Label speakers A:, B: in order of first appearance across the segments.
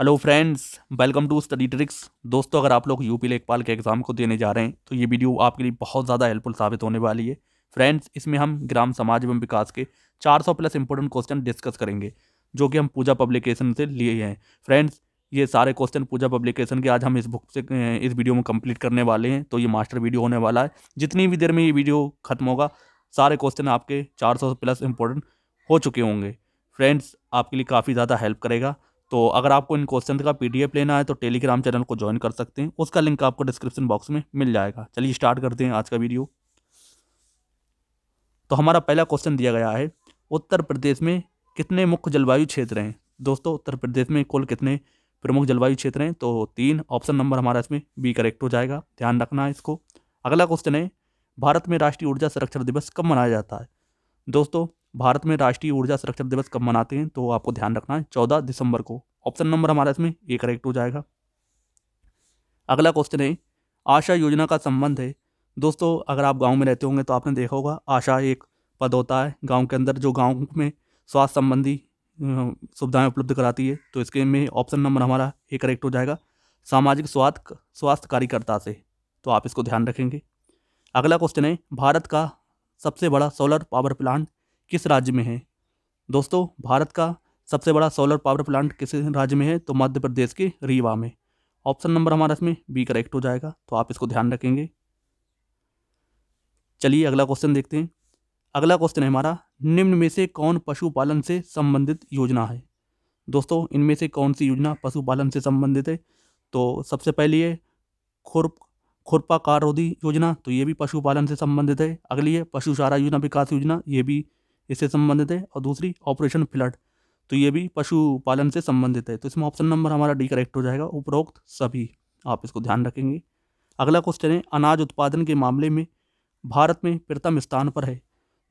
A: hello friends welcome to study tricks दोस्तों अगर आप लोग यूपी लेखपाल के एग्ज़ाम को देने जा रहे हैं तो ये वीडियो आपके लिए बहुत ज़्यादा हेल्पफुल साबित होने वाली है फ्रेंड्स इसमें हम ग्राम समाज एवं विकास के 400 प्लस इंपॉर्टेंट क्वेश्चन डिस्कस करेंगे जो कि हम पूजा पब्लिकेशन से लिए हैं फ्रेंड्स ये सारे क्वेश्चन पूजा पब्लिकेशन के आज हम इस बुक से इस वीडियो में कम्प्लीट करने वाले हैं तो ये मास्टर वीडियो होने वाला है जितनी भी देर में ये वीडियो खत्म होगा सारे क्वेश्चन आपके चार प्लस इंपॉर्टेंट हो चुके होंगे फ्रेंड्स आपके लिए काफ़ी ज़्यादा हेल्प करेगा तो अगर आपको इन क्वेश्चन का पी लेना है तो टेलीग्राम चैनल को ज्वाइन कर सकते हैं उसका लिंक आपको डिस्क्रिप्शन बॉक्स में मिल जाएगा चलिए स्टार्ट करते हैं आज का वीडियो तो हमारा पहला क्वेश्चन दिया गया है उत्तर प्रदेश में कितने मुख्य जलवायु क्षेत्र हैं दोस्तों उत्तर प्रदेश में कुल कितने प्रमुख जलवायु क्षेत्र हैं तो तीन ऑप्शन नंबर हमारा इसमें बी करेक्ट हो जाएगा ध्यान रखना है इसको अगला क्वेश्चन है भारत में राष्ट्रीय ऊर्जा संरक्षण दिवस कब मनाया जाता है दोस्तों भारत में राष्ट्रीय ऊर्जा सुरक्षा दिवस कब मनाते हैं तो आपको ध्यान रखना है चौदह दिसंबर को ऑप्शन नंबर हमारा इसमें ए करेक्ट हो जाएगा अगला क्वेश्चन है आशा योजना का संबंध है दोस्तों अगर आप गांव में रहते होंगे तो आपने देखा होगा आशा एक पद होता है गांव के अंदर जो गांव में स्वास्थ्य संबंधी सुविधाएं उपलब्ध कराती है तो इसके में ऑप्शन नंबर हमारा ए करेक्ट हो जाएगा सामाजिक स्वास्थ्य स्वास्थ्य कार्यकर्ता से तो आप इसको ध्यान रखेंगे अगला क्वेश्चन है भारत का सबसे बड़ा सोलर पावर प्लांट किस राज्य में है दोस्तों भारत का सबसे बड़ा सोलर पावर प्लांट किस राज्य में है तो मध्य प्रदेश के रीवा में ऑप्शन नंबर हमारा इसमें बी करेक्ट हो जाएगा तो आप इसको ध्यान रखेंगे चलिए अगला क्वेश्चन देखते हैं अगला क्वेश्चन है हमारा निम्न में से कौन पशुपालन से संबंधित योजना है दोस्तों इनमें से कौन सी योजना पशुपालन से संबंधित है तो सबसे पहली है खुर खुरपा कारोधी योजना तो ये भी पशुपालन से संबंधित है अगली है पशु योजना विकास योजना ये भी इससे संबंधित है और दूसरी ऑपरेशन फ्लड तो ये भी पशुपालन से संबंधित है तो इसमें ऑप्शन नंबर हमारा डी करेक्ट हो जाएगा उपरोक्त सभी आप इसको ध्यान रखेंगे अगला क्वेश्चन है अनाज उत्पादन के मामले में भारत में प्रथम स्थान पर है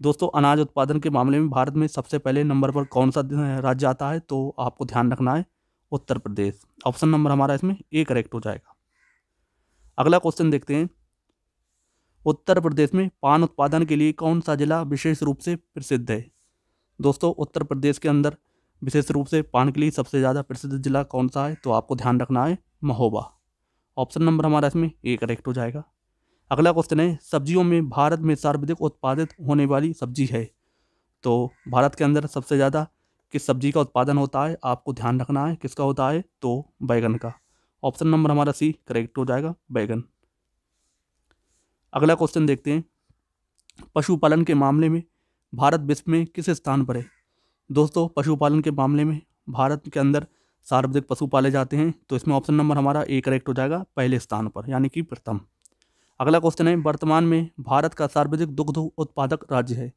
A: दोस्तों अनाज उत्पादन के मामले में भारत में सबसे पहले नंबर पर कौन सा राज्य आता है तो आपको ध्यान रखना है उत्तर प्रदेश ऑप्शन नंबर हमारा इसमें ए करेक्ट हो जाएगा अगला क्वेश्चन देखते हैं उत्तर प्रदेश में पान उत्पादन के लिए कौन सा जिला विशेष रूप से प्रसिद्ध है दोस्तों उत्तर प्रदेश के अंदर विशेष रूप से पान के लिए सबसे ज़्यादा प्रसिद्ध जिला कौन सा है तो आपको ध्यान रखना है महोबा ऑप्शन नंबर हमारा इसमें ए करेक्ट हो जाएगा अगला क्वेश्चन है सब्जियों में भारत में सर्वाधिक उत्पादित होने वाली सब्जी है तो भारत के अंदर सबसे ज़्यादा किस सब्जी का उत्पादन होता है आपको ध्यान रखना है किसका होता है तो बैगन का ऑप्शन नंबर हमारा सी करेक्ट हो जाएगा बैगन अगला क्वेश्चन देखते हैं पशुपालन के मामले में भारत विश्व में किस स्थान पर है दोस्तों पशुपालन के मामले में भारत के अंदर सार्वजनिक पशु पाले जाते हैं तो इसमें ऑप्शन नंबर हमारा ए करेक्ट हो जाएगा पहले स्थान पर यानी कि प्रथम अगला क्वेश्चन है वर्तमान में भारत का सार्वजनिक दुग्ध उत्पादक राज्य है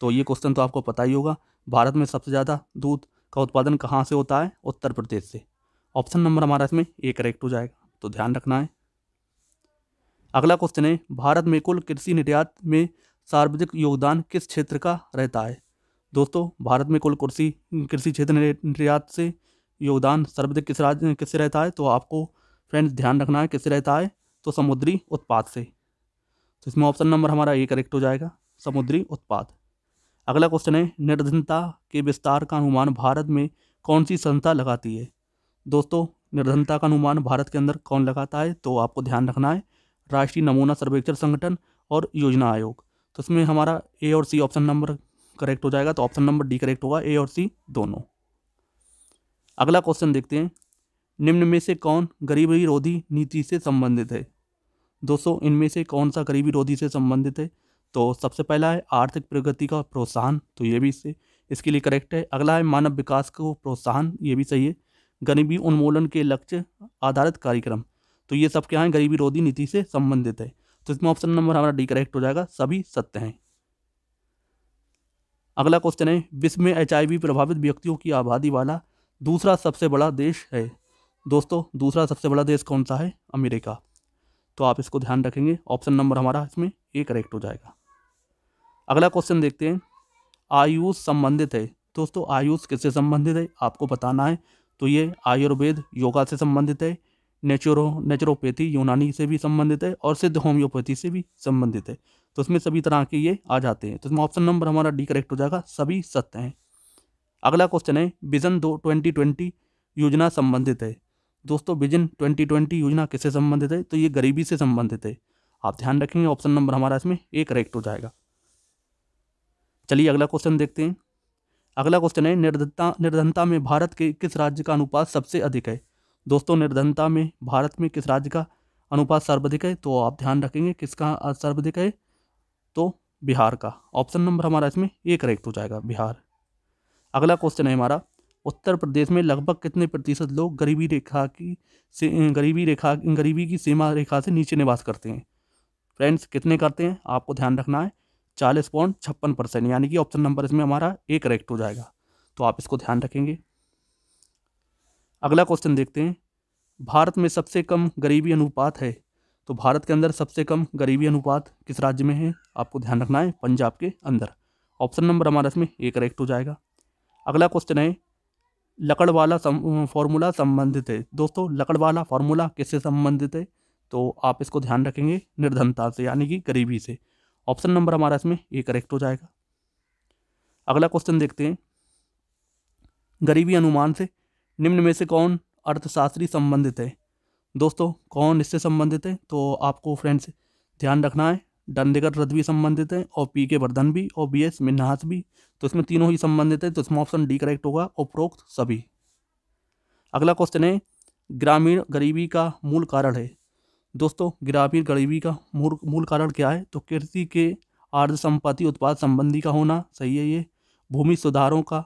A: तो ये क्वेश्चन तो आपको पता ही होगा भारत में सबसे ज़्यादा दूध का उत्पादन कहाँ से होता है उत्तर प्रदेश से ऑप्शन नंबर हमारा इसमें ए करेक्ट हो जाएगा तो ध्यान रखना है अगला क्वेश्चन है भारत में कुल कृषि निर्यात में सार्वजनिक योगदान किस क्षेत्र का रहता है दोस्तों भारत में कुल कृषि कृषि क्षेत्र निर्यात से योगदान सर्वाधिक किस राज्य किससे रहता है तो आपको फ्रेंड्स ध्यान रखना है किससे रहता है तो समुद्री उत्पाद से तो इसमें ऑप्शन नंबर हमारा ये करेक्ट हो जाएगा समुद्री उत्पाद अगला क्वेश्चन है निर्धनता के विस्तार का अनुमान भारत में कौन सी संस्था लगाती है दोस्तों निर्धनता का अनुमान भारत के अंदर कौन लगाता है तो आपको ध्यान रखना है राष्ट्रीय नमूना सर्वेक्षण संगठन और योजना आयोग तो इसमें हमारा ए और सी ऑप्शन नंबर करेक्ट हो जाएगा तो ऑप्शन नंबर डी करेक्ट होगा ए और सी दोनों अगला क्वेश्चन देखते हैं निम्न में से कौन गरीबी रोधी नीति से संबंधित है दोस्तों इनमें से कौन सा गरीबी रोधी से संबंधित है तो सबसे पहला है आर्थिक प्रगति का प्रोत्साहन तो ये भी इससे इसके लिए करेक्ट है अगला है मानव विकास को प्रोत्साहन ये भी सही है गरीबी उन्मूलन के लक्ष्य आधारित कार्यक्रम तो ये सब क्या है गरीबी रोधी नीति से संबंधित है तो इसमें ऑप्शन नंबर हमारा डी करेक्ट हो जाएगा सभी सत्य हैं अगला क्वेश्चन है विश्व में एच प्रभावित व्यक्तियों की आबादी वाला दूसरा सबसे बड़ा देश है दोस्तों दूसरा सबसे बड़ा देश कौन सा है अमेरिका तो आप इसको ध्यान रखेंगे ऑप्शन नंबर हमारा इसमें ए करेक्ट हो जाएगा अगला क्वेश्चन देखते हैं आयुष संबंधित है दोस्तों आयुष किससे संबंधित है आपको बताना है तो ये आयुर्वेद योगा से संबंधित है नेचुरो नेचुरोपैथी यूनानी से भी संबंधित है और सिद्ध होम्योपैथी से भी संबंधित है तो इसमें सभी तरह के ये आ जाते हैं तो इसमें ऑप्शन नंबर हमारा डी करेक्ट हो जाएगा सभी सत्य हैं अगला क्वेश्चन है विजन दो ट्वेंटी ट्वेंटी योजना संबंधित है दोस्तों विजन ट्वेंटी ट्वेंटी योजना किससे संबंधित है तो ये गरीबी से संबंधित है आप ध्यान रखेंगे ऑप्शन नंबर हमारा इसमें ए करेक्ट हो जाएगा चलिए अगला क्वेश्चन देखते हैं अगला क्वेश्चन है निर्धनता निर्धनता में भारत के किस राज्य का अनुपात सबसे अधिक है दोस्तों निर्धनता में भारत में किस राज्य का अनुपात सर्वाधिक है तो आप ध्यान रखेंगे किसका सर्वाधिक है तो बिहार का ऑप्शन नंबर हमारा इसमें ए करेक्ट हो जाएगा बिहार अगला क्वेश्चन है हमारा उत्तर प्रदेश में लगभग कितने प्रतिशत लोग गरीबी रेखा की से गरीबी रेखा गरीबी की सीमा रेखा से नीचे निवास करते हैं फ्रेंड्स कितने करते हैं आपको ध्यान रखना है चालीस पॉइंट छप्पन परसेंट यानी कि ऑप्शन नंबर इसमें हमारा ए करेक्ट हो जाएगा तो आप इसको ध्यान रखेंगे अगला क्वेश्चन देखते हैं भारत में सबसे कम गरीबी अनुपात है तो भारत के अंदर सबसे कम गरीबी अनुपात किस राज्य में है आपको ध्यान रखना है पंजाब के अंदर ऑप्शन नंबर हमारा इसमें ए करेक्ट हो जाएगा अगला क्वेश्चन है लकड़वाला फॉर्मूला संबंधित है दोस्तों लकड़वाला फार्मूला किससे संबंधित है तो आप इसको ध्यान रखेंगे निर्धनता से यानी कि गरीबी से ऑप्शन नंबर हमारा इसमें ए करेक्ट हो जाएगा अगला क्वेश्चन देखते हैं गरीबी अनुमान से निम्न में से कौन अर्थशास्त्री संबंधित है दोस्तों कौन इससे संबंधित है तो आपको फ्रेंड्स ध्यान रखना है डंडेगढ़ रथ भी संबंधित है और पी के वर्धन भी और बी एस मिन्हास भी तो इसमें तीनों ही संबंधित है तो इसमें ऑप्शन डी करेक्ट होगा उपरोक्त सभी अगला क्वेश्चन है ग्रामीण गरीबी का मूल कारण है दोस्तों ग्रामीण गरीबी का मूल मूल कारण क्या है तो कृषि के आर्ध संपत्ति उत्पाद संबंधी का होना सही है ये भूमि सुधारों का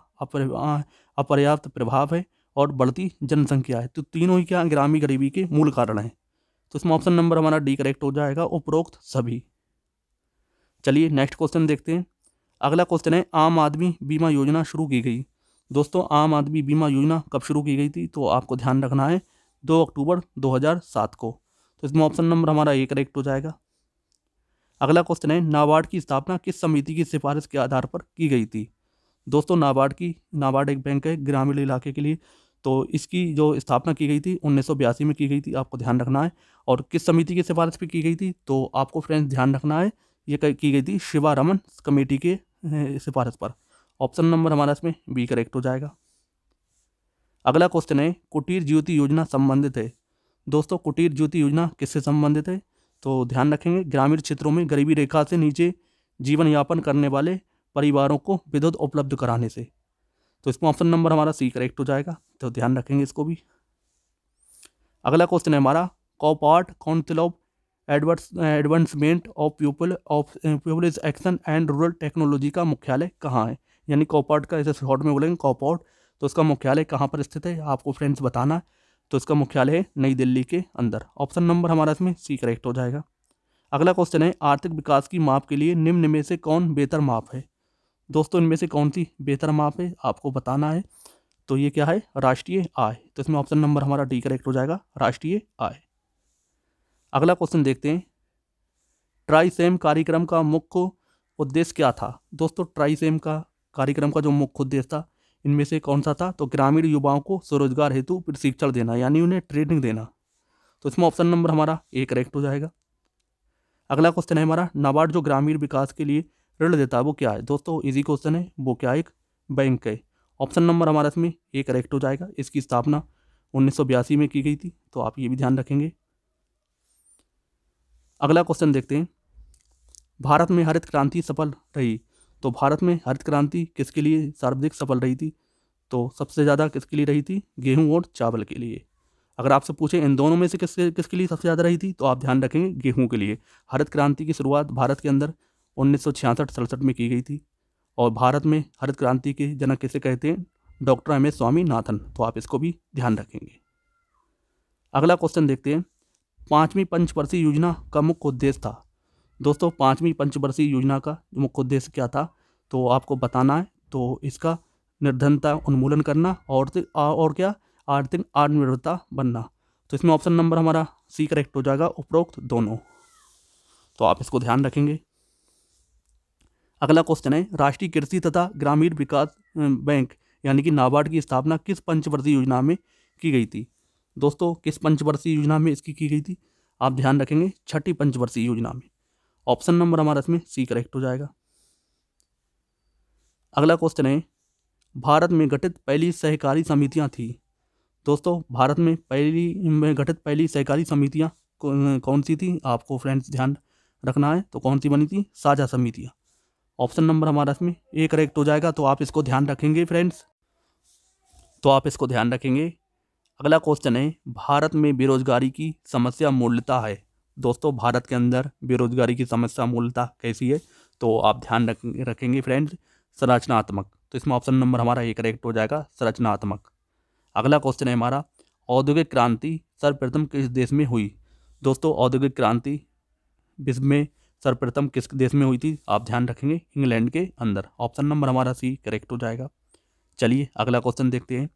A: अपर्याप्त प्रभाव है और बढ़ती जनसंख्या है तो तीनों ही क्या ग्रामीण गरीबी के मूल कारण हैं तो इसमें ऑप्शन नंबर हमारा डी करेक्ट हो जाएगा उपरोक्त सभी चलिए नेक्स्ट क्वेश्चन देखते हैं अगला क्वेश्चन है आम आदमी बीमा योजना शुरू की गई दोस्तों आम आदमी बीमा योजना कब शुरू की गई थी तो आपको ध्यान रखना है दो अक्टूबर दो को तो इसमें ऑप्शन नंबर हमारा ए करेक्ट हो जाएगा अगला क्वेश्चन है नाबार्ड की स्थापना किस समिति की सिफारिश के आधार पर की गई थी दोस्तों नाबार्ड की नाबार्ड एक बैंक है ग्रामीण इलाके के लिए तो इसकी जो स्थापना की गई थी उन्नीस में की गई थी आपको ध्यान रखना है और किस समिति की सिफारिश पर की गई थी तो आपको फ्रेंड्स ध्यान रखना है ये की गई थी शिवा रमन कमेटी के सिफारिश पर ऑप्शन नंबर हमारा इसमें बी करेक्ट हो जाएगा अगला क्वेश्चन है कुटीर ज्योति योजना संबंधित है दोस्तों कुटीर ज्योति योजना किससे संबंधित है तो ध्यान रखेंगे ग्रामीण क्षेत्रों में गरीबी रेखा से नीचे जीवन यापन करने वाले परिवारों को विद्युत उपलब्ध कराने से तो इसमें ऑप्शन नंबर हमारा सी करेक्ट हो जाएगा तो ध्यान रखेंगे इसको भी अगला क्वेश्चन है हमारा CAPART council of adverse advancement of people of people is action and rural technology का मुख्यालय कहाँ है यानी कॉपार्ट का इसे शॉर्ट में बोलेंगे कॉपार्ट तो इसका मुख्यालय कहाँ पर स्थित है आपको फ्रेंड्स बताना है तो इसका मुख्यालय है नई दिल्ली के अंदर ऑप्शन नंबर हमारा इसमें सी करेक्ट हो जाएगा अगला क्वेश्चन है आर्थिक विकास की माप के लिए निम्न में से कौन बेहतर माप है दोस्तों इनमें से कौन सी बेहतर माप है आपको बताना है तो ये क्या है राष्ट्रीय आय तो इसमें ऑप्शन नंबर हमारा डी करेक्ट हो जाएगा राष्ट्रीय आय अगला क्वेश्चन देखते हैं ट्राई सेम कार्यक्रम का मुख्य उद्देश्य क्या था दोस्तों ट्राई सेम का कार्यक्रम का जो मुख्य उद्देश्य था इनमें से कौन सा था तो ग्रामीण युवाओं को स्वरोजगार हेतु प्रशिक्षण देना यानी उन्हें ट्रेनिंग देना तो इसमें ऑप्शन नंबर हमारा ए करेक्ट हो जाएगा अगला क्वेश्चन है हमारा नाबार्ड जो ग्रामीण विकास के लिए ऋण देता है वो क्या है दोस्तों इजी क्वेश्चन है वो क्या एक बैंक है ऑप्शन नंबर हमारा इसमें ए करेक्ट हो जाएगा इसकी स्थापना उन्नीस में की गई थी तो आप ये भी ध्यान रखेंगे अगला क्वेश्चन देखते हैं भारत में हरित क्रांति सफल रही तो भारत में हरित क्रांति किसके लिए सर्वाधिक सफल रही थी तो सबसे ज़्यादा किसके लिए रही थी गेहूं और चावल के लिए अगर आपसे पूछें इन दोनों में से किसके किसके लिए सबसे ज़्यादा रही थी तो आप ध्यान रखेंगे गेहूं के लिए हरित क्रांति की शुरुआत भारत के अंदर उन्नीस सौ छियासठ में की गई थी और भारत में हरित क्रांति के जनक किसे कहते हैं डॉक्टर एम एस स्वामीनाथन तो आप इसको भी ध्यान रखेंगे अगला क्वेश्चन देखते हैं पाँचवीं पंचवर्षीय योजना का मुख्य उद्देश्य था दोस्तों पाँचवीं पंचवर्षीय योजना का मुख्य उद्देश्य क्या था तो आपको बताना है तो इसका निर्धनता उन्मूलन करना और और क्या आर्थिक आत्मनिर्भरता बनना तो इसमें ऑप्शन नंबर हमारा सी करेक्ट हो जाएगा उपरोक्त दोनों तो आप इसको ध्यान रखेंगे अगला क्वेश्चन है राष्ट्रीय कृषि तथा ग्रामीण विकास बैंक यानी कि नाबार्ड की स्थापना किस पंचवर्षीय योजना में की गई थी दोस्तों किस पंचवर्षीय योजना में इसकी की गई थी आप ध्यान रखेंगे छठी पंचवर्षीय योजना में ऑप्शन नंबर हमारा इसमें सी करेक्ट हो जाएगा अगला क्वेश्चन है भारत में गठित पहली सहकारी समितियां थी दोस्तों भारत में पहली में गठित पहली सहकारी समितियां कौन सी थी आपको फ्रेंड्स ध्यान रखना है तो कौन सी बनी थी साझा समितियाँ ऑप्शन नंबर हमारा इसमें ए करेक्ट हो जाएगा तो आप इसको ध्यान रखेंगे फ्रेंड्स तो आप इसको ध्यान रखेंगे अगला क्वेश्चन है भारत में बेरोजगारी की समस्या मूलता है दोस्तों भारत के अंदर बेरोजगारी की समस्या मूलता कैसी है तो आप ध्यान रख रखेंगे फ्रेंड्स संरचनात्मक तो इसमें ऑप्शन नंबर हमारा ए करेक्ट हो जाएगा संरचनात्मक अगला क्वेश्चन है हमारा औद्योगिक क्रांति सर्वप्रथम किस देश में हुई दोस्तों औद्योगिक क्रांति विश्व में सर्वप्रथम किस देश में हुई थी आप ध्यान रखेंगे इंग्लैंड के अंदर ऑप्शन नंबर हमारा सी करेक्ट हो जाएगा चलिए अगला क्वेश्चन देखते हैं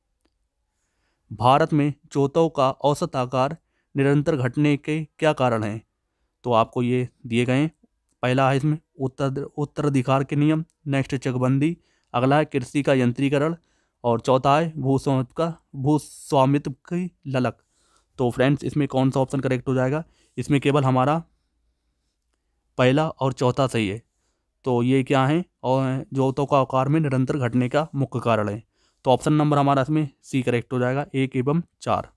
A: भारत में चौथों का औसत आकार निरंतर घटने के क्या कारण हैं तो आपको ये दिए गए पहला है इसमें उत्तर उत्तराधिकार के नियम नेक्स्ट चकबंदी अगला है कृषि का यंत्रीकरण और चौथा है भूस्वामित्व का स्वामित्व की ललक तो फ्रेंड्स इसमें कौन सा ऑप्शन करेक्ट हो जाएगा इसमें केवल हमारा पहला और चौथा सही है तो ये क्या है और ज्योतों का आकार में निरंतर घटने का मुख्य कारण है तो ऑप्शन नंबर हमारा इसमें सी करेक्ट हो जाएगा एक एवं चार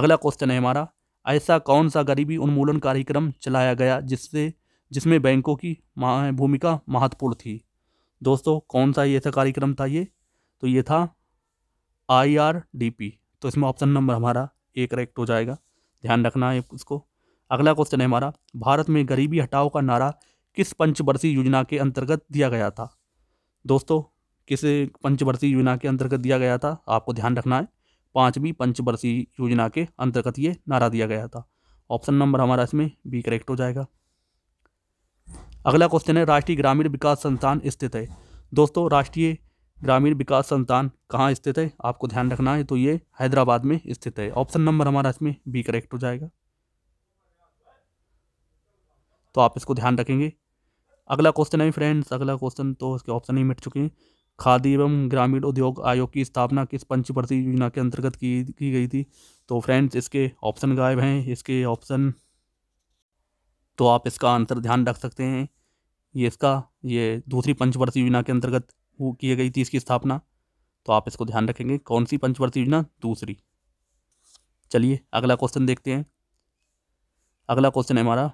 A: अगला क्वेश्चन है हमारा ऐसा कौन सा गरीबी उन्मूलन कार्यक्रम चलाया गया जिससे जिसमें बैंकों की भूमिका महत्वपूर्ण थी दोस्तों कौन सा ऐसा कार्यक्रम था ये तो ये था आई आर डी पी तो इसमें ऑप्शन नंबर हमारा ए करेक्ट हो जाएगा ध्यान रखना है इसको अगला क्वेश्चन है हमारा भारत में गरीबी हटाओ का नारा किस पंचवर्षीय योजना के अंतर्गत दिया गया था दोस्तों किस पंचवर्षीय योजना के अंतर्गत दिया गया था आपको ध्यान रखना है पाँचवीं पंचवर्षीय योजना के अंतर्गत ये नारा दिया गया था ऑप्शन नंबर हमारा इसमें बी करेक्ट हो जाएगा अगला क्वेश्चन है राष्ट्रीय ग्रामीण विकास संस्थान स्थित है दोस्तों राष्ट्रीय ग्रामीण विकास संस्थान कहाँ स्थित है आपको ध्यान रखना है तो ये हैदराबाद में स्थित है ऑप्शन नंबर हमारा इसमें बी करेक्ट हो जाएगा तो आप इसको ध्यान रखेंगे अगला क्वेश्चन है फ्रेंड्स अगला क्वेश्चन तो इसके ऑप्शन ही मिट चुके हैं खादी एवं ग्रामीण उद्योग आयोग की स्थापना किस पंचवर्षीय योजना के अंतर्गत की की गई थी तो फ्रेंड्स इसके ऑप्शन गायब हैं इसके ऑप्शन तो आप इसका आंसर ध्यान रख सकते हैं ये इसका ये दूसरी पंचवर्षीय योजना के अंतर्गत वो की गई थी इसकी स्थापना तो आप इसको ध्यान रखेंगे कौन सी पंचवर्षीय योजना दूसरी चलिए अगला क्वेश्चन देखते हैं अगला क्वेश्चन है हमारा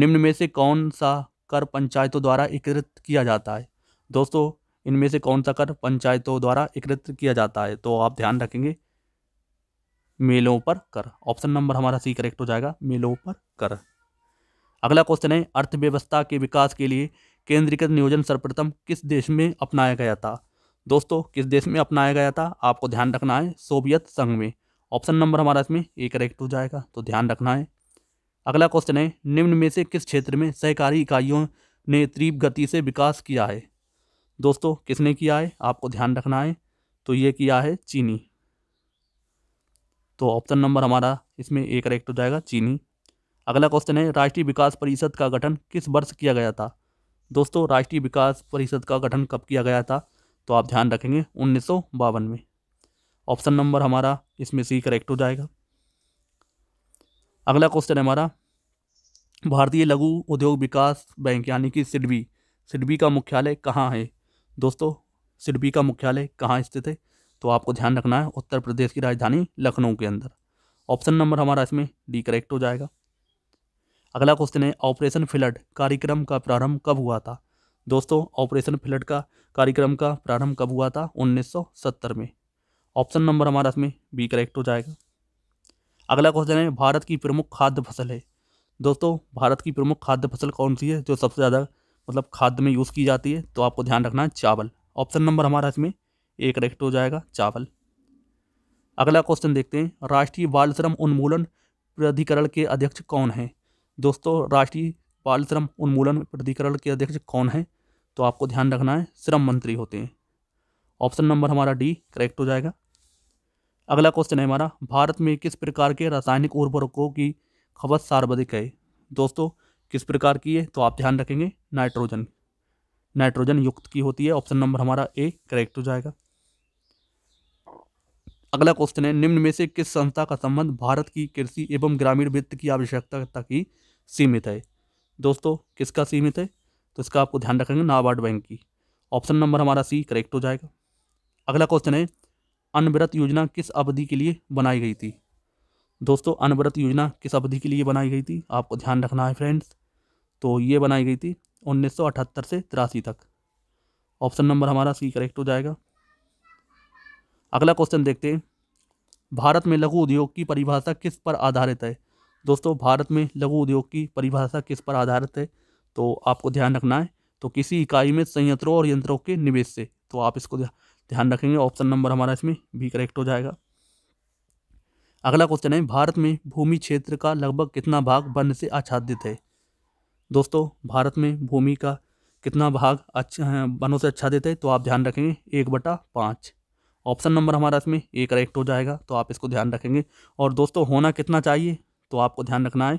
A: निम्न में से कौन सा कर पंचायतों द्वारा एकत्रित किया जाता है दोस्तों इनमें से कौन सा कर पंचायतों द्वारा एकत्रित किया जाता है तो आप ध्यान रखेंगे मेलों पर कर ऑप्शन नंबर हमारा सी करेक्ट हो जाएगा मेलों पर कर अगला क्वेश्चन है अर्थव्यवस्था के विकास के लिए केंद्रीकृत नियोजन सर्वप्रथम किस देश में अपनाया गया था दोस्तों किस देश में अपनाया गया था आपको ध्यान रखना है सोवियत संघ में ऑप्शन नंबर हमारा इसमें ए करेक्ट हो जाएगा तो ध्यान रखना है अगला क्वेश्चन है निम्न में से किस क्षेत्र में सहकारी इकाइयों ने तीव्र गति से विकास किया है दोस्तों किसने किया है आपको ध्यान रखना है तो ये किया है चीनी तो ऑप्शन नंबर हमारा इसमें एक करेक्ट हो जाएगा चीनी अगला क्वेश्चन है राष्ट्रीय विकास परिषद का गठन किस वर्ष किया गया था दोस्तों राष्ट्रीय विकास परिषद का गठन कब किया गया था तो आप ध्यान रखेंगे उन्नीस में ऑप्शन नंबर हमारा इसमें सी करेक्ट हो जाएगा अगला क्वेश्चन है हमारा भारतीय लघु उद्योग विकास बैंक यानी कि सिडबी सिडबी का मुख्यालय कहाँ है दोस्तों सिडबी का मुख्यालय कहाँ स्थित है तो आपको ध्यान रखना है उत्तर प्रदेश की राजधानी लखनऊ के अंदर ऑप्शन नंबर हमारा इसमें डी करेक्ट हो जाएगा अगला क्वेश्चन है ऑपरेशन फ्लड कार्यक्रम का प्रारंभ कब हुआ था दोस्तों ऑपरेशन फ्लड का कार्यक्रम का प्रारंभ कब हुआ था 1970 में ऑप्शन नंबर हमारा इसमें बी करेक्ट हो जाएगा अगला क्वेश्चन है भारत की प्रमुख खाद्य फसल है दोस्तों भारत की प्रमुख खाद्य फसल कौन सी है जो सबसे ज़्यादा मतलब खाद्य में यूज़ की जाती है तो आपको ध्यान रखना है चावल ऑप्शन नंबर हमारा इसमें एक करेक्ट हो जाएगा चावल अगला क्वेश्चन देखते हैं राष्ट्रीय बाल श्रम उन्मूलन प्राधिकरण के अध्यक्ष कौन हैं दोस्तों राष्ट्रीय बाल श्रम उन्मूलन प्राधिकरण के अध्यक्ष कौन हैं तो आपको ध्यान रखना है श्रम मंत्री होते हैं ऑप्शन नंबर हमारा डी करेक्ट हो जाएगा अगला क्वेश्चन है हमारा भारत में किस प्रकार के रासायनिक उर्वरकों की खपत सार्वधिक है दोस्तों किस प्रकार की है तो आप ध्यान रखेंगे नाइट्रोजन नाइट्रोजन युक्त की होती है ऑप्शन नंबर हमारा ए करेक्ट हो जाएगा अगला क्वेश्चन है निम्न में से किस संस्था का संबंध भारत की कृषि एवं ग्रामीण वित्त की आवश्यकता तक ही सीमित है दोस्तों किसका सीमित है तो इसका आपको ध्यान रखेंगे नाबार्ड बैंक की ऑप्शन नंबर हमारा सी करेक्ट हो जाएगा अगला क्वेश्चन है अनवरत योजना किस अवधि के लिए बनाई गई थी दोस्तों अनवरत योजना किस अवधि के लिए बनाई गई थी आपको ध्यान रखना है फ्रेंड्स तो ये बनाई गई थी 1978 से तिरासी तक ऑप्शन नंबर हमारा सी करेक्ट हो जाएगा अगला क्वेश्चन देखते हैं भारत में लघु उद्योग की परिभाषा किस पर आधारित है दोस्तों भारत में लघु उद्योग की परिभाषा किस पर आधारित है तो आपको ध्यान रखना है तो किसी इकाई में संयंत्रों और यंत्रों के निवेश से तो आप इसको ध्यान ध्यान रखेंगे ऑप्शन नंबर हमारा इसमें भी करेक्ट हो जाएगा अगला क्वेश्चन है भारत में भूमि क्षेत्र का लगभग कितना भाग वन से आच्छादित है दोस्तों भारत में भूमि का कितना भाग अच्छा वनों से आच्छादित है तो आप ध्यान रखेंगे एक बटा पाँच ऑप्शन नंबर हमारा इसमें ए करेक्ट हो जाएगा तो आप इसको ध्यान रखेंगे और दोस्तों होना कितना चाहिए तो आपको ध्यान रखना है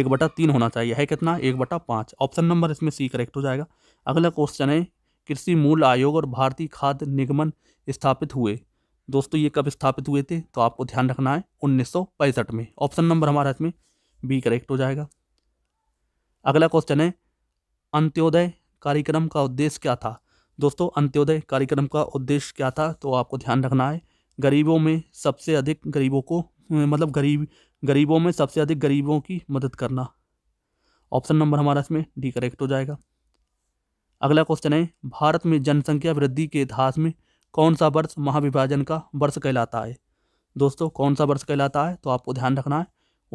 A: एक बटा तीन होना चाहिए है कितना एक बटा पाँच ऑप्शन नंबर इसमें सी करेक्ट हो जाएगा अगला क्वेश्चन है कृषि मूल आयोग और भारतीय खाद्य निगमन स्थापित हुए दोस्तों ये कब स्थापित हुए थे तो आपको ध्यान रखना है उन्नीस में ऑप्शन नंबर हमारा इसमें बी करेक्ट हो जाएगा अगला क्वेश्चन है अंत्योदय कार्यक्रम का उद्देश्य क्या था दोस्तों अंत्योदय कार्यक्रम का उद्देश्य क्या था तो आपको ध्यान रखना है गरीबों में सबसे अधिक गरीबों को मतलब गरीब गरीबों में सबसे अधिक गरीबों की मदद करना ऑप्शन नंबर हमारा इसमें डी करेक्ट हो जाएगा अगला क्वेश्चन है भारत में जनसंख्या वृद्धि के इतिहास में कौन सा वर्ष महाविभाजन का वर्ष कहलाता है दोस्तों कौन सा वर्ष कहलाता है तो आपको ध्यान रखना है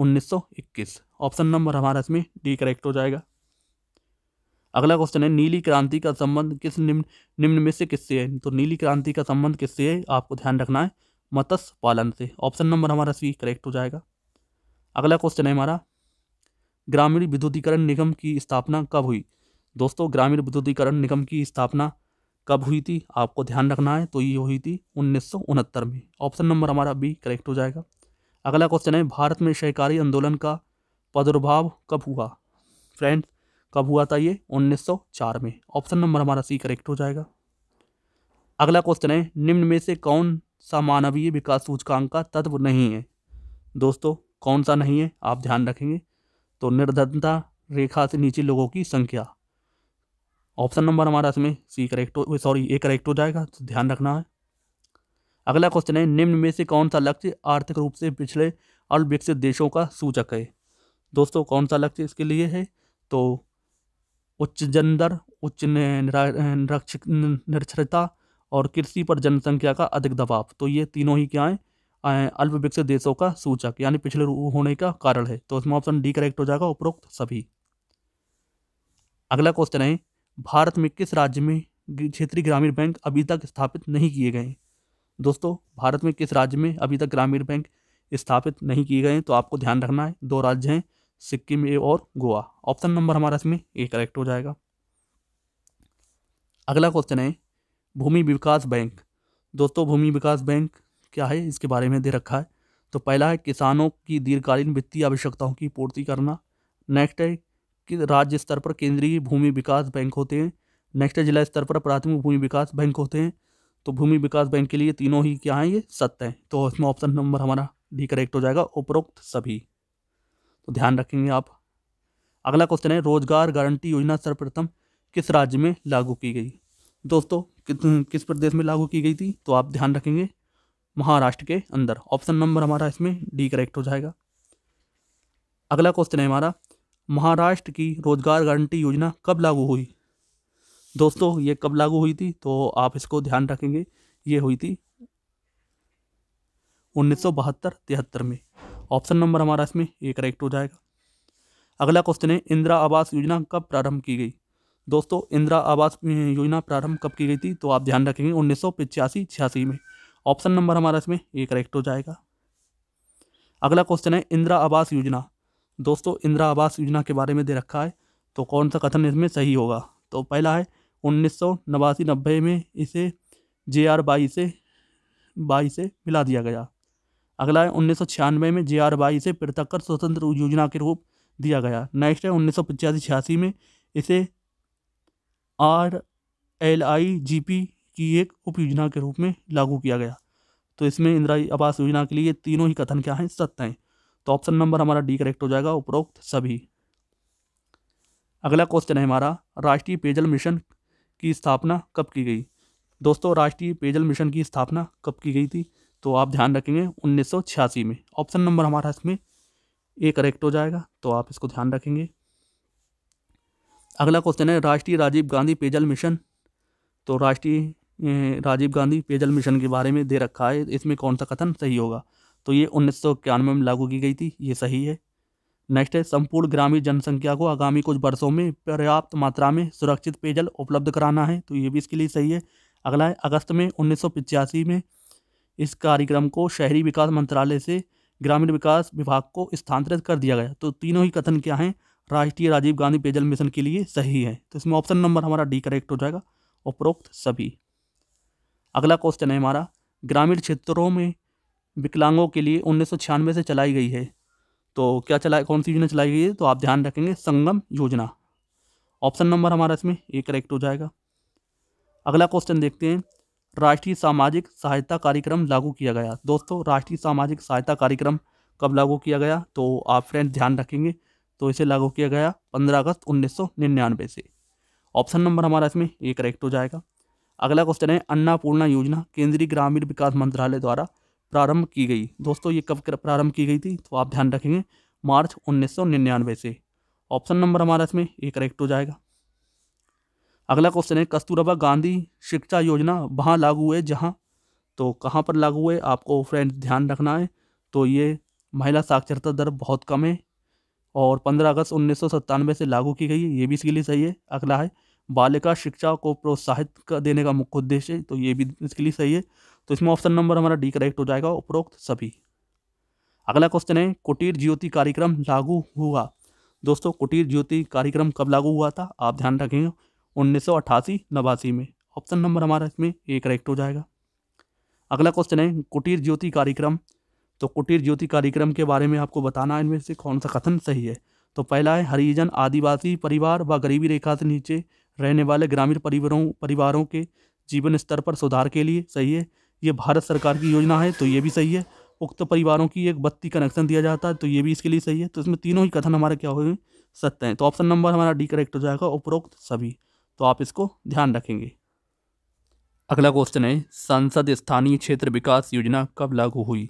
A: 1921 ऑप्शन नंबर हमारा इसमें डी करेक्ट हो जाएगा अगला क्वेश्चन है नीली क्रांति का संबंध किस निम्न निम्न में से किससे है तो नीली क्रांति का संबंध किससे है आपको ध्यान रखना है मत्स्य पालन से ऑप्शन नंबर हमारा सी करेक्ट हो जाएगा अगला क्वेश्चन है हमारा ग्रामीण विद्युतीकरण निगम की स्थापना कब हुई दोस्तों ग्रामीण विद्युतीकरण निगम की स्थापना कब हुई थी आपको ध्यान रखना है तो ये हुई थी उन्नीस में ऑप्शन नंबर हमारा बी करेक्ट हो जाएगा अगला क्वेश्चन है भारत में सहकारी आंदोलन का प्रादुर्भाव कब हुआ फ्रेंड कब हुआ था ये 1904 में ऑप्शन नंबर हमारा सी करेक्ट हो जाएगा अगला क्वेश्चन है निम्न में से कौन सा मानवीय विकास सूचकांक का तत्व नहीं है दोस्तों कौन सा नहीं है आप ध्यान रखेंगे तो निर्धनता रेखा से नीचे लोगों की संख्या ऑप्शन नंबर हमारा इसमें सी करेक्ट हो सॉरी ए करेक्ट हो जाएगा तो ध्यान रखना है अगला क्वेश्चन है निम्न में से कौन सा लक्ष्य आर्थिक रूप से पिछड़े और विकसित देशों का सूचक है दोस्तों कौन सा लक्ष्य इसके लिए है तो उच्च जनदर उच्च उच्च निरक्षरता और कृषि पर जनसंख्या का अधिक दबाव तो ये तीनों ही क्या हैं अल्प विकसित देशों का सूचक यानी पिछले होने का कारण है तो इसमें ऑप्शन डी करेक्ट हो जाएगा उपरोक्त सभी अगला क्वेश्चन है भारत में किस राज्य में क्षेत्रीय ग्रामीण बैंक अभी तक स्थापित नहीं किए गए दोस्तों भारत में किस राज्य में अभी तक ग्रामीण बैंक स्थापित नहीं किए गए तो आपको ध्यान रखना है दो राज्य हैं सिक्किम ए और गोवा ऑप्शन नंबर हमारा इसमें ए करेक्ट हो जाएगा अगला क्वेश्चन है भूमि विकास बैंक दोस्तों भूमि विकास बैंक क्या है इसके बारे में दे रखा है तो पहला है किसानों की दीर्घकालीन वित्तीय आवश्यकताओं की पूर्ति करना नेक्स्ट है कि राज्य स्तर पर केंद्रीय भूमि विकास बैंक होते हैं नेक्स्ट है जिला स्तर पर प्राथमिक भूमि विकास बैंक होते हैं तो भूमि विकास बैंक के लिए तीनों ही क्या हैं ये सत्य हैं तो इसमें ऑप्शन नंबर हमारा डी करेक्ट हो जाएगा उपरोक्त सभी तो ध्यान रखेंगे आप अगला क्वेश्चन है रोजगार गारंटी योजना सर्वप्रथम किस राज्य में लागू की गई दोस्तों कि, किस प्रदेश में लागू की गई थी तो आप ध्यान रखेंगे महाराष्ट्र के अंदर ऑप्शन नंबर हमारा इसमें डी करेक्ट हो जाएगा अगला क्वेश्चन है हमारा महाराष्ट्र की रोज़गार गारंटी योजना कब लागू हुई दोस्तों ये कब लागू हुई थी तो आप इसको ध्यान रखेंगे ये हुई थी उन्नीस सौ बहत्तर तिहत्तर में ऑप्शन नंबर हमारा इसमें ये करेक्ट हो जाएगा अगला क्वेश्चन है इंदिरा आवास योजना कब प्रारंभ की गई दोस्तों इंदिरा आवास योजना प्रारंभ कब की गई थी तो आप ध्यान रखेंगे उन्नीस सौ पिचासी छियासी में ऑप्शन नंबर हमारा इसमें ये करेक्ट हो जाएगा अगला क्वेश्चन है इंदिरा आवास योजना दोस्तों इंदिरा आवास योजना के बारे में दे रखा है तो कौन सा कथन इसमें सही होगा तो पहला है उन्नीस सौ नवासी नब्बे में इसे जे आर बाई से बाई से मिला दिया गया अगला है उन्नीस सौ छियानवे में जे आर बाई से पृथक कर स्वतंत्र योजना के रूप दिया गया नेक्स्ट है उन्नीस सौ पचासी छियासी में इसे R L E G P की एक उप योजना के रूप में लागू किया गया तो इसमें इंदिरा आवास योजना के लिए तीनों ही कथन क्या हैं सत्य हैं तो ऑप्शन नंबर हमारा डी करेक्ट हो जाएगा उपरोक्त सभी अगला क्वेश्चन है हमारा राष्ट्रीय पेयजल मिशन की स्थापना कब की गई दोस्तों राष्ट्रीय पेयजल मिशन की स्थापना कब की गई थी तो आप ध्यान रखेंगे उन्नीस में ऑप्शन नंबर हमारा इसमें ए करेक्ट हो जाएगा तो आप इसको ध्यान रखेंगे अगला क्वेश्चन है राष्ट्रीय राजीव गांधी पेयजल मिशन तो राष्ट्रीय राजीव गांधी पेयजल मिशन के बारे में दे रखा है इसमें कौन सा कथन सही होगा तो ये उन्नीस में लागू की गई थी ये सही है नेक्स्ट है संपूर्ण ग्रामीण जनसंख्या को आगामी कुछ वर्षों में पर्याप्त मात्रा में सुरक्षित पेयजल उपलब्ध कराना है तो ये भी इसके लिए सही है अगला है अगस्त में उन्नीस में इस कार्यक्रम को शहरी विकास मंत्रालय से ग्रामीण विकास विभाग को स्थानांतरित कर दिया गया तो तीनों ही कथन क्या हैं राष्ट्रीय राजीव गांधी पेयजल मिशन के लिए सही है तो इसमें ऑप्शन नंबर हमारा डी करेक्ट हो जाएगा उपरोक्त सभी अगला क्वेश्चन है हमारा ग्रामीण क्षेत्रों में विकलांगों के लिए उन्नीस से चलाई गई है तो क्या चला कौन सी योजना चलाई गई है तो आप ध्यान रखेंगे संगम योजना ऑप्शन नंबर हमारा इसमें ये करेक्ट हो जाएगा अगला क्वेश्चन देखते हैं राष्ट्रीय सामाजिक सहायता कार्यक्रम लागू किया गया दोस्तों राष्ट्रीय सामाजिक सहायता कार्यक्रम कब लागू किया गया तो आप फ्रेंड ध्यान रखेंगे तो इसे लागू किया गया पंद्रह अगस्त उन्नीस से ऑप्शन नंबर हमारा इसमें ये करेक्ट हो जाएगा अगला क्वेश्चन है अन्नापूर्णा योजना केंद्रीय ग्रामीण विकास मंत्रालय द्वारा प्रारंभ की गई दोस्तों ये कब प्रारंभ की गई थी तो आप ध्यान रखेंगे मार्च उन्नीस से ऑप्शन नंबर हमारा इसमें ये करेक्ट हो जाएगा अगला क्वेश्चन है कस्तूरबा गांधी शिक्षा योजना वहाँ लागू हुए जहाँ तो कहाँ पर लागू हुए आपको फ्रेंड ध्यान रखना है तो ये महिला साक्षरता दर बहुत कम है और 15 अगस्त उन्नीस से लागू की गई है ये भी इसके लिए सही है अगला है बालिका शिक्षा को प्रोत्साहित देने का मुख्य उद्देश्य है तो ये भी इसके लिए सही है तो इसमें ऑप्शन नंबर हमारा डी करेक्ट हो जाएगा उपरोक्त सभी अगला क्वेश्चन है कुटीर ज्योति कार्यक्रम लागू हुआ दोस्तों कुटीर ज्योति कार्यक्रम कब लागू हुआ था आप ध्यान रखेंगे उन्नीस सौ नवासी में ऑप्शन नंबर हमारा इसमें ए करेक्ट हो जाएगा अगला क्वेश्चन है कुटीर ज्योति कार्यक्रम तो कुटीर ज्योति कार्यक्रम के बारे में आपको बताना है इनमें से कौन सा कथन सही है तो पहला है हरिजन आदिवासी परिवार व गरीबी रेखा से नीचे रहने वाले ग्रामीण परिवारों परिवारों के जीवन स्तर पर सुधार के लिए सही है ये भारत सरकार की योजना है तो ये भी सही है उक्त परिवारों की एक बत्ती कनेक्शन दिया जाता है तो ये भी इसके लिए सही है तो इसमें तीनों ही कथन हमारे क्या गए सत्य हैं तो ऑप्शन नंबर हमारा डी करेक्ट हो जाएगा उपरोक्त सभी तो आप इसको ध्यान रखेंगे अगला क्वेश्चन है सांसद स्थानीय क्षेत्र विकास योजना कब लागू हुई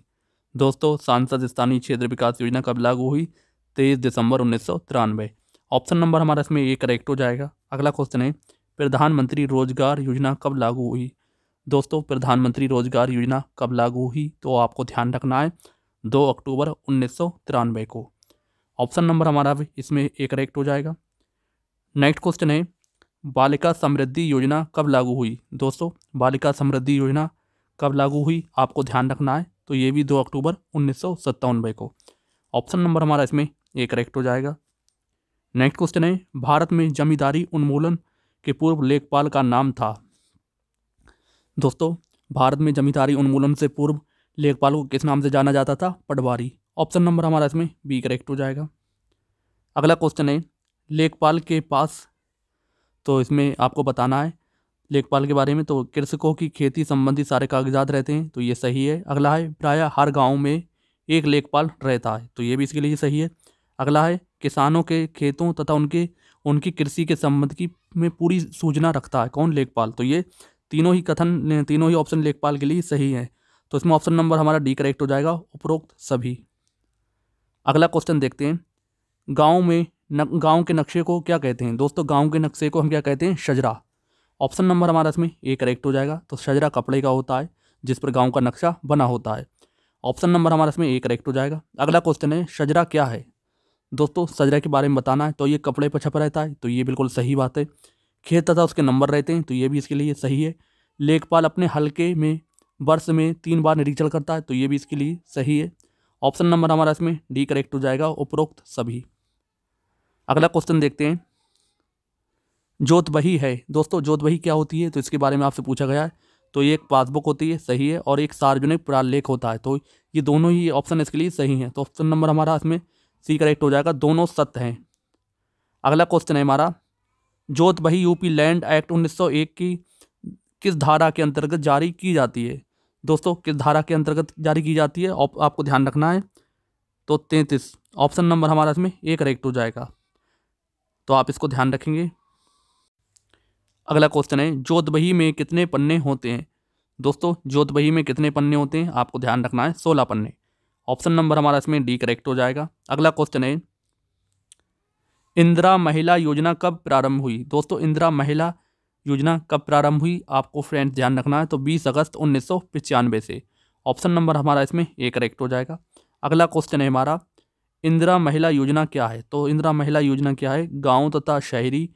A: दोस्तों सांसद स्थानीय क्षेत्र विकास योजना कब लागू हुई तेईस दिसंबर उन्नीस ऑप्शन नंबर हमारा इसमें ए करेक्ट हो जाएगा अगला क्वेश्चन है प्रधानमंत्री रोजगार योजना कब लागू हुई दोस्तों प्रधानमंत्री रोजगार योजना कब लागू हुई तो आपको ध्यान रखना है दो अक्टूबर उन्नीस को ऑप्शन नंबर हमारा भी इसमें एक रेक्ट हो जाएगा नेक्स्ट क्वेश्चन है बालिका समृद्धि योजना कब लागू हुई दोस्तों बालिका समृद्धि योजना कब लागू हुई आपको ध्यान रखना है तो ये भी दो अक्टूबर उन्नीस को ऑप्शन नंबर हमारा इसमें ये करेक्ट हो जाएगा नेक्स्ट क्वेश्चन है भारत में जमींदारी उन्मूलन के पूर्व लेखपाल का नाम था दोस्तों भारत में जमींदारी उन्मूलन से पूर्व लेखपाल को किस नाम से जाना जाता था पटवारी ऑप्शन नंबर हमारा इसमें बी करेक्ट हो जाएगा अगला क्वेश्चन है लेखपाल के पास तो इसमें आपको बताना है लेखपाल के बारे में तो कृषकों की खेती संबंधी सारे कागजात रहते हैं तो ये सही है अगला है प्राय हर गाँव में एक लेखपाल रहता है तो ये भी इसके लिए सही है अगला है किसानों के खेतों तथा उनके उनकी कृषि के संबंध की में पूरी सूचना रखता है कौन लेखपाल तो ये तीनों ही कथन तीनों ही ऑप्शन लेखपाल के लिए सही हैं तो इसमें ऑप्शन नंबर हमारा डी करेक्ट हो जाएगा उपरोक्त सभी अगला क्वेश्चन देखते हैं गाँव में गाँव के नक्शे को क्या कहते हैं दोस्तों गाँव के नक्शे को हम क्या कहते हैं शजरा ऑप्शन नंबर हमारा इसमें ए करेक्ट हो जाएगा तो शजरा कपड़े का होता है जिस पर गाँव का नक्शा बना होता है ऑप्शन नंबर हमारा इसमें ए करेक्ट हो जाएगा अगला क्वेश्चन है शजरा क्या है दोस्तों सजरा के बारे में बताना है तो ये कपड़े पर छप रहता है तो ये बिल्कुल सही बात है खेत तथा उसके नंबर रहते हैं तो ये भी इसके लिए सही है लेखपाल अपने हल्के में वर्ष में तीन बार निरीक्षण करता है तो ये भी इसके लिए सही है ऑप्शन नंबर हमारा इसमें डी करेक्ट हो जाएगा उपरोक्त सभी अगला क्वेश्चन देखते हैं जोत बही है दोस्तों जोत बही क्या होती है तो इसके बारे में आपसे पूछा गया है तो ये एक पासबुक होती है सही है और एक सार्वजनिक प्रालेख होता है तो ये दोनों ही ऑप्शन इसके लिए सही हैं तो ऑप्शन नंबर हमारा इसमें सी करेक्ट हो जाएगा दोनों सत्य हैं अगला क्वेश्चन है हमारा बही यूपी लैंड एक्ट 1901 की किस धारा के अंतर्गत जारी की जाती है दोस्तों किस धारा के अंतर्गत जारी की जाती है आप, आपको ध्यान रखना है तो तैंतीस ऑप्शन नंबर हमारा इसमें एक करेक्ट हो जाएगा तो आप इसको ध्यान रखेंगे अगला क्वेश्चन है बही में कितने पन्ने होते हैं दोस्तों बही में कितने पन्ने होते हैं आपको ध्यान रखना है सोलह पन्ने ऑप्शन नंबर हमारा इसमें डी करेक्ट हो जाएगा अगला क्वेश्चन है इंदिरा महिला योजना कब प्रारंभ हुई दोस्तों इंदिरा महिला योजना कब प्रारंभ हुई आपको फ्रेंड्स ध्यान रखना है तो 20 अगस्त उन्नीस से ऑप्शन नंबर हमारा इसमें ए करेक्ट हो जाएगा अगला क्वेश्चन है हमारा इंदिरा महिला योजना क्या है तो इंदिरा महिला योजना क्या है गांव तथा शहरी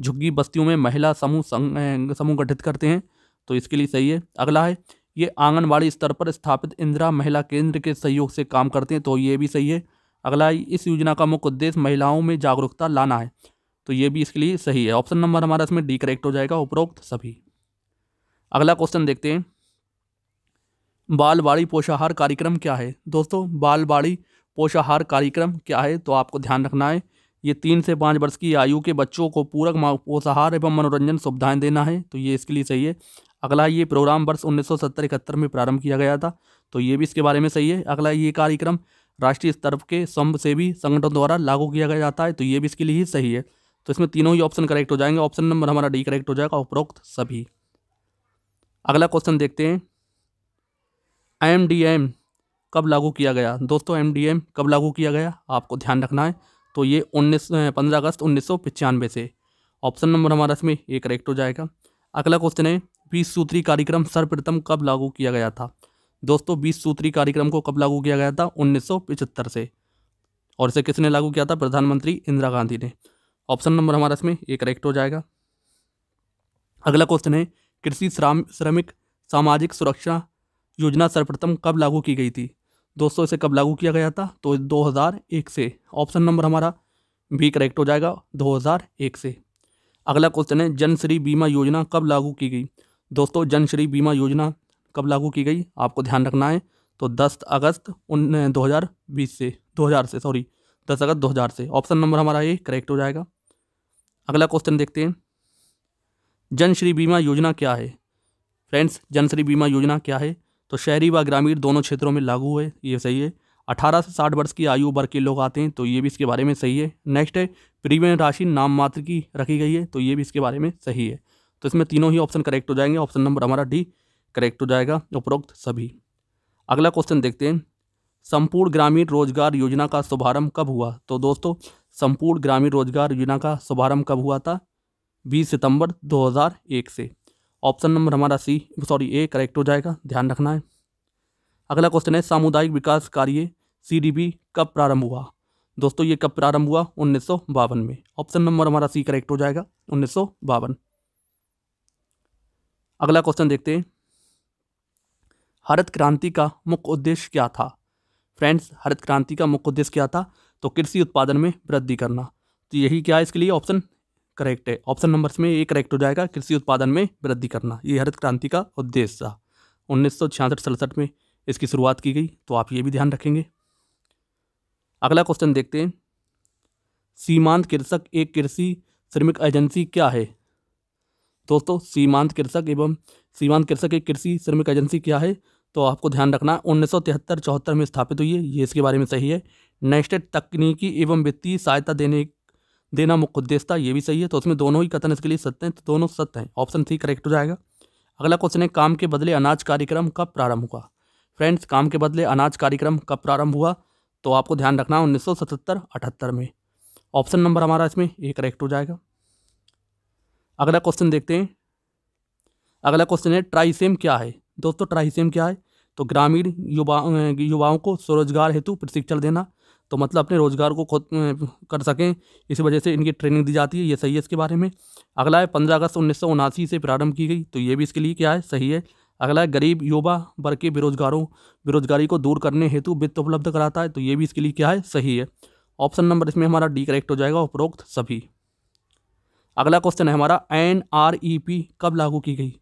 A: झुग्गी बस्तियों में महिला समूह समूह गठित करते हैं तो इसके लिए सही है अगला है ये आंगनबाड़ी स्तर पर स्थापित इंदिरा महिला केंद्र के सहयोग से काम करते हैं तो ये भी सही है अगला इस योजना का मुख्य उद्देश्य महिलाओं में जागरूकता लाना है तो ये भी इसके लिए सही है ऑप्शन नंबर हमारा इसमें डी करेक्ट हो जाएगा उपरोक्त सभी अगला क्वेश्चन देखते हैं बालवाड़ी पोषाहार कार्यक्रम क्या है दोस्तों बालवाड़ी पोषाहार कार्यक्रम क्या है तो आपको ध्यान रखना है ये तीन से पाँच वर्ष की आयु के बच्चों को पूरक पोषाहार एवं मनोरंजन सुविधाएं देना है तो ये इसके लिए सही है अगला ये प्रोग्राम वर्ष उन्नीस सौ में प्रारंभ किया गया था तो ये भी इसके बारे में सही है अगला ये कार्यक्रम राष्ट्रीय स्तर के स्वयंसेवी संगठन द्वारा लागू किया गया जाता है तो ये भी इसके लिए ही सही है तो इसमें तीनों ही ऑप्शन करेक्ट हो जाएंगे ऑप्शन नंबर हमारा डी करेक्ट हो जाएगा उपरोक्त सभी अगला क्वेश्चन देखते हैं एम कब लागू किया गया दोस्तों एम कब लागू किया गया आपको ध्यान रखना है तो ये उन्नीस पंद्रह अगस्त उन्नीस से ऑप्शन नंबर हमारा इसमें ये करेक्ट हो जाएगा अगला क्वेश्चन है बीस सूत्री कार्यक्रम सर्वप्रथम कब लागू किया गया था दोस्तों बीस सूत्री कार्यक्रम को कब लागू किया गया था उन्नीस से और इसे किसने लागू किया था प्रधानमंत्री इंदिरा गांधी ने ऑप्शन नंबर हमारा इसमें ये करेक्ट हो जाएगा अगला क्वेश्चन है कृषि श्रमिक सामाजिक सुरक्षा योजना सर्वप्रथम कब लागू की गई थी दोस्तों इसे कब लागू किया गया था तो 2001 से ऑप्शन नंबर हमारा बी करेक्ट हो जाएगा 2001 से अगला क्वेश्चन है जनश्री बीमा योजना कब लागू की गई दोस्तों जनश्री बीमा योजना कब लागू की गई आपको ध्यान रखना है तो दस अगस्त उन दो हज़ार बीस से दो हज़ार से सॉरी दस अगस्त दो हज़ार से ऑप्शन नंबर हमारा ये करेक्ट हो जाएगा अगला क्वेश्चन देखते हैं जनश्री बीमा योजना क्या है फ्रेंड्स जनश्री बीमा योजना क्या है तो शहरी व ग्रामीण दोनों क्षेत्रों में लागू है ये सही है अठारह से साठ वर्ष की आयु वर्ग के लोग आते हैं तो ये भी इसके बारे में सही है नेक्स्ट है प्रीमियम राशि नाम मात्र की रखी गई है तो ये भी इसके बारे में सही है तो इसमें तीनों ही ऑप्शन करेक्ट हो जाएंगे ऑप्शन नंबर हमारा डी करेक्ट हो जाएगा उपरोक्त सभी अगला क्वेश्चन देखते हैं संपूर्ण ग्रामीण रोजगार योजना का शुभारंभ कब हुआ तो दोस्तों संपूर्ण ग्रामीण रोजगार योजना का शुभारंभ कब हुआ था 20 सितंबर 2001 से ऑप्शन नंबर हमारा सी सॉरी ए करेक्ट हो जाएगा ध्यान रखना है अगला क्वेश्चन है सामुदायिक विकास कार्य सी कब प्रारंभ हुआ दोस्तों ये कब प्रारंभ हुआ उन्नीस में ऑप्शन नंबर हमारा सी करेक्ट हो जाएगा उन्नीस अगला क्वेश्चन देखते हैं हरित क्रांति का मुख्य उद्देश्य क्या था फ्रेंड्स हरित क्रांति का मुख्य उद्देश्य क्या था तो कृषि उत्पादन में वृद्धि करना तो यही क्या है इसके लिए ऑप्शन करेक्ट है ऑप्शन नंबर में ये करेक्ट हो जाएगा कृषि उत्पादन में वृद्धि करना ये हरित क्रांति का उद्देश्य था उन्नीस सौ सड़सठ में इसकी शुरुआत की गई तो आप ये भी ध्यान रखेंगे अगला क्वेश्चन देखते हैं सीमांत कृषक एक कृषि श्रमिक एजेंसी क्या है दोस्तों सीमांत कृषक एवं सीमांत कृषक एक कृषि श्रमिक एजेंसी क्या है तो आपको ध्यान रखना उन्नीस सौ तिहत्तर चौहत्तर में स्थापित हुई है ये इसके बारे में सही है नेक्स्ट तकनीकी एवं वित्तीय सहायता देने देना मुख्य उद्देश्य था ये भी सही है तो उसमें दोनों ही कथन इसके लिए सत्य हैं तो दोनों सत्य हैं ऑप्शन सी करेक्ट हो जाएगा अगला क्वेश्चन है काम के बदले अनाज कार्यक्रम कब प्रारंभ हुआ फ्रेंड्स काम के बदले अनाज कार्यक्रम कब प्रारंभ हुआ तो आपको ध्यान रखना उन्नीस सौ सतहत्तर अठहत्तर में ऑप्शन नंबर हमारा इसमें ये करेक्ट हो जाएगा अगला क्वेश्चन देखते हैं अगला क्वेश्चन है सेम क्या है दोस्तों सेम क्या है तो ग्रामीण युवा युवाओं को स्वरोजगार हेतु प्रशिक्षण देना तो मतलब अपने रोजगार को खुद कर सकें इसी वजह से इनकी ट्रेनिंग दी जाती है ये सही है इसके बारे में अगला है पंद्रह अगस्त उन्नीस से प्रारंभ की गई तो ये भी इसके लिए क्या है सही है अगला है गरीब युवा वर्ग के बेरोजगारों बेरोजगारी को दूर करने हेतु वित्त उपलब्ध कराता है तो ये भी इसके लिए क्या है सही है ऑप्शन नंबर इसमें हमारा डी करेक्ट हो जाएगा उपरोक्त सभी अगला क्वेश्चन है हमारा एन आर ई पी कब लागू की गई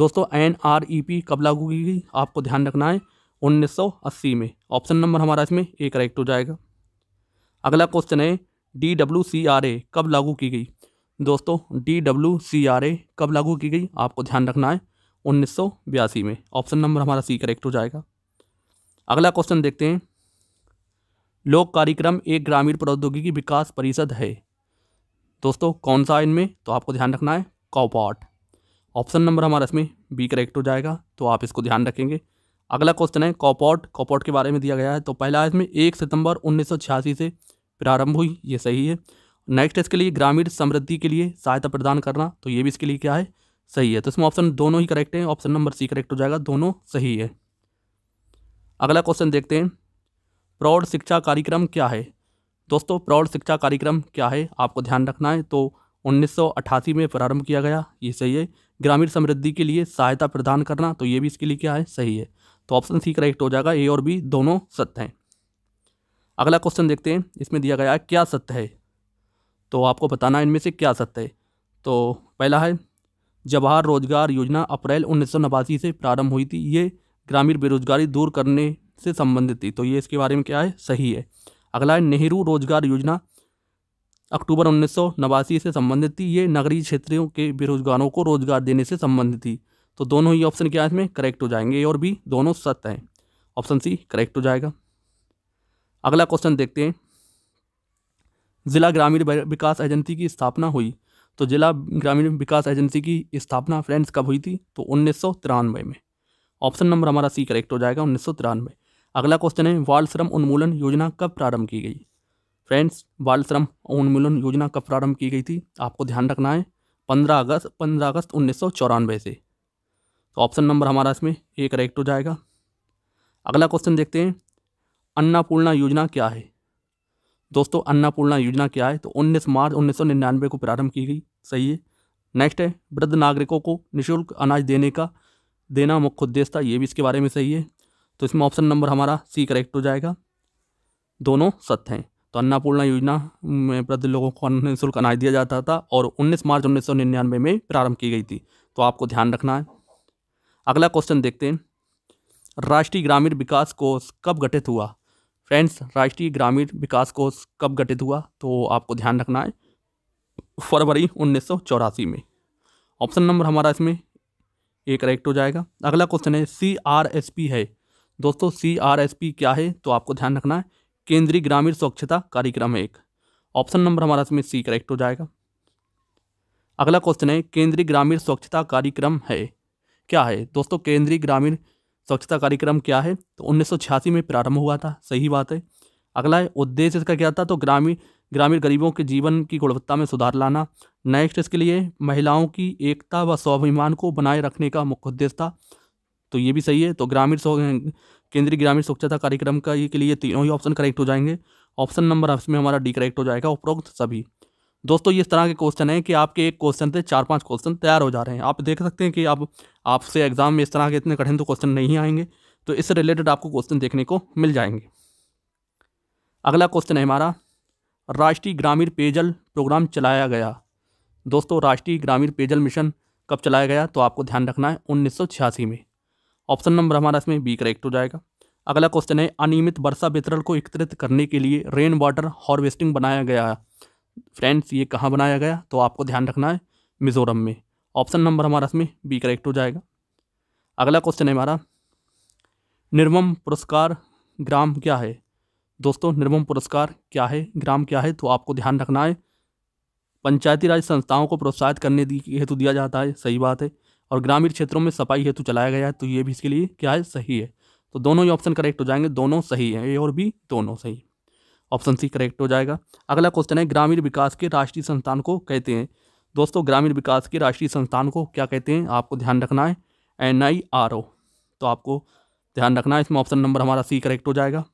A: दोस्तों एन आर ई पी कब लागू की गई आपको ध्यान रखना है 1980 में ऑप्शन नंबर हमारा इसमें ए करेक्ट हो जाएगा अगला क्वेश्चन है D W C R A कब लागू की गई दोस्तों D W C R A कब लागू की गई आपको ध्यान रखना है उन्नीस में ऑप्शन नंबर हमारा सी करेक्ट हो जाएगा अगला क्वेश्चन देखते हैं लोक कार्यक्रम एक ग्रामीण प्रौद्योगिकी विकास परिषद है दोस्तों कौन सा इनमें तो आपको ध्यान रखना है कॉपॉट ऑप्शन नंबर हमारा इसमें बी करेक्ट हो जाएगा तो आप इसको ध्यान रखेंगे अगला क्वेश्चन है कॉपॉट कॉपॉट के बारे में दिया गया है तो पहला इसमें एक सितंबर उन्नीस से प्रारंभ हुई ये सही है नेक्स्ट इसके लिए ग्रामीण समृद्धि के लिए सहायता प्रदान करना तो ये भी इसके लिए क्या है सही है तो इसमें ऑप्शन दोनों ही करेक्ट हैं ऑप्शन नंबर सी करेक्ट हो जाएगा दोनों सही है अगला क्वेश्चन देखते हैं प्रौढ़ शिक्षा कार्यक्रम क्या है दोस्तों प्रौढ़ शिक्षा कार्यक्रम क्या है आपको ध्यान रखना है तो 1988 में प्रारंभ किया गया ये सही है ग्रामीण समृद्धि के लिए सहायता प्रदान करना तो ये भी इसके लिए क्या है सही है तो ऑप्शन सी करेक्ट हो जाएगा ए और बी दोनों सत्य हैं अगला क्वेश्चन देखते हैं इसमें दिया गया है क्या सत्य है तो आपको बताना इनमें से क्या सत्य है तो पहला है जवाहर रोजगार योजना अप्रैल उन्नीस से प्रारंभ हुई थी ये ग्रामीण बेरोजगारी दूर करने से संबंधित थी तो ये इसके बारे में क्या है सही है अगला है नेहरू रोजगार योजना अक्टूबर उन्नीस से संबंधित थी ये नगरीय क्षेत्रों के बेरोजगारों को रोजगार देने से संबंधित थी तो दोनों ही ऑप्शन क्या है इसमें करेक्ट हो जाएंगे और भी दोनों सत्य हैं ऑप्शन सी करेक्ट हो जाएगा अगला क्वेश्चन देखते हैं जिला ग्रामीण विकास एजेंसी की स्थापना हुई तो जिला ग्रामीण विकास एजेंसी की स्थापना फ्रेंड्स कब हुई थी तो उन्नीस में ऑप्शन नंबर हमारा सी करेक्ट हो जाएगा उन्नीस अगला क्वेश्चन है बाल श्रम उन्मूलन योजना कब प्रारंभ की गई फ्रेंड्स बाल श्रम उन्मूलन योजना कब प्रारंभ की गई थी आपको ध्यान रखना है पंद्रह अगस्त पंद्रह अगस्त उन्नीस सौ चौरानवे से तो ऑप्शन नंबर हमारा इसमें ए करेक्ट हो जाएगा अगला क्वेश्चन देखते हैं अन्नापूर्णा योजना क्या है दोस्तों अन्नापूर्णा योजना क्या है तो 19 मार्च 1999 को प्रारंभ की गई सही है नेक्स्ट है वृद्ध नागरिकों को निशुल्क अनाज देने का देना मुख्य उद्देश्य था ये भी इसके बारे में सही है तो इसमें ऑप्शन नंबर हमारा सी करेक्ट हो जाएगा दोनों सत्य हैं तो अन्नापूर्णा योजना में प्रति लोगों को अन्न शुल्क अनाज दिया जाता था और 19 मार्च उन्नीस में प्रारंभ की गई थी तो आपको ध्यान रखना है अगला क्वेश्चन देखते हैं राष्ट्रीय ग्रामीण विकास कोष कब गठित हुआ फ्रेंड्स राष्ट्रीय ग्रामीण विकास कोष कब गठित हुआ तो आपको ध्यान रखना है फरवरी उन्नीस में ऑप्शन नंबर हमारा इसमें ये करेक्ट हो जाएगा अगला क्वेश्चन है सी आर एस पी है दोस्तों सी आर एस पी क्या है तो आपको ध्यान रखना है केंद्रीय ग्रामीण स्वच्छता कार्यक्रम एक ऑप्शन नंबर हमारा इसमें सी करेक्ट हो जाएगा अगला क्वेश्चन है केंद्रीय ग्रामीण स्वच्छता कार्यक्रम है क्या है दोस्तों केंद्रीय ग्रामीण स्वच्छता कार्यक्रम क्या है तो उन्नीस में प्रारंभ हुआ था सही बात है अगला है उद्देश्य इसका क्या था तो ग्रामीण ग्रामीण गरीबों के जीवन की गुणवत्ता में सुधार लाना नेक्स्ट इसके लिए महिलाओं की एकता व स्वाभिमान को बनाए रखने का मुख्य उद्देश्य था तो ये भी सही है तो ग्रामीण केंद्रीय ग्रामीण स्वच्छता कार्यक्रम का के लिए तीनों ही ऑप्शन करेक्ट हो जाएंगे ऑप्शन नंबर इसमें हमारा डी करेक्ट हो जाएगा उपरोक्त सभी दोस्तों ये इस तरह के क्वेश्चन हैं कि आपके एक क्वेश्चन से चार पांच क्वेश्चन तैयार हो जा रहे हैं आप देख सकते हैं कि आप आपसे एग्जाम में इस तरह के इतने कठिन तो क्वेश्चन नहीं आएंगे तो इससे रिलेटेड आपको क्वेश्चन देखने को मिल जाएंगे अगला क्वेश्चन है हमारा राष्ट्रीय ग्रामीण पेयजल प्रोग्राम चलाया गया दोस्तों राष्ट्रीय ग्रामीण पेयजल मिशन कब चलाया गया तो आपको ध्यान रखना है उन्नीस में ऑप्शन नंबर हमारा इसमें बी करेक्ट हो जाएगा अगला क्वेश्चन है अनियमित वर्षा वितरण को एकत्रित करने के लिए रेन वाटर हार्वेस्टिंग बनाया गया है फ्रेंड्स ये कहाँ बनाया गया तो आपको ध्यान रखना है मिजोरम में ऑप्शन नंबर हमारा इसमें बी करेक्ट हो जाएगा अगला क्वेश्चन है हमारा निर्मम पुरस्कार ग्राम क्या है दोस्तों निर्मम पुरस्कार क्या है ग्राम क्या है तो आपको ध्यान रखना है पंचायती राज संस्थाओं को प्रोत्साहित करने हेतु दिया जाता है सही बात है और ग्रामीण क्षेत्रों में सफाई हेतु चलाया गया है तो ये भी इसके लिए क्या है सही है तो दोनों ही ऑप्शन करेक्ट हो जाएंगे दोनों सही हैं ए और बी दोनों सही ऑप्शन सी करेक्ट हो जाएगा अगला क्वेश्चन है ग्रामीण विकास के राष्ट्रीय संस्थान को कहते हैं दोस्तों ग्रामीण विकास के राष्ट्रीय संस्थान को क्या कहते हैं आपको ध्यान रखना है एन आई आर ओ तो आपको ध्यान रखना है इसमें ऑप्शन नंबर हमारा सी करेक्ट हो जाएगा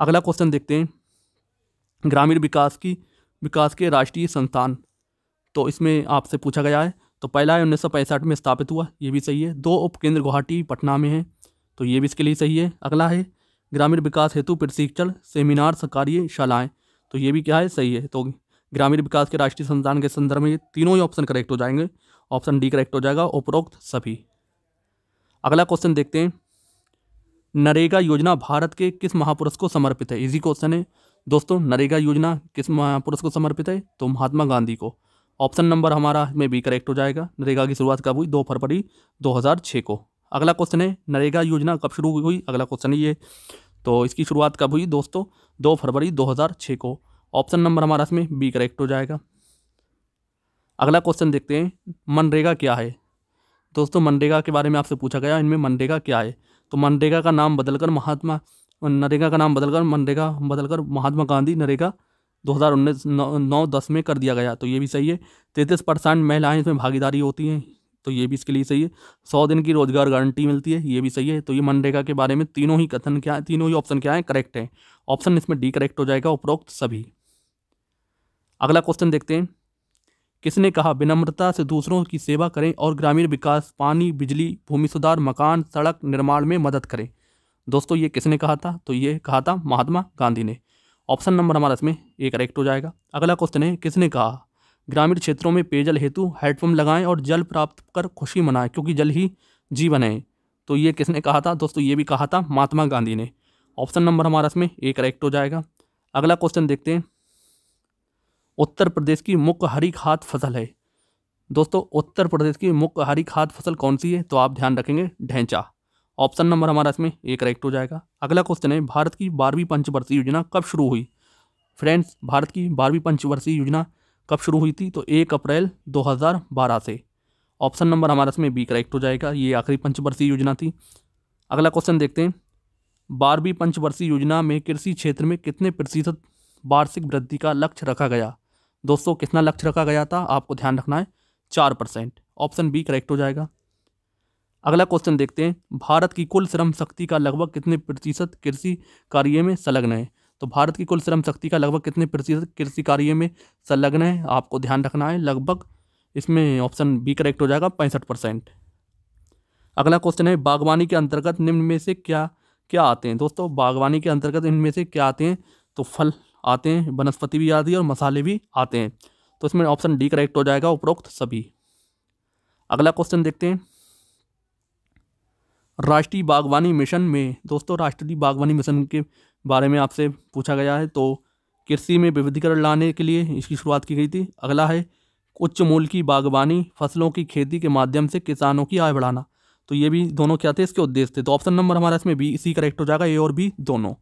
A: अगला क्वेश्चन देखते हैं ग्रामीण विकास की विकास के राष्ट्रीय संस्थान तो इसमें आपसे पूछा गया है तो पहला है उन्नीस में स्थापित हुआ ये भी सही है दो उपकेंद्र गुवाहाटी पटना में है तो ये भी इसके लिए सही है अगला है ग्रामीण विकास हेतु प्रशिक्षण सेमिनार कार्यशालाएँ तो ये भी क्या है सही है तो ग्रामीण विकास के राष्ट्रीय संस्थान के संदर्भ में ये तीनों ही ऑप्शन करेक्ट हो जाएंगे ऑप्शन डी करेक्ट हो जाएगा उपरोक्त सभी अगला क्वेश्चन देखते हैं नरेगा योजना भारत के किस महापुरुष को समर्पित है इजी क्वेश्चन है दोस्तों नरेगा योजना किस महापुरुष को समर्पित है तो महात्मा गांधी को ऑप्शन नंबर हमारा में बी करेक्ट हो जाएगा नरेगा की शुरुआत कब हुई दो फरवरी 2006 को अगला क्वेश्चन है नरेगा योजना कब शुरू हुई अगला क्वेश्चन ये तो इसकी शुरुआत कब हुई दोस्तों दो फरवरी 2006 को ऑप्शन नंबर हमारा इसमें बी करेक्ट हो जाएगा अगला क्वेश्चन देखते हैं मनरेगा क्या है दोस्तों मनरेगा के बारे में आपसे पूछा गया इनमें मनरेगा क्या है तो मनरेगा का नाम बदलकर महात्मा नरेगा का नाम बदलकर मनरेगा बदलकर महात्मा गांधी नरेगा 2019 नौ दस में कर दिया गया तो ये भी सही है तैंतीस परसेंट महिलाएँ इसमें भागीदारी होती हैं तो ये भी इसके लिए सही है सौ दिन की रोजगार गारंटी मिलती है ये भी सही है तो ये मनरेगा के बारे में तीनों ही कथन क्या है तीनों ही ऑप्शन क्या है करेक्ट है ऑप्शन इसमें डी करेक्ट हो जाएगा उपरोक्त सभी अगला क्वेश्चन देखते हैं किसने कहा विनम्रता से दूसरों की सेवा करें और ग्रामीण विकास पानी बिजली भूमि सुधार मकान सड़क निर्माण में मदद करें दोस्तों ये किसने कहा था तो ये कहा था महात्मा गांधी ने ऑप्शन नंबर हमारा इसमें ए करेक्ट हो जाएगा अगला क्वेश्चन है किसने कहा ग्रामीण क्षेत्रों में पेयजल हेतु हैडपम्प लगाएं और जल प्राप्त कर खुशी मनाएं क्योंकि जल ही जीवन है तो ये किसने कहा था दोस्तों ये भी कहा था महात्मा गांधी ने ऑप्शन नंबर हमारा इसमें ए करेक्ट हो जाएगा अगला क्वेश्चन देखते हैं उत्तर प्रदेश की मुख्य हरी खाद फसल है दोस्तों उत्तर प्रदेश की मुख्य हरी खाद फसल कौन सी है तो आप ध्यान रखेंगे ढेंचा ऑप्शन नंबर हमारा इसमें ए करेक्ट हो जाएगा अगला क्वेश्चन है भारत की बारहवीं पंचवर्षीय योजना कब शुरू हुई फ्रेंड्स भारत की बारहवीं पंचवर्षीय योजना कब शुरू हुई थी तो एक अप्रैल 2012 से ऑप्शन नंबर हमारा इसमें बी करेक्ट हो जाएगा ये आखिरी पंचवर्षीय योजना थी अगला क्वेश्चन देखते हैं बारहवीं पंचवर्षीय योजना में कृषि क्षेत्र में कितने प्रतिशत वार्षिक वृद्धि का लक्ष्य रखा गया दोस्तों कितना लक्ष्य रखा गया था आपको ध्यान रखना है चार परसेंट ऑप्शन बी करेक्ट हो जाएगा अगला क्वेश्चन देखते हैं भारत की कुल श्रम शक्ति का लगभग कितने प्रतिशत कृषि कार्य में संलग्न है तो भारत की कुल श्रम शक्ति का लगभग कितने प्रतिशत कृषि कार्य में संलग्न है आपको ध्यान रखना है लगभग इसमें ऑप्शन बी करेक्ट हो जाएगा पैंसठ परसेंट अगला क्वेश्चन है बागवानी के अंतर्गत निम्न में से क्या क्या आते हैं दोस्तों बागवानी के अंतर्गत इनमें से क्या आते हैं तो फल आते हैं वनस्पति भी आती है और मसाले भी आते हैं तो इसमें ऑप्शन डी करेक्ट हो जाएगा उपरोक्त सभी अगला क्वेश्चन देखते हैं राष्ट्रीय बागवानी मिशन में दोस्तों राष्ट्रीय बागवानी मिशन के बारे में आपसे पूछा गया है तो कृषि में विविधीकरण लाने के लिए इसकी शुरुआत की गई थी अगला है उच्च मूल्य की बागवानी फसलों की खेती के माध्यम से किसानों की आय बढ़ाना तो ये भी दोनों क्या थे इसके उद्देश्य थे तो ऑप्शन नंबर हमारा इसमें बी इसी करेक्ट हो जाएगा ए और बी दोनों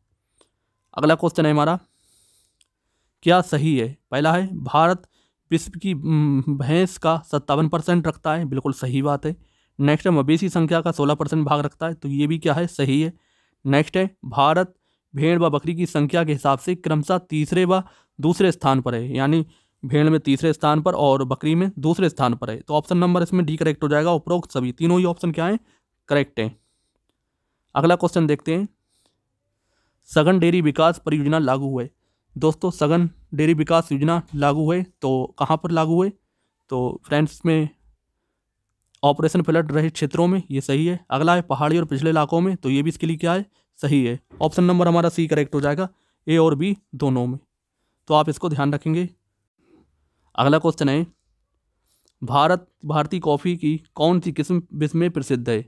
A: अगला क्वेश्चन है हमारा क्या सही है पहला है भारत विश्व की हम्म, भैंस का सत्तावन परसेंट रखता है बिल्कुल सही बात है नेक्स्ट है मवेशी संख्या का सोलह परसेंट भाग रखता है तो ये भी क्या है सही है नेक्स्ट है भारत भेड़ व बकरी की संख्या के हिसाब से क्रमशः तीसरे व दूसरे स्थान पर है यानी भेड़ में तीसरे स्थान पर और बकरी में दूसरे स्थान पर है तो ऑप्शन नंबर इसमें डी करेक्ट हो जाएगा उपरोक्त सभी तीनों ही ऑप्शन क्या हैं करेक्ट हैं अगला क्वेश्चन देखते हैं सघन डेयरी विकास परियोजना लागू हुए दोस्तों सघन डेयरी विकास योजना लागू हुए तो कहाँ पर लागू हुए तो फ्रेंड्स में ऑपरेशन फ्लड रहित क्षेत्रों में ये सही है अगला है पहाड़ी और पिछले इलाकों में तो ये भी इसके लिए क्या है सही है ऑप्शन नंबर हमारा सी करेक्ट हो जाएगा ए और बी दोनों में तो आप इसको ध्यान रखेंगे अगला क्वेश्चन है भारत भारतीय कॉफ़ी की कौन सी किस्म विश्व में प्रसिद्ध है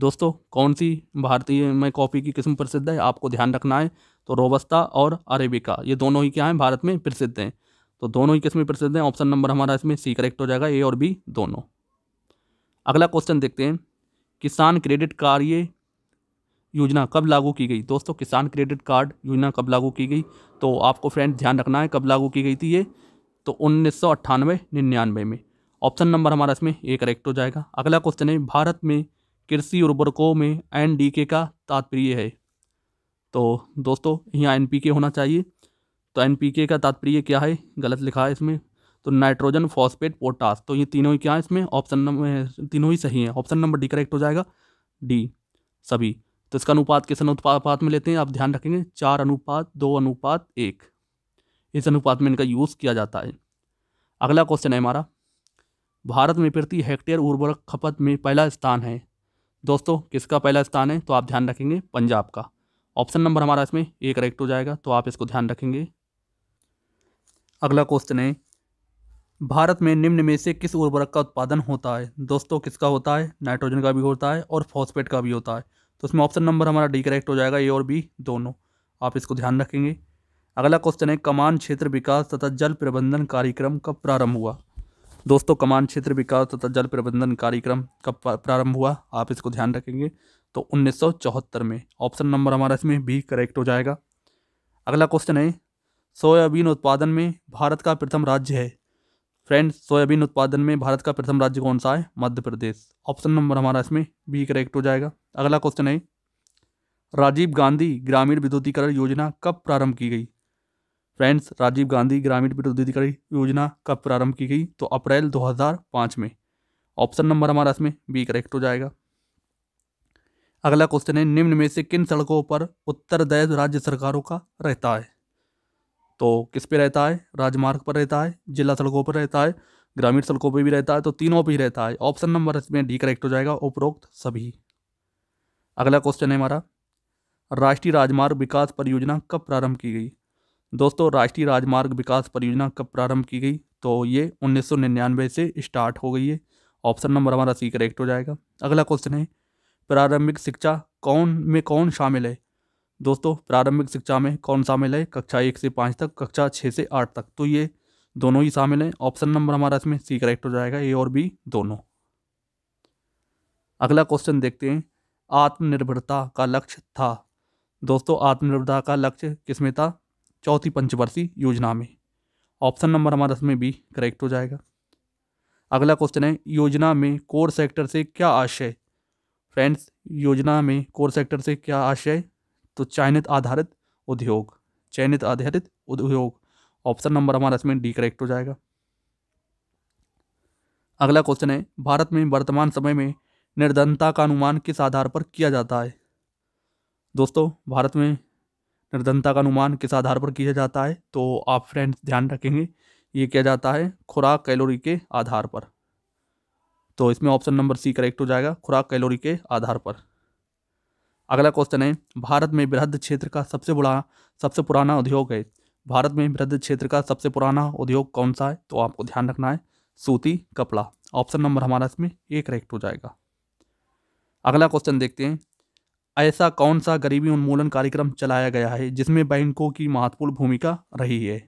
A: दोस्तों कौन सी भारतीय में कॉफ़ी की किस्म प्रसिद्ध है आपको ध्यान रखना है तो रोबस्ता और अरेबिका ये दोनों ही क्या हैं भारत में प्रसिद्ध हैं तो दोनों ही किस्में प्रसिद्ध हैं ऑप्शन नंबर हमारा इसमें सी करेक्ट हो जाएगा ए और बी दोनों अगला क्वेश्चन देखते हैं किसान क्रेडिट कार्य योजना कब लागू की गई दोस्तों किसान क्रेडिट कार्ड योजना कब लागू की गई तो आपको फ्रेंड ध्यान रखना है कब लागू की गई थी ये तो उन्नीस सौ अट्ठानवे निन्यानवे में ऑप्शन नंबर हमारा इसमें ए करेक्ट हो जाएगा अगला क्वेश्चन है भारत में कृषि उर्वरकों में एन डी के का तात्पर्य है तो दोस्तों यहाँ एन पी के होना चाहिए तो एन पी के का तात्पर्य क्या है गलत लिखा है इसमें तो नाइट्रोजन फॉस्फेट पोटास तो ये तीनों ही क्या है इसमें ऑप्शन नंबर तीनों ही सही है ऑप्शन नंबर डी करेक्ट हो जाएगा डी सभी तो इसका अनुपात किस अनुपात में लेते हैं आप ध्यान रखेंगे चार अनुपात दो अनुपात एक इस अनुपात में इनका यूज़ किया जाता है अगला क्वेश्चन है हमारा भारत में प्रति हेक्टेयर उर्वरक खपत में पहला स्थान है दोस्तों किसका पहला स्थान है तो आप ध्यान रखेंगे पंजाब का ऑप्शन नंबर हमारा इसमें एक करेक्ट हो जाएगा तो आप इसको ध्यान रखेंगे अगला क्वेश्चन है भारत में निम्न में से किस उर्वरक का उत्पादन होता है दोस्तों किसका होता है नाइट्रोजन का भी होता है और फॉस्फेट का भी होता है तो इसमें ऑप्शन नंबर हमारा डी करेक्ट हो जाएगा ए और बी दोनों आप इसको ध्यान रखेंगे अगला क्वेश्चन है कमान क्षेत्र विकास तथा जल प्रबंधन कार्यक्रम कब प्रारंभ हुआ दोस्तों कमान क्षेत्र विकास तथा जल प्रबंधन कार्यक्रम कब प्रारंभ हुआ आप इसको ध्यान रखेंगे तो उन्नीस में ऑप्शन नंबर हमारा इसमें बी करेक्ट हो जाएगा अगला क्वेश्चन है सोयाबीन उत्पादन में भारत का प्रथम राज्य है फ्रेंड्स सोयाबीन उत्पादन में भारत का प्रथम राज्य कौन सा है मध्य प्रदेश ऑप्शन नंबर हमारा इसमें बी करेक्ट हो जाएगा अगला क्वेश्चन है राजीव गांधी ग्रामीण विद्युतीकरण योजना कब प्रारंभ की गई फ्रेंड्स राजीव गांधी ग्रामीण विद्युतीकरण योजना कब प्रारंभ की गई तो अप्रैल 2005 में ऑप्शन नंबर हमारा इसमें बी करेक्ट हो जाएगा अगला क्वेश्चन है निम्न में से किन सड़कों पर उत्तरदायित्व राज्य सरकारों का रहता है तो किस पे रहता है राजमार्ग पर रहता है जिला सड़कों पर रहता है ग्रामीण सड़कों पर भी रहता है तो तीनों पर ही रहता है ऑप्शन नंबर इसमें डी करेक्ट हो जाएगा उपरोक्त सभी अगला क्वेश्चन है हमारा राष्ट्रीय राजमार्ग विकास परियोजना कब प्रारंभ की गई दोस्तों राष्ट्रीय राजमार्ग विकास परियोजना कब प्रारंभ की गई तो ये उन्नीस से स्टार्ट हो गई है ऑप्शन नंबर हमारा सी करेक्ट हो जाएगा अगला क्वेश्चन है प्रारंभिक शिक्षा कौन में कौन शामिल है दोस्तों प्रारंभिक शिक्षा में कौन शामिल है कक्षा एक से पाँच तक कक्षा छः से आठ तक तो ये दोनों ही शामिल हैं ऑप्शन नंबर हमारा इसमें सी करेक्ट हो जाएगा ए और बी दोनों अगला क्वेश्चन देखते हैं आत्मनिर्भरता का लक्ष्य था दोस्तों आत्मनिर्भरता का लक्ष्य किस में था चौथी पंचवर्षीय योजना में ऑप्शन नंबर हमारा इसमें बी करेक्ट हो जाएगा अगला क्वेश्चन है योजना में कोर सेक्टर से क्या आशय फ्रेंड्स योजना में कोर सेक्टर से क्या आशय तो चयनित आधारित उद्योग चयनित आधारित उद्योग ऑप्शन नंबर हमारा इसमें डी करेक्ट हो जाएगा अगला क्वेश्चन है भारत में वर्तमान समय में निर्धनता का अनुमान किस आधार पर किया जाता है दोस्तों भारत में निर्धनता का अनुमान किस आधार पर किया जाता है तो आप फ्रेंड्स ध्यान रखेंगे ये किया जाता है खुराक कैलोरी के आधार पर तो इसमें ऑप्शन नंबर सी करेक्ट हो जाएगा खुराक कैलोरी के आधार पर अगला क्वेश्चन है भारत में वृद्ध क्षेत्र का सबसे बड़ा सबसे पुराना उद्योग है भारत में वृद्ध क्षेत्र का सबसे पुराना उद्योग कौन सा है तो आपको ध्यान रखना है सूती कपड़ा ऑप्शन नंबर हमारा इसमें एक करेक्ट हो जाएगा अगला क्वेश्चन देखते हैं ऐसा कौन सा गरीबी उन्मूलन कार्यक्रम चलाया गया है जिसमें बैंकों की महत्वपूर्ण भूमिका रही है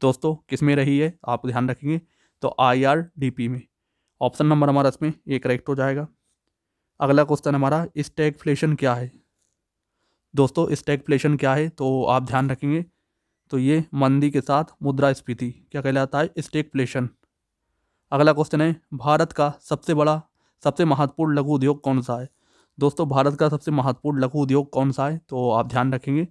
A: दोस्तों किसमें रही है आप ध्यान रखेंगे तो आई में ऑप्शन नंबर हमारा इसमें एक करेक्ट हो जाएगा अगला क्वेश्चन हमारा स्टैगफ्लेशन क्या है दोस्तों स्टैगफ्लेशन क्या है तो आप ध्यान रखेंगे तो ये मंदी के साथ मुद्रा स्फीति क्या कहलाता है स्टेक प्लेशन अगला क्वेश्चन है भारत का सबसे बड़ा सबसे महत्वपूर्ण लघु उद्योग कौन सा है दोस्तों भारत का सबसे महत्वपूर्ण लघु उद्योग कौन सा है तो आप ध्यान रखेंगे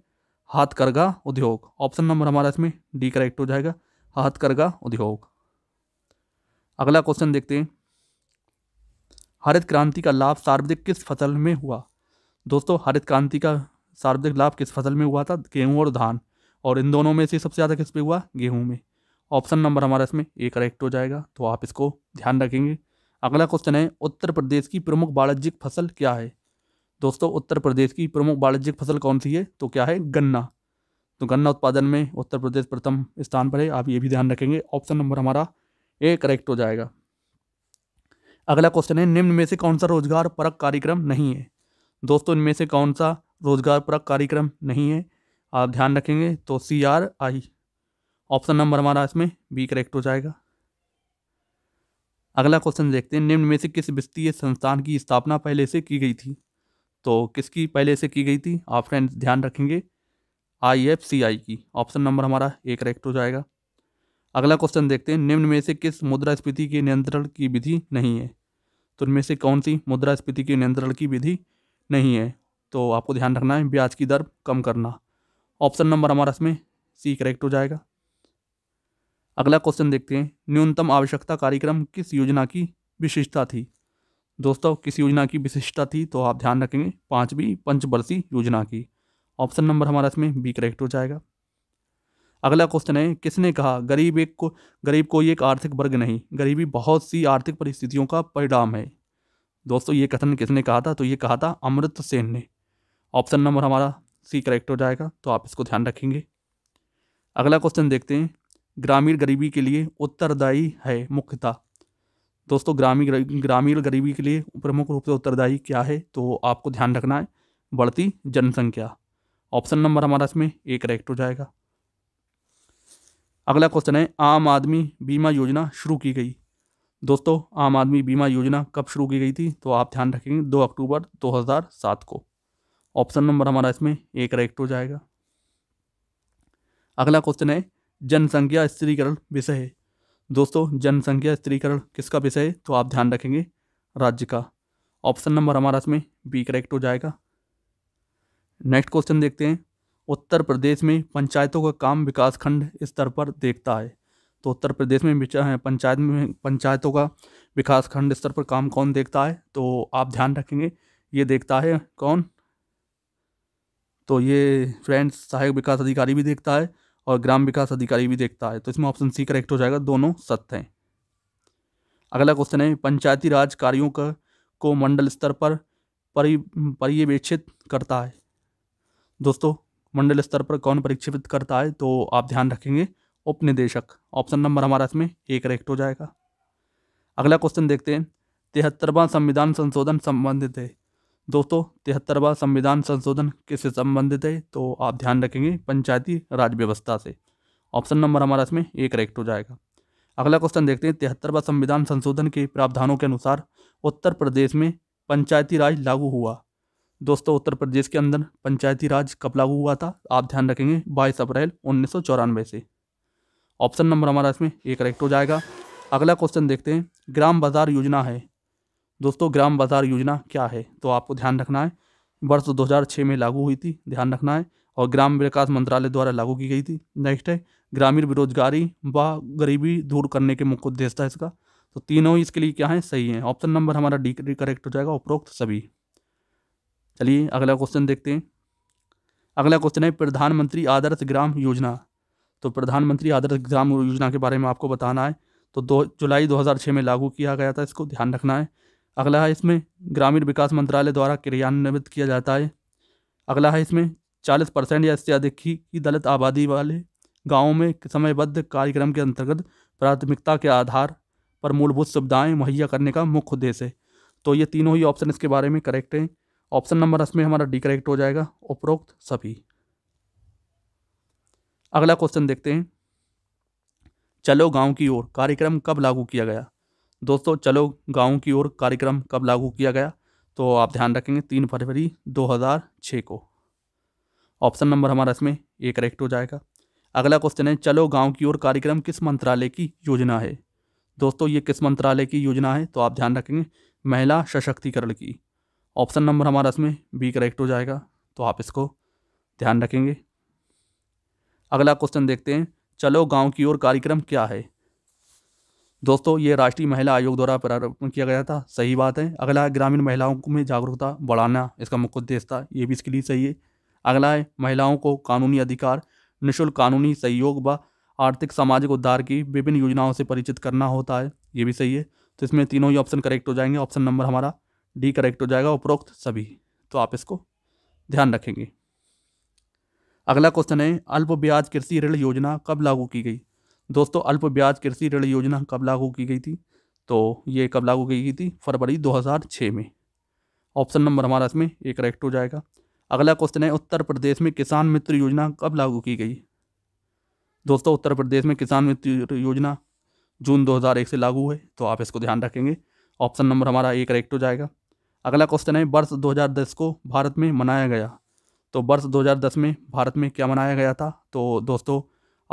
A: हाथ करगा उद्योग ऑप्शन नंबर हमारा इसमें डी करेक्ट हो जाएगा हाथ करगा उद्योग अगला क्वेश्चन देखते हैं हरित क्रांति का लाभ सर्वाधिक किस फसल में हुआ दोस्तों हरित क्रांति का सर्वाधिक लाभ किस फसल में हुआ था गेहूँ और धान और इन दोनों में से सबसे ज़्यादा किस पे हुआ गेहूँ में ऑप्शन नंबर हमारा इसमें ए करेक्ट हो जाएगा तो आप इसको ध्यान रखेंगे अगला क्वेश्चन है उत्तर प्रदेश की प्रमुख वाणिज्यिक फसल क्या है दोस्तों उत्तर प्रदेश की प्रमुख वाणिज्यिक फसल कौन सी है तो क्या है गन्ना तो गन्ना उत्पादन में उत्तर प्रदेश प्रथम स्थान पर है आप ये भी ध्यान रखेंगे ऑप्शन नंबर हमारा ए करेक्ट हो जाएगा अगला क्वेश्चन है निम्न में से कौन सा रोजगार परक कार्यक्रम नहीं है दोस्तों इनमें से कौन सा रोजगार परक कार्यक्रम नहीं है आप ध्यान रखेंगे तो C R I option number हमारा इसमें बी करेक्ट हो जाएगा अगला क्वेश्चन देखते हैं निम्न में से किस वित्तीय संस्थान की स्थापना पहले से की गई थी तो किसकी पहले से की गई थी आप फ्रेंड ध्यान रखेंगे आई एफ सी आई की ऑप्शन नंबर हमारा ए करेक्ट हो जाएगा अगला क्वेश्चन देखते हैं निम्न में से किस मुद्रास्फीति के नियंत्रण की विधि नहीं है तो उनमें से कौन सी मुद्रास्फीति के नियंत्रण की विधि नहीं है तो आपको ध्यान रखना है ब्याज की दर कम करना ऑप्शन नंबर हमारा इसमें सी करेक्ट हो जाएगा अगला क्वेश्चन देखते हैं न्यूनतम आवश्यकता कार्यक्रम किस योजना की विशेषता थी दोस्तों किस योजना की विशिष्टता थी तो आप ध्यान रखेंगे पाँचवीं पंचवर्षीय योजना की ऑप्शन नंबर हमारा इसमें बी करेक्ट हो जाएगा अगला क्वेश्चन है किसने कहा गरीब एक को गरीब कोई एक आर्थिक वर्ग नहीं गरीबी बहुत सी आर्थिक परिस्थितियों का परिणाम है दोस्तों ये कथन किसने कहा था तो ये कहा था अमृत सेन ने ऑप्शन नंबर हमारा सी करेक्ट हो जाएगा तो आप इसको ध्यान रखेंगे अगला क्वेश्चन देखते हैं ग्रामीण गरीबी के लिए उत्तरदायी है मुख्यता दोस्तों ग्रामीण ग्रामीण गरीबी के लिए प्रमुख रूप से उत्तरदायी क्या है तो आपको ध्यान रखना है बढ़ती जनसंख्या ऑप्शन नंबर हमारा इसमें ए करेक्ट हो जाएगा अगला क्वेश्चन है आम आदमी बीमा योजना शुरू की गई दोस्तों आम आदमी बीमा योजना कब शुरू की गई थी तो आप ध्यान रखेंगे दो अक्टूबर 2007 को ऑप्शन नंबर हमारा इसमें एक करेक्ट हो जाएगा अगला क्वेश्चन है जनसंख्या स्त्रीकरण विषय है दोस्तों जनसंख्या स्त्रीकरण किसका विषय है तो आप ध्यान रखेंगे राज्य का ऑप्शन नंबर हमारा इसमें बी करेक्ट हो जाएगा नेक्स्ट क्वेश्चन देखते हैं उत्तर प्रदेश में पंचायतों का काम विकास खंड स्तर पर देखता है तो उत्तर प्रदेश में पंचायत में पंचायतों का विकास खंड स्तर पर काम कौन देखता है तो आप ध्यान रखेंगे ये देखता है कौन तो ये फ्रेंड्स सहायक विकास अधिकारी भी देखता है और ग्राम विकास अधिकारी भी देखता है तो इसमें ऑप्शन सी करेक्ट हो जाएगा दोनों सत्य हैं अगला क्वेश्चन है पंचायती राज कार्यों का को मंडल स्तर पर पर्यवेक्षित करता है दोस्तों मंडल स्तर पर कौन परीक्षित करता है तो आप ध्यान रखेंगे उपनिदेशक ऑप्शन नंबर हमारा इसमें ए करेक्ट हो जाएगा अगला क्वेश्चन देखते हैं तिहत्तरवां संविधान संशोधन संबंधित है दोस्तों तिहत्तरवां संविधान संशोधन किससे संबंधित है तो आप ध्यान रखेंगे पंचायती राज व्यवस्था से ऑप्शन नंबर हमारा इसमें ए करेक्ट हो जाएगा अगला क्वेश्चन देखते हैं तिहत्तरवा संविधान संशोधन के प्रावधानों के अनुसार उत्तर प्रदेश में पंचायती राज लागू हुआ दोस्तों उत्तर प्रदेश के अंदर पंचायती राज कब लागू हुआ था आप ध्यान रखेंगे बाईस अप्रैल उन्नीस से ऑप्शन नंबर हमारा इसमें एक करेक्ट हो जाएगा अगला क्वेश्चन देखते हैं ग्राम बाजार योजना है दोस्तों ग्राम बाजार योजना क्या है तो आपको ध्यान रखना है वर्ष दो में लागू हुई थी ध्यान रखना है और ग्राम विकास मंत्रालय द्वारा लागू की गई थी नेक्स्ट है ग्रामीण बेरोजगारी व गरीबी दूर करने के मुख्य उद्देश्य था इसका तो तीनों ही इसके लिए क्या है सही है ऑप्शन नंबर हमारा डी करेक्ट हो जाएगा उपरोक्त सभी चलिए अगला क्वेश्चन देखते हैं अगला क्वेश्चन है प्रधानमंत्री आदर्श ग्राम योजना तो प्रधानमंत्री आदर्श ग्राम योजना के बारे में आपको बताना है तो दो जुलाई 2006 में लागू किया गया था इसको ध्यान रखना है अगला है इसमें ग्रामीण विकास मंत्रालय द्वारा क्रियान्वित किया जाता है अगला है इसमें चालीस परसेंट या इससे अधिक की दलित आबादी वाले गाँव में समयबद्ध कार्यक्रम के अंतर्गत प्राथमिकता के आधार पर मूलभूत सुविधाएँ मुहैया करने का मुख्य उद्देश्य है तो ये तीनों ही ऑप्शन इसके बारे में करेक्ट हैं ऑप्शन नंबर इसमें हमारा डी करेक्ट हो जाएगा उपरोक्त सभी अगला क्वेश्चन देखते हैं चलो गांव की ओर कार्यक्रम कब लागू किया गया दोस्तों चलो गांव की ओर कार्यक्रम कब लागू किया गया तो आप ध्यान रखेंगे तीन फरवरी 2006 को ऑप्शन नंबर हमारा इसमें ए करेक्ट हो जाएगा अगला क्वेश्चन है चलो गांव की ओर कार्यक्रम किस मंत्रालय की योजना है दोस्तों ये किस मंत्रालय की योजना है तो आप ध्यान रखेंगे महिला सशक्तिकरण की ऑप्शन नंबर हमारा इसमें बी करेक्ट हो जाएगा तो आप इसको ध्यान रखेंगे अगला क्वेश्चन देखते हैं चलो गांव की ओर कार्यक्रम क्या है दोस्तों ये राष्ट्रीय महिला आयोग द्वारा प्रारंभ किया गया था सही बात है अगला है ग्रामीण महिलाओं में जागरूकता बढ़ाना इसका मुख्य उद्देश्य था ये भी इसके लिए सही है अगला है महिलाओं को कानूनी अधिकार निःशुल्क कानूनी सहयोग व आर्थिक सामाजिक उद्धार की विभिन्न योजनाओं से परिचित करना होता है ये भी सही है तो इसमें तीनों ही ऑप्शन करेक्ट हो जाएंगे ऑप्शन नंबर हमारा डी करेक्ट हो जाएगा उपरोक्त सभी तो आप इसको ध्यान रखेंगे अगला क्वेश्चन है अल्प ब्याज कृषि ऋण योजना कब लागू की गई दोस्तों अल्प ब्याज कृषि ऋण योजना कब लागू की गई थी तो ये कब लागू की गई थी फरवरी 2006 में ऑप्शन नंबर हमारा इसमें एक करेक्ट हो जाएगा अगला क्वेश्चन है उत्तर प्रदेश में किसान मित्र योजना कब लागू की गई दोस्तों उत्तर प्रदेश में किसान मित्र योजना जून 2001 से लागू है तो आप इसको ध्यान रखेंगे ऑप्शन नंबर हमारा एक करेक्ट हो जाएगा अगला क्वेश्चन है वर्ष 2010 को भारत में मनाया गया तो वर्ष 2010 में भारत में क्या मनाया गया था तो दोस्तों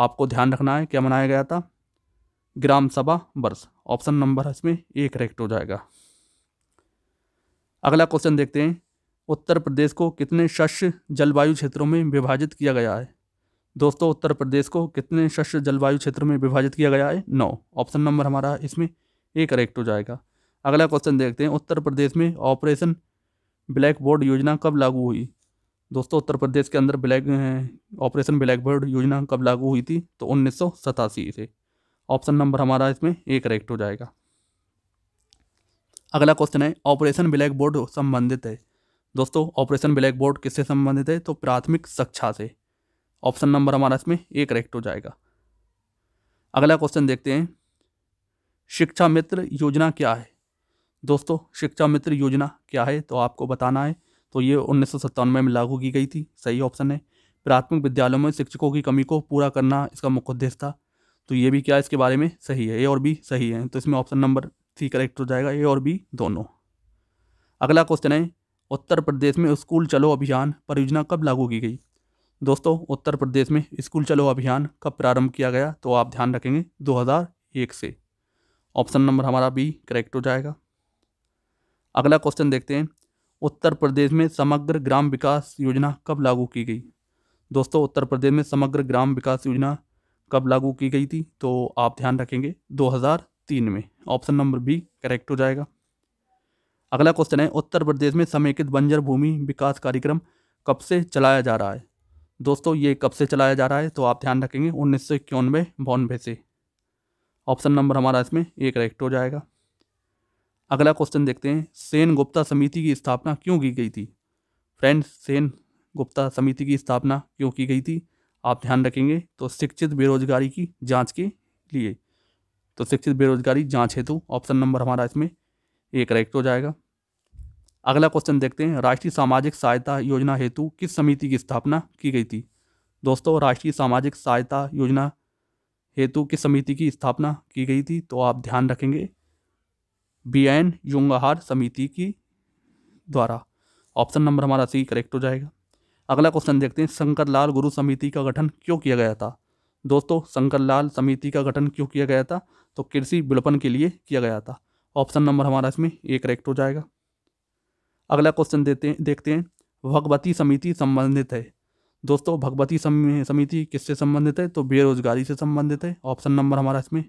A: आपको ध्यान रखना है क्या मनाया गया था ग्राम सभा वर्ष ऑप्शन नंबर इसमें ए करेक्ट हो जाएगा अगला क्वेश्चन देखते हैं उत्तर प्रदेश को कितने शस्य जलवायु क्षेत्रों में विभाजित किया गया है दोस्तों उत्तर प्रदेश को कितने शस्य जलवायु क्षेत्र में विभाजित किया गया है नौ ऑप्शन नंबर हमारा इसमें ए करेक्ट हो जाएगा अगला क्वेश्चन देखते हैं उत्तर प्रदेश में ऑपरेशन ब्लैक बोर्ड योजना कब लागू हुई दोस्तों उत्तर प्रदेश के अंदर ब्लैक ऑपरेशन ब्लैक बोर्ड योजना कब लागू हुई थी तो उन्नीस से ऑप्शन नंबर हमारा इसमें एक करेक्ट हो जाएगा अगला क्वेश्चन है ऑपरेशन ब्लैक बोर्ड संबंधित है दोस्तों ऑपरेशन ब्लैक बोर्ड किससे संबंधित है तो प्राथमिक शिक्षा से ऑप्शन नंबर हमारा इसमें एक करेक्ट हो जाएगा अगला क्वेश्चन देखते हैं शिक्षा मित्र योजना क्या है दोस्तों शिक्षा मित्र योजना क्या है तो आपको बताना है तो ये उन्नीस में लागू की गई थी सही ऑप्शन है प्राथमिक विद्यालयों में शिक्षकों की कमी को पूरा करना इसका मुख्य उद्देश्य था तो ये भी क्या इसके बारे में सही है ए और बी सही है तो इसमें ऑप्शन नंबर सी करेक्ट हो जाएगा ए और बी दोनों अगला क्वेश्चन है उत्तर प्रदेश में स्कूल चलो अभियान परियोजना कब लागू की गई दोस्तों उत्तर प्रदेश में स्कूल चलो अभियान कब प्रारंभ किया गया तो आप ध्यान रखेंगे 2001 से ऑप्शन नंबर हमारा बी करेक्ट हो जाएगा अगला क्वेश्चन देखते हैं उत्तर प्रदेश में समग्र ग्राम विकास योजना कब लागू की गई दोस्तों उत्तर प्रदेश में समग्र ग्राम विकास योजना कब लागू की गई थी तो आप ध्यान रखेंगे 2003 में ऑप्शन नंबर बी करेक्ट हो जाएगा अगला क्वेश्चन है उत्तर प्रदेश में समेकित बंजर भूमि विकास कार्यक्रम कब से चलाया जा रहा है दोस्तों ये कब से चलाया जा रहा है तो आप ध्यान रखेंगे उन्नीस सौ इक्यानवे से ऑप्शन नंबर हमारा इसमें ये करेक्ट हो जाएगा अगला क्वेश्चन देखते हैं सेन गुप्ता समिति की स्थापना क्यों की गई थी फ्रेंड्स सेन गुप्ता समिति की स्थापना क्यों की गई थी आप ध्यान रखेंगे तो शिक्षित बेरोजगारी की जांच के लिए तो शिक्षित बेरोजगारी जांच हेतु ऑप्शन नंबर हमारा इसमें ए करेक्ट हो जाएगा अगला क्वेश्चन देखते हैं राष्ट्रीय सामाजिक सहायता योजना हेतु किस समिति की स्थापना की गई थी दोस्तों राष्ट्रीय सामाजिक सहायता योजना हेतु किस समिति की स्थापना की गई थी तो आप ध्यान रखेंगे बियन युंगहार समिति की द्वारा ऑप्शन नंबर हमारा सी करेक्ट हो जाएगा अगला क्वेश्चन देखते हैं शंकर लाल गुरु समिति का गठन क्यों किया गया था दोस्तों शंकर लाल समिति का गठन क्यों किया गया था तो कृषि विलोपन के लिए किया गया था ऑप्शन नंबर हमारा इसमें ए करेक्ट हो जाएगा अगला क्वेश्चन देते हैं देखते हैं भगवती समिति संबंधित है दोस्तों भगवती समिति किससे संबंधित है तो बेरोजगारी से संबंधित है ऑप्शन नंबर हमारा इसमें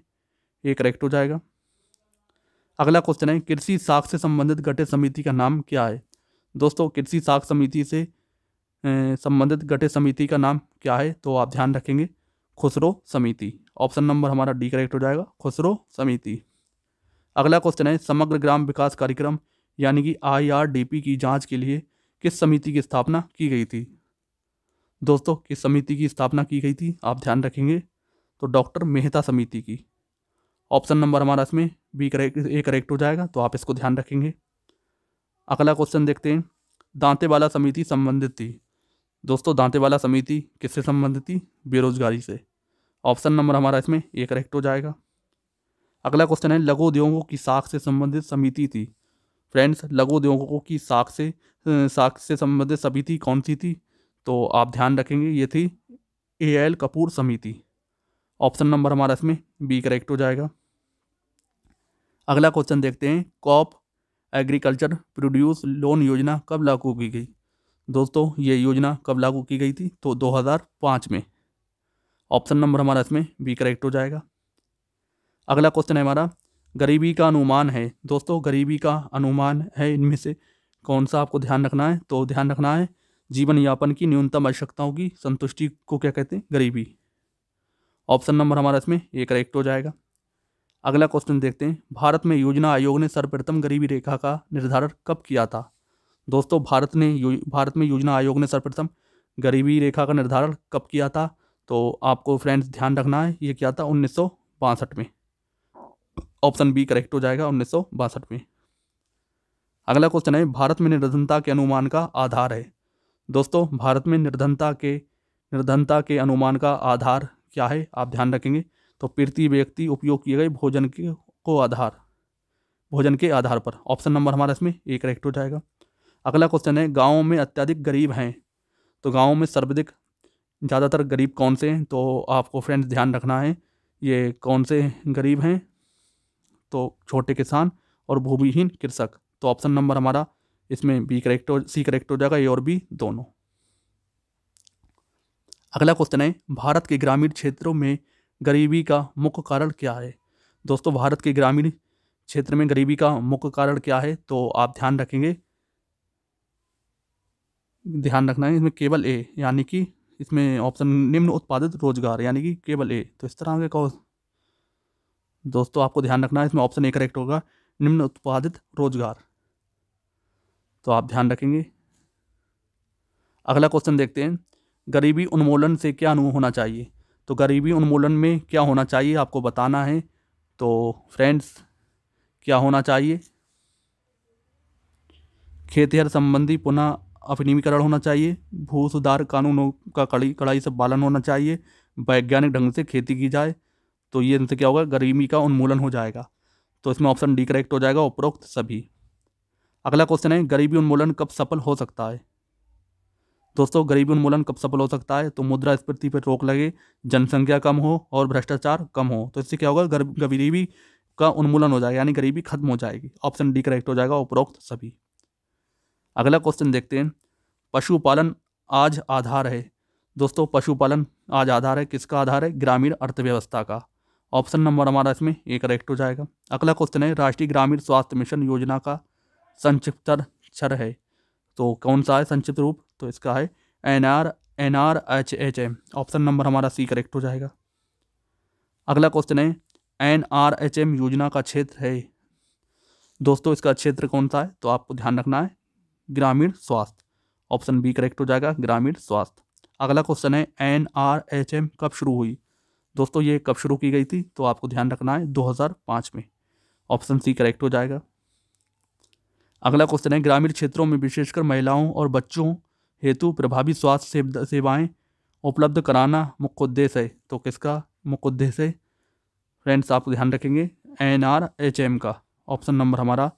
A: ए करेक्ट हो जाएगा अगला क्वेश्चन है कृषि साख से संबंधित गठित समिति का नाम क्या है दोस्तों कृषि साख समिति से संबंधित गठित समिति का नाम क्या है तो आप ध्यान रखेंगे खुसरो समिति ऑप्शन नंबर हमारा डी करेक्ट हो जाएगा खुसरो समिति अगला क्वेश्चन है समग्र ग्राम विकास कार्यक्रम यानी कि आईआरडीपी की जांच के लिए किस समिति की स्थापना की गई थी दोस्तों किस समिति की स्थापना की गई थी आप ध्यान रखेंगे तो डॉक्टर मेहता समिति की ऑप्शन नंबर हमारा इसमें बी करेक्ट ए करेक्ट हो जाएगा तो आप इसको ध्यान रखेंगे अगला क्वेश्चन देखते हैं दांतेवाला समिति संबंधित थी दोस्तों दांतेवाला समिति किससे संबंधित थी बेरोजगारी से ऑप्शन नंबर हमारा इसमें ए करेक्ट हो जाएगा अगला क्वेश्चन है लघु उद्योगों की साख से संबंधित समिति थी फ्रेंड्स लघु उद्योगों की साख से साख से संबंधित समिति कौन सी थी तो आप ध्यान रखेंगे ये थी ए एल कपूर समिति ऑप्शन नंबर हमारा इसमें बी करेक्ट हो जाएगा अगला क्वेश्चन देखते हैं कॉप एग्रीकल्चर प्रोड्यूस लोन योजना कब लागू की गई दोस्तों ये योजना कब लागू की गई थी तो 2005 में ऑप्शन नंबर हमारा इसमें बी करेक्ट हो जाएगा अगला क्वेश्चन है हमारा गरीबी का अनुमान है दोस्तों गरीबी का अनुमान है इनमें से कौन सा आपको ध्यान रखना है तो ध्यान रखना है जीवन यापन की न्यूनतम आवश्यकताओं की संतुष्टि को क्या कहते हैं गरीबी ऑप्शन नंबर हमारा इसमें ये करेक्ट हो जाएगा अगला क्वेश्चन देखते हैं भारत में योजना आयोग ने सर्वप्रथम गरीबी रेखा का निर्धारण कब किया था दोस्तों भारत ने भारत में योजना आयोग ने सर्वप्रथम गरीबी रेखा का निर्धारण कब किया था तो आपको फ्रेंड्स ध्यान रखना है ये क्या था उन्नीस में ऑप्शन बी करेक्ट हो जाएगा उन्नीस में अगला क्वेश्चन है भारत में निर्धनता के अनुमान का आधार है दोस्तों भारत में निर्धनता के निर्धनता के अनुमान का आधार क्या है आप ध्यान रखेंगे तो प्रति व्यक्ति उपयोग किए गए भोजन के को आधार भोजन के आधार पर ऑप्शन नंबर हमारा इसमें ए करेक्ट हो जाएगा अगला क्वेश्चन है गाँव में अत्यधिक गरीब हैं तो गाँव में सर्वाधिक ज़्यादातर गरीब कौन से हैं तो आपको फ्रेंड्स ध्यान रखना है ये कौन से गरीब हैं तो छोटे किसान और भूमिहीन कृषक तो ऑप्शन नंबर हमारा इसमें बी करेक्ट हो सी करेक्ट हो जाएगा ए और बी दोनों अगला क्वेश्चन है भारत के ग्रामीण क्षेत्रों में गरीबी का मुख्य कारण क्या है दोस्तों भारत के ग्रामीण क्षेत्र में गरीबी का मुख्य कारण क्या है तो आप ध्यान रखेंगे ध्यान रखना है इसमें केवल ए यानी कि इसमें ऑप्शन निम्न उत्पादित रोजगार यानी कि केवल ए तो इस तरह के कौन दोस्तों आपको ध्यान रखना है इसमें ऑप्शन ए करेक्ट होगा निम्न उत्पादित रोजगार तो आप ध्यान रखेंगे अगला क्वेश्चन देखते हैं गरीबी उन्मूलन से क्या अनुभव होना चाहिए तो गरीबी उन्मूलन में क्या होना चाहिए आपको बताना है तो फ्रेंड्स क्या होना चाहिए खेतिहर संबंधी पुनः अपनीमीकरण होना चाहिए भू सुधार कानूनों का कड़ी कड़ाई से पालन होना चाहिए वैज्ञानिक ढंग से खेती की जाए तो ये इनसे क्या होगा गरीबी का उन्मूलन हो जाएगा तो इसमें ऑप्शन डी करेक्ट हो जाएगा उपरोक्त सभी अगला क्वेश्चन है गरीबी उन्मूलन कब सफल हो सकता है दोस्तों गरीबी उन्मूलन कब सफल हो सकता है तो मुद्रा स्फीति पर रोक लगे जनसंख्या कम हो और भ्रष्टाचार कम हो तो इससे क्या होगा गरीबी का उन्मूलन हो जाएगा यानी गरीबी खत्म हो जाएगी ऑप्शन डी करेक्ट हो जाएगा उपरोक्त सभी अगला क्वेश्चन देखते हैं पशुपालन आज आधार है दोस्तों पशुपालन आज आधार है किसका आधार है ग्रामीण अर्थव्यवस्था का ऑप्शन नंबर हमारा इसमें एक करेक्ट हो जाएगा अगला क्वेश्चन है राष्ट्रीय ग्रामीण स्वास्थ्य मिशन योजना का संक्षिप्त क्षर है तो कौन सा है संक्षिप्त रूप तो इसका है N R N R H H M option number हमारा सी करेक्ट हो जाएगा अगला क्वेश्चन है एन आर एच एम योजना का क्षेत्र है दोस्तों इसका क्षेत्र कौन सा है तो आपको ध्यान रखना है ग्रामीण स्वास्थ्य ऑप्शन बी करेक्ट हो जाएगा ग्रामीण स्वास्थ्य अगला क्वेश्चन है एन आर एच एम कब शुरू हुई दोस्तों ये कब शुरू की गई थी तो आपको ध्यान रखना है 2005 में ऑप्शन सी करेक्ट हो जाएगा अगला क्वेश्चन है ग्रामीण क्षेत्रों में विशेषकर महिलाओं और बच्चों हेतु प्रभावी स्वास्थ्य सेवाएं उपलब्ध कराना मुख्य उद्देश्य है तो किसका मुख्य उद्देश्य है फ्रेंड्स आप ध्यान रखेंगे एन आर एच एम का ऑप्शन नंबर हमारा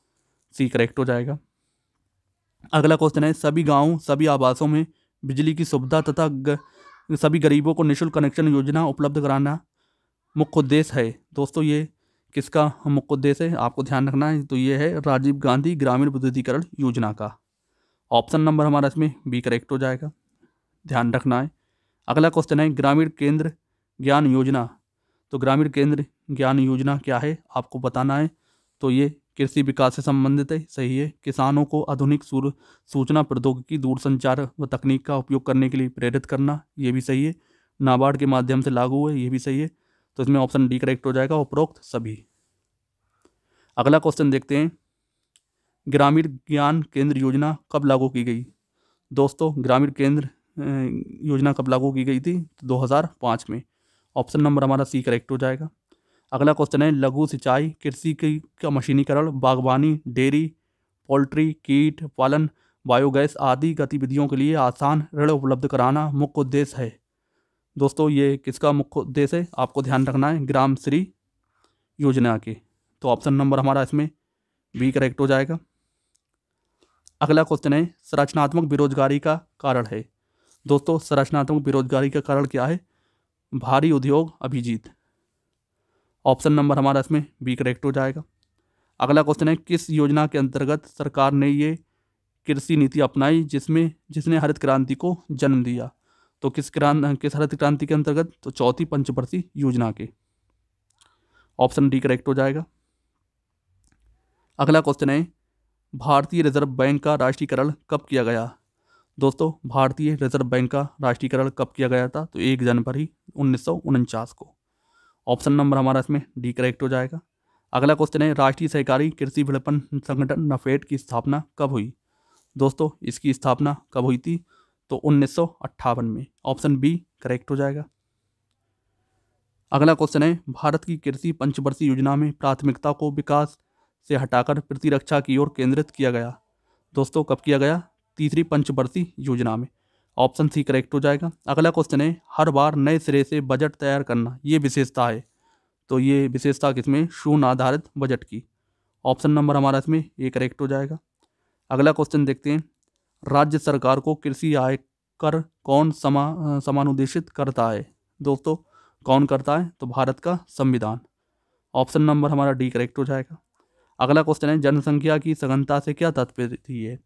A: सी करेक्ट हो जाएगा अगला क्वेश्चन है सभी गाँव सभी आवासों में बिजली की सुविधा तथा ग, सभी गरीबों को निःशुल्क कनेक्शन योजना उपलब्ध कराना मुख्य उद्देश्य है दोस्तों ये किसका उद्देश्य है आपको ध्यान रखना है तो ये है राजीव गांधी ग्रामीण विद्युतीकरण योजना का ऑप्शन नंबर हमारा इसमें बी करेक्ट हो जाएगा ध्यान रखना है अगला क्वेश्चन है ग्रामीण केंद्र ज्ञान योजना तो ग्रामीण केंद्र ज्ञान योजना क्या है आपको बताना है तो ये कृषि विकास से संबंधित है सही है किसानों को आधुनिक सूचना प्रौद्योगिकी दूरसंचार व तकनीक का उपयोग करने के लिए प्रेरित करना ये भी सही है नाबार्ड के माध्यम से लागू है ये भी सही है तो इसमें ऑप्शन डी करेक्ट हो जाएगा उपरोक्त सभी अगला क्वेश्चन देखते हैं ग्रामीण ज्ञान केंद्र योजना कब लागू की गई दोस्तों ग्रामीण केंद्र योजना कब लागू की गई थी तो 2005 में ऑप्शन नंबर हमारा सी करेक्ट हो जाएगा अगला क्वेश्चन है लघु सिंचाई कृषि की का मशीनीकरण बागवानी डेयरी पोल्ट्री कीट पालन बायोगैस आदि गतिविधियों के लिए आसान ऋण उपलब्ध कराना मुख्य उद्देश्य है दोस्तों ये किसका मुख्य उद्देश्य है आपको ध्यान रखना है ग्राम श्री योजना के तो ऑप्शन नंबर हमारा इसमें बी करेक्ट हो जाएगा अगला क्वेश्चन है संरचनात्मक बेरोजगारी का कारण है दोस्तों संरचनात्मक बेरोजगारी का कारण क्या है भारी उद्योग अभिजीत ऑप्शन नंबर हमारा इसमें बी करेक्ट हो जाएगा अगला क्वेश्चन है किस योजना के अंतर्गत सरकार ने ये कृषि नीति अपनाई जिसमें जिसने हरित क्रांति को जन्म दिया तो किस क्रांति किस हरित क्रांति के अंतर्गत तो चौथी पंचवर्षीय योजना के ऑप्शन डी करेक्ट हो जाएगा अगला क्वेश्चन है भारतीय रिजर्व बैंक का राष्ट्रीयकरण कब किया गया दोस्तों भारतीय रिजर्व बैंक का राष्ट्रीयकरण कब किया गया था तो एक जनवरी उन्नीस को ऑप्शन नंबर हमारा इसमें डी करेक्ट हो जाएगा अगला क्वेश्चन है राष्ट्रीय सहकारी कृषि विपणन संगठन नफेड की स्थापना कब हुई दोस्तों इसकी स्थापना कब हुई थी तो उन्नीस में ऑप्शन बी करेक्ट हो जाएगा अगला क्वेश्चन है भारत की कृषि पंचवर्षीय योजना में प्राथमिकता को विकास से हटाकर प्रतिरक्षा की ओर केंद्रित किया गया दोस्तों कब किया गया तीसरी पंचवर्षीय योजना में ऑप्शन सी करेक्ट हो जाएगा अगला क्वेश्चन है हर बार नए सिरे से बजट तैयार करना ये विशेषता है तो ये विशेषता किसमें शून्य आधारित बजट की ऑप्शन नंबर हमारा इसमें ये करेक्ट हो जाएगा अगला क्वेश्चन देखते हैं राज्य सरकार को कृषि आय कर कौन समा समानुदेशित करता है दोस्तों कौन करता है तो भारत का संविधान ऑप्शन नंबर हमारा डी करेक्ट हो जाएगा अगला क्वेश्चन है जनसंख्या की सघनता से क्या तात्पर्य है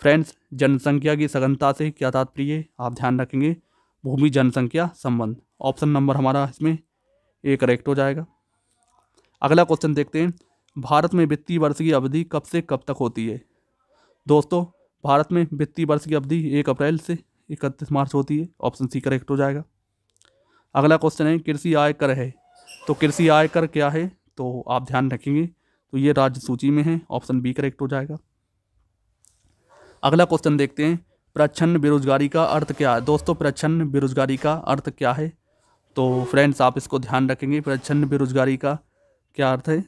A: फ्रेंड्स जनसंख्या की सघनता से क्या तात्पर्य है आप ध्यान रखेंगे भूमि जनसंख्या संबंध ऑप्शन नंबर हमारा इसमें ए करेक्ट हो जाएगा अगला क्वेश्चन देखते हैं भारत में वित्तीय वर्ष की अवधि कब से कब तक होती है दोस्तों भारत में वित्तीय वर्ष की अवधि एक अप्रैल से इकतीस मार्च होती है ऑप्शन सी करेक्ट हो जाएगा अगला क्वेश्चन है कृषि आय कर है तो कृषि आय कर क्या है तो आप ध्यान रखेंगे तो ये राज्य सूची में है ऑप्शन बी करेक्ट हो जाएगा अगला क्वेश्चन देखते हैं प्रच्छन्न बेरोजगारी का अर्थ क्या है दोस्तों प्रच्छन्न बेरोजगारी का अर्थ क्या है तो फ्रेंड्स आप इसको ध्यान रखेंगे प्रच्छन्न बेरोजगारी का क्या अर्थ है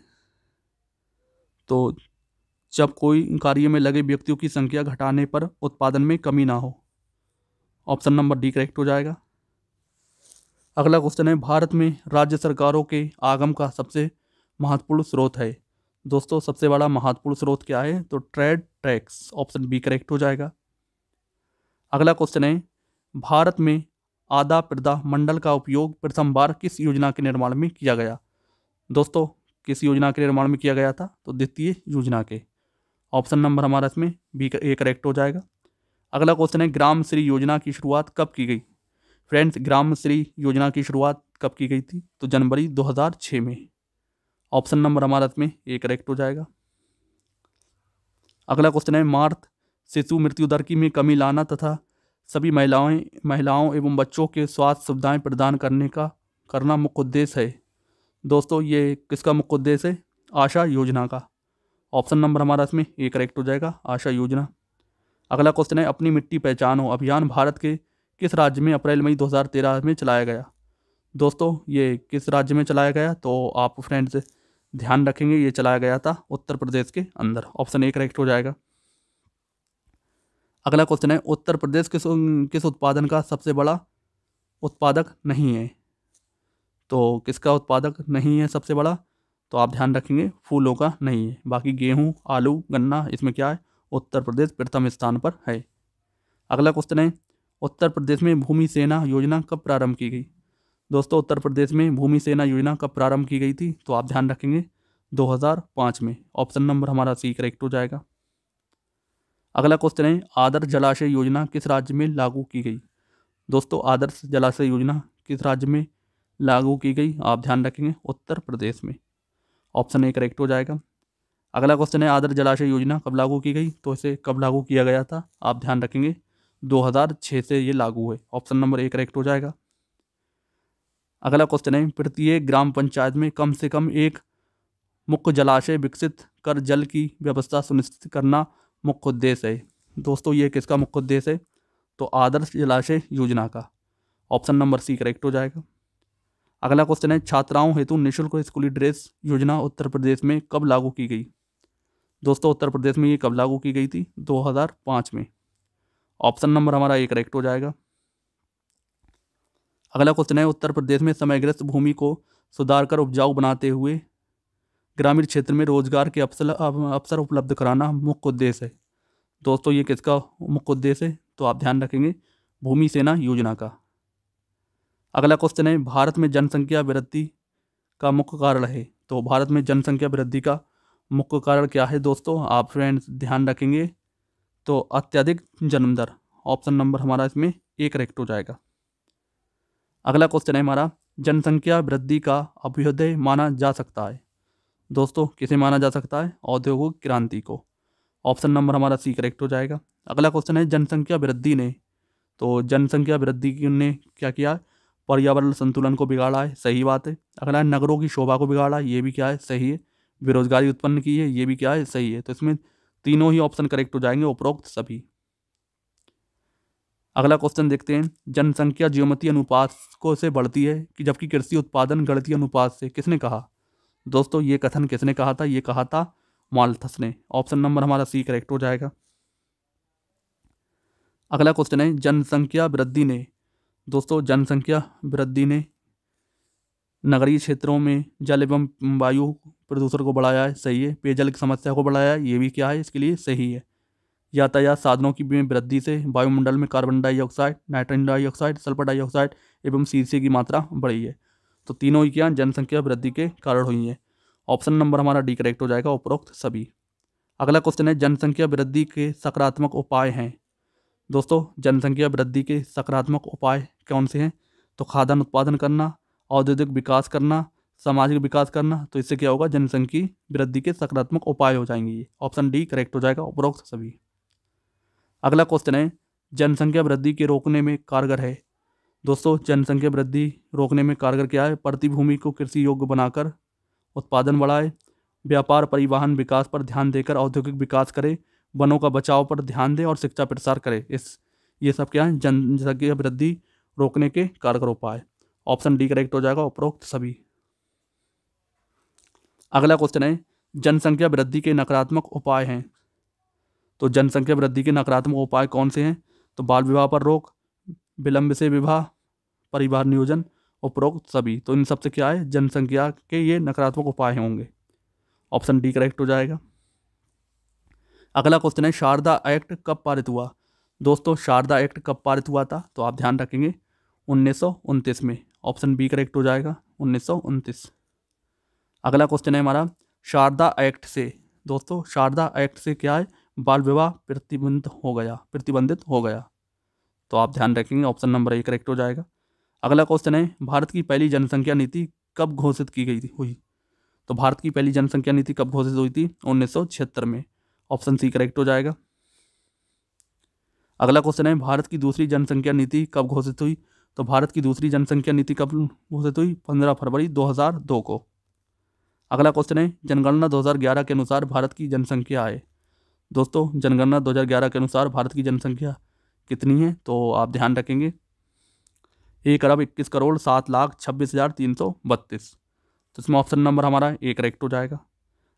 A: तो जब कोई कार्य में लगे व्यक्तियों की संख्या घटाने पर उत्पादन में कमी ना हो ऑप्शन नंबर डी करेक्ट हो जाएगा अगला क्वेश्चन है भारत में राज्य सरकारों के आगम का सबसे महत्वपूर्ण स्रोत है दोस्तों सबसे बड़ा महत्वपूर्ण स्रोत क्या है तो trade tax option B correct हो जाएगा अगला क्वेश्चन है भारत में आदा प्रदा मंडल का उपयोग प्रथम बार किस योजना के निर्माण में किया गया दोस्तों किस योजना के निर्माण में किया गया था तो द्वितीय योजना के ऑप्शन नंबर हमारा इसमें बी ए करेक्ट हो जाएगा अगला क्वेश्चन है ग्राम श्री योजना की शुरुआत कब की गई फ्रेंड्स ग्राम श्री योजना की शुरुआत कब की गई थी तो जनवरी 2006 में ऑप्शन नंबर हमारा इसमें ए करेक्ट हो जाएगा अगला क्वेश्चन है मार्थ शिशु मृत्यु दर की में कमी लाना तथा सभी महिलाएं महिलाओं एवं बच्चों के स्वास्थ्य सुविधाएं प्रदान करने का करना मुख्य उद्देश्य है दोस्तों ये किसका मुख्य उद्देश्य है आशा योजना का ऑप्शन नंबर हमारा इसमें ए करेक्ट हो जाएगा आशा योजना अगला क्वेश्चन है अपनी मिट्टी पहचानो अभियान भारत के किस राज्य में अप्रैल मई 2013 में चलाया गया दोस्तों ये किस राज्य में चलाया गया तो आप फ्रेंड्स ध्यान रखेंगे ये चलाया गया था उत्तर प्रदेश के अंदर ऑप्शन ए करेक्ट हो जाएगा अगला क्वेश्चन है उत्तर प्रदेश किस किस उत्पादन का सबसे बड़ा उत्पादक नहीं है तो किसका उत्पादक नहीं है सबसे बड़ा तो आप ध्यान रखेंगे फूलों का नहीं है बाकी गेहूँ आलू गन्ना इसमें क्या है उत्तर प्रदेश प्रथम स्थान पर है अगला क्वेश्चन है उत्तर प्रदेश में भूमि सेना योजना कब प्रारंभ की गई दोस्तों उत्तर प्रदेश में भूमि सेना योजना कब प्रारंभ की गई थी तो आप ध्यान रखेंगे 2005 में ऑप्शन नंबर हमारा सी करेक्ट हो जाएगा अगला क्वेश्चन है आदर्श जलाशय योजना किस राज्य में लागू की गई दोस्तों आदर्श जलाशय योजना किस राज्य में लागू की गई आप ध्यान रखेंगे उत्तर प्रदेश में ऑप्शन ए करेक्ट हो जाएगा अगला क्वेश्चन है आदर जलाशय योजना कब लागू की गई तो इसे कब लागू किया गया था आप ध्यान रखेंगे 2006 से ये लागू है ऑप्शन नंबर ए करेक्ट हो जाएगा अगला क्वेश्चन है प्रत्येक ग्राम पंचायत में कम से कम एक मुख्य जलाशय विकसित कर जल की व्यवस्था सुनिश्चित करना मुख्य उद्देश्य है दोस्तों ये किसका मुख्य उद्देश्य है तो आदर्श जलाशय योजना का ऑप्शन नंबर सी करेक्ट हो जाएगा अगला क्वेश्चन है छात्राओं हेतु निःशुल्क स्कूली ड्रेस योजना उत्तर प्रदेश में कब लागू की गई दोस्तों उत्तर प्रदेश में ये कब लागू की गई थी 2005 में ऑप्शन नंबर हमारा एक करेक्ट हो जाएगा अगला क्वेश्चन है उत्तर प्रदेश में समयग्रस्त भूमि को सुधार कर उपजाऊ बनाते हुए ग्रामीण क्षेत्र में रोजगार के अवसर अवसर उपलब्ध कराना मुख्य उद्देश्य है दोस्तों ये किसका मुख्य उद्देश्य है तो आप ध्यान रखेंगे भूमि सेना योजना का अगला क्वेश्चन है भारत में जनसंख्या वृद्धि का मुख्य कारण है तो भारत में जनसंख्या वृद्धि का मुख्य कारण क्या है दोस्तों आप फ्रेंड्स ध्यान रखेंगे तो अत्यधिक जन्म दर ऑप्शन नंबर हमारा इसमें एक करेक्ट हो जाएगा अगला क्वेश्चन है हमारा जनसंख्या वृद्धि का अभ्युदय माना जा सकता है दोस्तों किसे माना जा सकता है औद्योगिक क्रांति को ऑप्शन नंबर हमारा सी करेक्ट हो जाएगा अगला क्वेश्चन है जनसंख्या वृद्धि ने तो जनसंख्या वृद्धि ने क्या किया पर्यावरण संतुलन को बिगाड़ा है सही बात है अगला है नगरों की शोभा को बिगाड़ा है ये भी क्या है सही है बेरोजगारी उत्पन्न की है ये भी क्या है सही है तो इसमें तीनों ही ऑप्शन करेक्ट हो जाएंगे उपरोक्त सभी अगला क्वेश्चन देखते हैं जनसंख्या ज्योमति अनुपात को से बढ़ती है कि जबकि कृषि उत्पादन गणती अनुपात से किसने कहा दोस्तों ये कथन किसने कहा था ये कहा था मालथस ने ऑप्शन नंबर हमारा सी करेक्ट हो जाएगा अगला क्वेश्चन है जनसंख्या वृद्धि ने दोस्तों जनसंख्या वृद्धि ने नगरीय क्षेत्रों में जल एवं वायु प्रदूषण को बढ़ाया है सही है पेयजल की समस्या को बढ़ाया है ये भी क्या है इसके लिए सही है यातायात साधनों की वृद्धि से वायुमंडल में carbon dioxide nitrogen dioxide sulphur dioxide एवं सीसी की मात्रा बढ़ी है तो तीनों ही क्या जनसंख्या वृद्धि के कारण हुई है ऑप्शन नंबर हमारा डी करेक्ट हो जाएगा उपरोक्त सभी अगला क्वेश्चन है जनसंख्या वृद्धि के सकारात्मक उपाय हैं दोस्तों जनसंख्या वृद्धि के सकारात्मक उपाय कौन से हैं तो खाद्यान्न उत्पादन करना औद्योगिक विकास करना सामाजिक विकास करना तो इससे क्या होगा जनसंख्या वृद्धि के सकारात्मक उपाय हो जाएंगे ये ऑप्शन डी करेक्ट हो जाएगा उपरोक्त सभी अगला क्वेश्चन है जनसंख्या वृद्धि के रोकने में कारगर है दोस्तों जनसंख्या वृद्धि रोकने में कारगर क्या है प्रतिभूमि को कृषि योग्य बनाकर उत्पादन बढ़ाए व्यापार परिवहन विकास पर ध्यान देकर औद्योगिक विकास करे वनों का बचाव पर ध्यान दें और शिक्षा प्रसार करें इस ये सब क्या है जनसंख्या वृद्धि रोकने के कारगर उपाय ऑप्शन डी करेक्ट हो जाएगा उपरोक्त सभी अगला क्वेश्चन है जनसंख्या वृद्धि के नकारात्मक उपाय हैं तो जनसंख्या वृद्धि के नकारात्मक उपाय कौन से हैं तो बाल विवाह पर रोक विलंब से विवाह परिवार नियोजन उपरोक्त सभी तो इन सबसे क्या है जनसंख्या के ये नकारात्मक उपाय होंगे ऑप्शन डी करेक्ट हो जाएगा अगला क्वेश्चन है शारदा एक्ट कब पारित हुआ दोस्तों शारदा एक्ट कब पारित हुआ था तो आप ध्यान रखेंगे उन्नीस में ऑप्शन बी करेक्ट हो जाएगा उन्नीस अगला क्वेश्चन है हमारा शारदा एक्ट से दोस्तों शारदा एक्ट से क्या है बाल विवाह प्रतिबंध हो गया प्रतिबंधित हो गया तो आप ध्यान रखेंगे ऑप्शन नंबर ए करेक्ट हो जाएगा अगला क्वेश्चन है भारत की पहली जनसंख्या नीति कब घोषित की गई थी हुई तो भारत की पहली जनसंख्या नीति कब घोषित हुई थी उन्नीस में ऑप्शन सी करेक्ट हो जाएगा अगला क्वेश्चन है भारत की दूसरी जनसंख्या नीति कब घोषित हुई तो भारत की दूसरी जनसंख्या नीति कब घोषित हुई पंद्रह फरवरी 2002 को अगला क्वेश्चन है जनगणना 2011 के अनुसार भारत की जनसंख्या है दोस्तों जनगणना 2011 के अनुसार भारत की जनसंख्या कितनी है तो आप ध्यान रखेंगे एक अरब इक्कीस करोड़ सात लाख छब्बीस हज़ार तीन सौ बत्तीस तो इसमें ऑप्शन नंबर हमारा ए करेक्ट हो जाएगा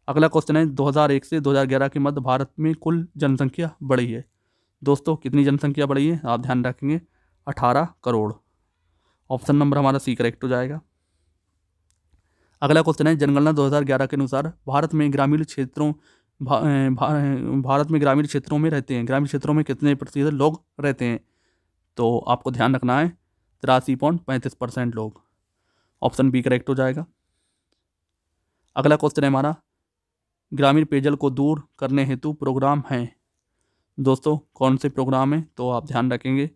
A: अगला क्वेश्चन है 2001 से 2011 के मध्य भारत में कुल जनसंख्या बढ़ी है दोस्तों कितनी जनसंख्या बढ़ी है आप ध्यान रखेंगे 18 करोड़ ऑप्शन नंबर हमारा सी करेक्ट हो जाएगा अगला क्वेश्चन है जनगणना 2011 के अनुसार भारत में ग्रामीण क्षेत्रों भा, भा, भारत में ग्रामीण क्षेत्रों में रहते हैं ग्रामीण क्षेत्रों में कितने प्रतिशत लोग रहते हैं तो आपको ध्यान रखना है तिरासी पॉइंट पैंतीस परसेंट लोग ऑप्शन बी करेक्ट हो जाएगा अगला क्वेश्चन है हमारा ग्रामीण पेयजल को दूर करने हेतु प्रोग्राम हैं दोस्तों कौन से प्रोग्राम हैं तो आप ध्यान रखेंगे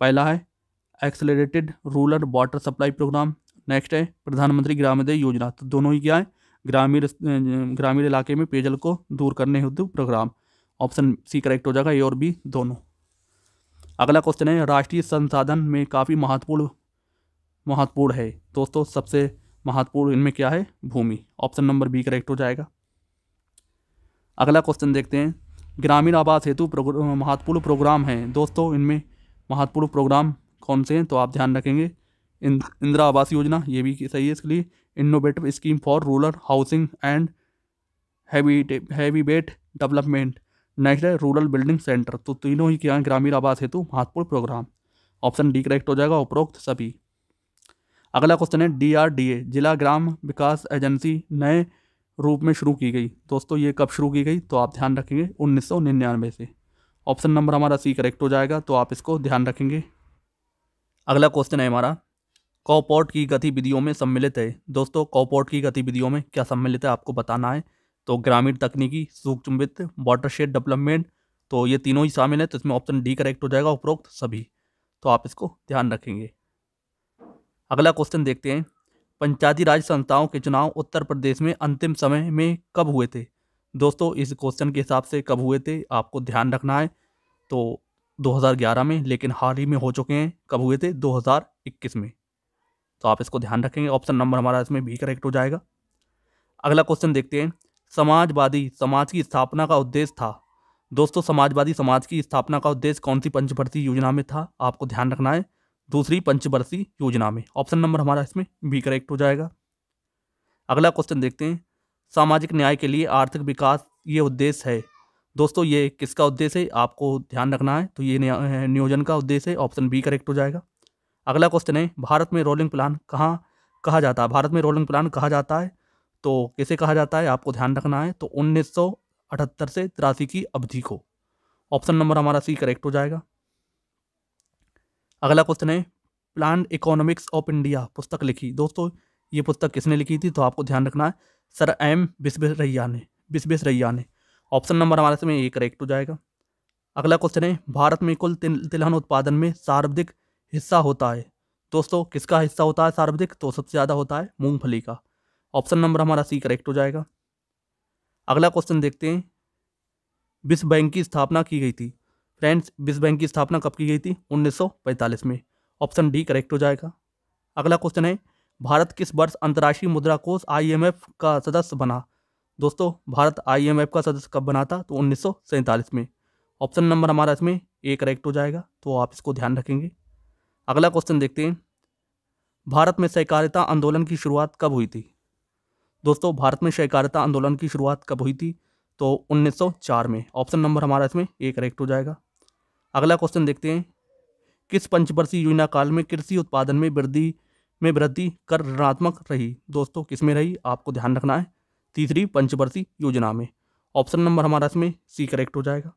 A: पहला है accelerated rural water supply programme next है प्रधानमंत्री ग्रामोदय योजना तो दोनों ही क्या है ग्रामीण ग्रामीण इलाके में पेयजल को दूर करने हेतु प्रोग्राम ऑप्शन सी करेक्ट हो जाएगा ए और बी दोनों अगला क्वेश्चन है राष्ट्रीय संसाधन में काफ़ी महत्वपूर्ण महत्वपूर्ण है दोस्तों सबसे महत्वपूर्ण इनमें क्या है भूमि ऑप्शन नंबर बी करेक्ट हो जाएगा अगला क्वेश्चन देखते हैं ग्रामीण आवास हेतु महत्वपूर्ण प्रोग्राम हैं दोस्तों इनमें महत्वपूर्ण प्रोग्राम कौन से हैं तो आप ध्यान रखेंगे इंदिरा आवास योजना ये भी सही है इसके लिए innovative scheme for rural housing and habitat development next है रूरल बिल्डिंग सेंटर तो तीनों ही क्या हैं ग्रामीण आवास हेतु महत्वपूर्ण प्रोग्राम ऑप्शन डी करेक्ट हो जाएगा उपरोक्त सभी अगला क्वेश्चन है डीआरडीए जिला ग्राम विकास एजेंसी नए रूप में शुरू की गई दोस्तों ये कब शुरू की गई तो आप ध्यान रखेंगे उन्नीस से ऑप्शन नंबर हमारा सी करेक्ट हो जाएगा तो आप इसको ध्यान रखेंगे अगला क्वेश्चन है हमारा कॉपोर्ट की गतिविधियों में सम्मिलित है दोस्तों कॉपोर्ट की गतिविधियों में क्या सम्मिलित है आपको बताना है तो ग्रामीण तकनीकी सूक्ष्म वित्त वाटरशेड डेवलपमेंट तो ये तीनों ही शामिल है तो इसमें ऑप्शन डी करेक्ट हो जाएगा उपरोक्त सभी तो आप इसको ध्यान रखेंगे अगला क्वेश्चन देखते हैं पंचायती राज संस्थाओं के चुनाव उत्तर प्रदेश में अंतिम समय में कब हुए थे दोस्तों इस क्वेश्चन के हिसाब से कब हुए थे आपको ध्यान रखना है तो 2011 में लेकिन हाल ही में हो चुके हैं कब हुए थे 2021 में तो आप इसको ध्यान रखेंगे ऑप्शन नंबर हमारा इसमें भी करेक्ट हो जाएगा अगला क्वेश्चन देखते हैं समाजवादी समाज की स्थापना का उद्देश्य था दोस्तों समाजवादी समाज की स्थापना का उद्देश्य कौन सी पंचभर्ती योजना में था आपको ध्यान रखना है दूसरी पंचवर्षीय योजना में ऑप्शन नंबर हमारा इसमें बी करेक्ट हो जाएगा अगला क्वेश्चन देखते हैं सामाजिक न्याय के लिए आर्थिक विकास ये उद्देश्य है दोस्तों ये किसका उद्देश्य है आपको ध्यान रखना है तो ये नियोजन का उद्देश्य है ऑप्शन बी करेक्ट हो जाएगा अगला क्वेश्चन है भारत में रोलिंग प्लान कहाँ कहा जाता है भारत में रोलिंग प्लान कहा जाता है तो किसे कहा जाता है आपको ध्यान रखना है तो उन्नीस से तिरासी की अवधि को ऑप्शन नंबर हमारा सी करेक्ट हो जाएगा अगला क्वेश्चन है प्लान इकोनॉमिक्स ऑफ इंडिया पुस्तक लिखी दोस्तों ये पुस्तक किसने लिखी थी तो आपको ध्यान रखना है सर एम बिस्बेसरैया ने बिस्बेसरैया ने ऑप्शन नंबर हमारे समय ए करेक्ट हो जाएगा अगला क्वेश्चन है भारत में कुल तिल, तिलहन उत्पादन में सार्वधिक हिस्सा होता है दोस्तों किसका हिस्सा होता है सार्वधिक तो सबसे ज़्यादा होता है मूंगफली का ऑप्शन नंबर हमारा सी करेक्ट हो जाएगा अगला क्वेश्चन देखते हैं विश्व बैंक की स्थापना की गई थी फ्रेंड्स विश्व बैंक की स्थापना कब की गई थी 1945 में ऑप्शन डी करेक्ट हो जाएगा अगला क्वेश्चन है भारत किस वर्ष अंतर्राष्ट्रीय मुद्रा कोष आईएमएफ का सदस्य बना दोस्तों भारत आईएमएफ का सदस्य कब बना था तो उन्नीस में ऑप्शन नंबर हमारा इसमें ए करेक्ट हो जाएगा तो आप इसको ध्यान रखेंगे अगला क्वेश्चन देखते हैं भारत में सहकारिता आंदोलन की शुरुआत कब हुई थी दोस्तों भारत में सहकारिता आंदोलन की शुरुआत कब हुई थी तो 1904 में ऑप्शन नंबर हमारा इसमें ए करेक्ट हो जाएगा अगला क्वेश्चन देखते हैं किस पंचवर्षीय योजना काल में कृषि उत्पादन में वृद्धि में वृद्धि कर ऋणात्मक रही दोस्तों किस में रही आपको ध्यान रखना है तीसरी पंचवर्षीय योजना में ऑप्शन नंबर हमारा इसमें सी करेक्ट हो जाएगा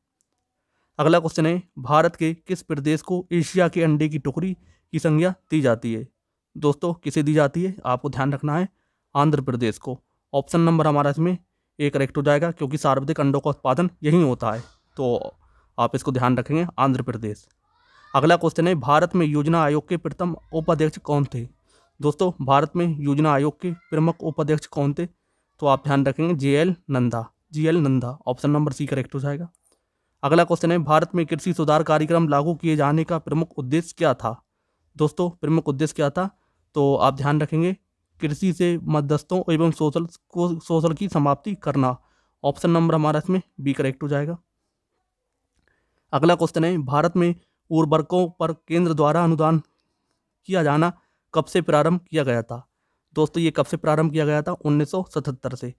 A: अगला क्वेश्चन है भारत के किस प्रदेश को एशिया के अंडे की टुकड़ी की संज्ञा दी जाती है दोस्तों किसे दी जाती है आपको ध्यान रखना है आंध्र प्रदेश को ऑप्शन नंबर हमारा इसमें ए करेक्ट हो जाएगा क्योंकि सार्वधिक अंडों का उत्पादन यहीं होता है तो आप इसको ध्यान रखेंगे आंध्र प्रदेश अगला क्वेश्चन है भारत में योजना आयोग के प्रथम उपाध्यक्ष कौन थे दोस्तों भारत में योजना आयोग के प्रमुख उपाध्यक्ष कौन थे तो आप ध्यान रखेंगे J L Nanda G L Nanda option number C correct हो जाएगा अगला क्वेश्चन है भारत में कृषि सुधार कार्यक्रम लागू किए जाने का प्रमुख उद्देश्य क्या था दोस्तों प्रमुख उद्देश्य क्या था तो आप ध्यान रखेंगे कृषि से मध्यस्थों एवं सोशल को सोशल की समाप्ति करना ऑप्शन नंबर हमारा इसमें बी करेक्ट हो जाएगा अगला क्वेश्चन है भारत में उर्वरकों पर केंद्र द्वारा अनुदान किया जाना कब से प्रारंभ किया गया था दोस्तों ये कब से प्रारंभ किया गया था 1977 से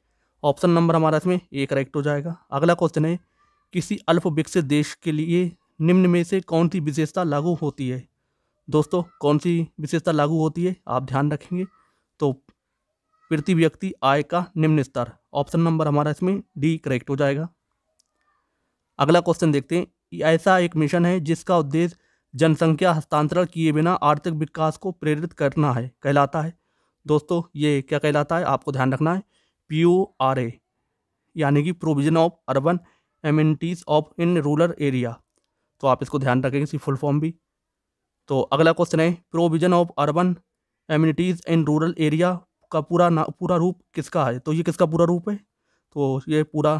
A: ऑप्शन नंबर हमारा इसमें ए करेक्ट हो जाएगा अगला क्वेश्चन है किसी अल्प विकसित देश के लिए निम्न में से कौन सी विशेषता लागू होती है दोस्तों कौन सी विशेषता लागू होती है आप ध्यान रखेंगे तो प्रति व्यक्ति आय का निम्न स्तर ऑप्शन नंबर हमारा इसमें डी करेक्ट हो जाएगा अगला क्वेश्चन देखते हैं ऐसा एक मिशन है जिसका उद्देश्य जनसंख्या हस्तांतरण किए बिना आर्थिक विकास को प्रेरित करना है कहलाता है दोस्तों ये क्या कहलाता है आपको ध्यान रखना है पी ओ आर ए यानी कि provision of urban amenities of in rural area तो आप इसको ध्यान रखेंगे इसी फुल फॉर्म भी तो अगला क्वेश्चन है provision of urban amenities in rural area का पूरा ना पूरा रूप किसका है तो ये किसका पूरा रूप है तो ये पूरा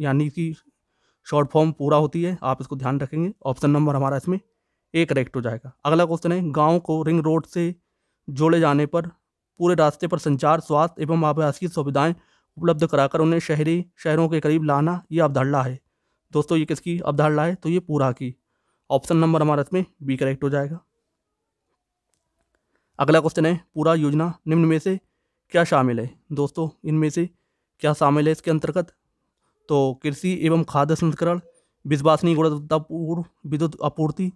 A: यानी कि शॉर्ट फॉर्म पूरा होती है आप इसको ध्यान रखेंगे ऑप्शन नंबर हमारा इसमें ए करेक्ट हो जाएगा अगला क्वेश्चन है गाँव को रिंग रोड से जोड़े जाने पर पूरे रास्ते पर संचार स्वास्थ्य एवं की सुविधाएँ उपलब्ध कराकर उन्हें शहरी शहरों के करीब लाना ये अवधारणा है दोस्तों ये किसकी अवधारणा है तो ये पूरा की ऑप्शन नंबर हमारा इसमें बी करेक्ट हो जाएगा अगला क्वेश्चन है पूरा योजना निम्न में से क्या शामिल है दोस्तों इनमें से क्या शामिल है इसके अंतर्गत तो कृषि एवं खाद्य संस्करण विश्वसनीय गुणवत्तापूर्ण विद्युत आपूर्ति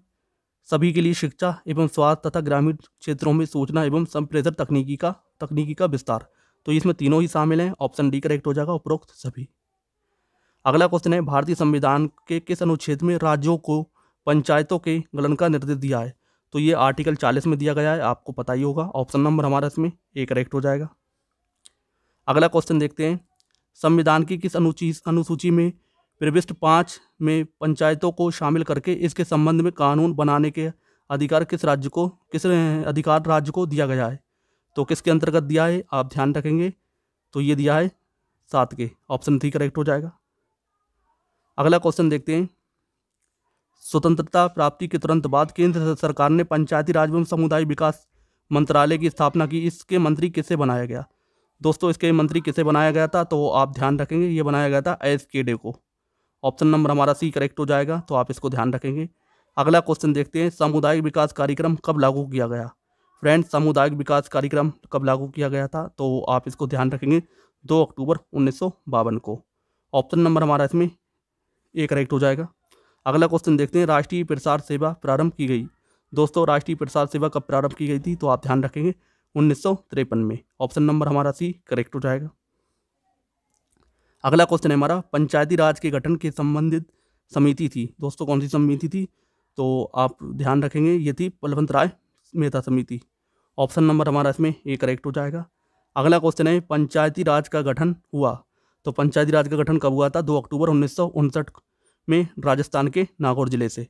A: सभी के लिए शिक्षा एवं स्वास्थ्य तथा ग्रामीण क्षेत्रों में सूचना एवं संप्रेषण तकनीकी का तकनीकी का विस्तार तो इसमें तीनों ही शामिल हैं ऑप्शन डी करेक्ट हो जाएगा उपरोक्त सभी अगला क्वेश्चन है भारतीय संविधान के किस अनुच्छेद में राज्यों को पंचायतों के गलन का निर्देश दिया है तो ये आर्टिकल चालीस में दिया गया है आपको पता ही होगा ऑप्शन नंबर हमारा इसमें ए करेक्ट हो जाएगा अगला क्वेश्चन देखते हैं संविधान की किस अनुची अनुसूची में प्रविष्ट पाँच में पंचायतों को शामिल करके इसके संबंध में कानून बनाने के अधिकार किस राज्य को किस अधिकार राज्य को दिया गया है तो किसके अंतर्गत दिया है आप ध्यान रखेंगे तो ये दिया है सात के ऑप्शन थ्री करेक्ट हो जाएगा अगला क्वेश्चन देखते हैं स्वतंत्रता प्राप्ति के तुरंत बाद केंद्र सरकार ने पंचायती राज एवं समुदाय विकास मंत्रालय की स्थापना की इसके मंत्री किसे बनाया गया दोस्तों इसके मंत्री किसे बनाया गया था तो आप ध्यान रखेंगे ये बनाया गया था एस के डे को ऑप्शन नंबर हमारा सी करेक्ट हो जाएगा तो आप इसको ध्यान रखेंगे अगला क्वेश्चन देखते हैं सामुदायिक विकास कार्यक्रम कब लागू किया गया फ्रेंड्स सामुदायिक विकास कार्यक्रम कब लागू किया गया था तो आप इसको ध्यान रखेंगे दो अक्टूबर उन्नीस को ऑप्शन नंबर हमारा इसमें ए करेक्ट हो जाएगा अगला क्वेश्चन देखते हैं राष्ट्रीय प्रसार सेवा प्रारंभ की गई दोस्तों राष्ट्रीय प्रसार सेवा कब प्रारंभ की गई थी तो आप ध्यान रखेंगे उन्नीस में ऑप्शन नंबर हमारा सी करेक्ट हो जाएगा अगला क्वेश्चन है हमारा पंचायती राज के गठन के संबंधित समिति थी दोस्तों कौन सी समिति थी तो आप ध्यान रखेंगे ये थी बलवंत राय मेहता समिति ऑप्शन नंबर हमारा इसमें ए करेक्ट हो जाएगा अगला क्वेश्चन है पंचायती राज का गठन हुआ तो पंचायती राज का गठन कब हुआ था दो अक्टूबर उन्नीस में राजस्थान के नागौर जिले से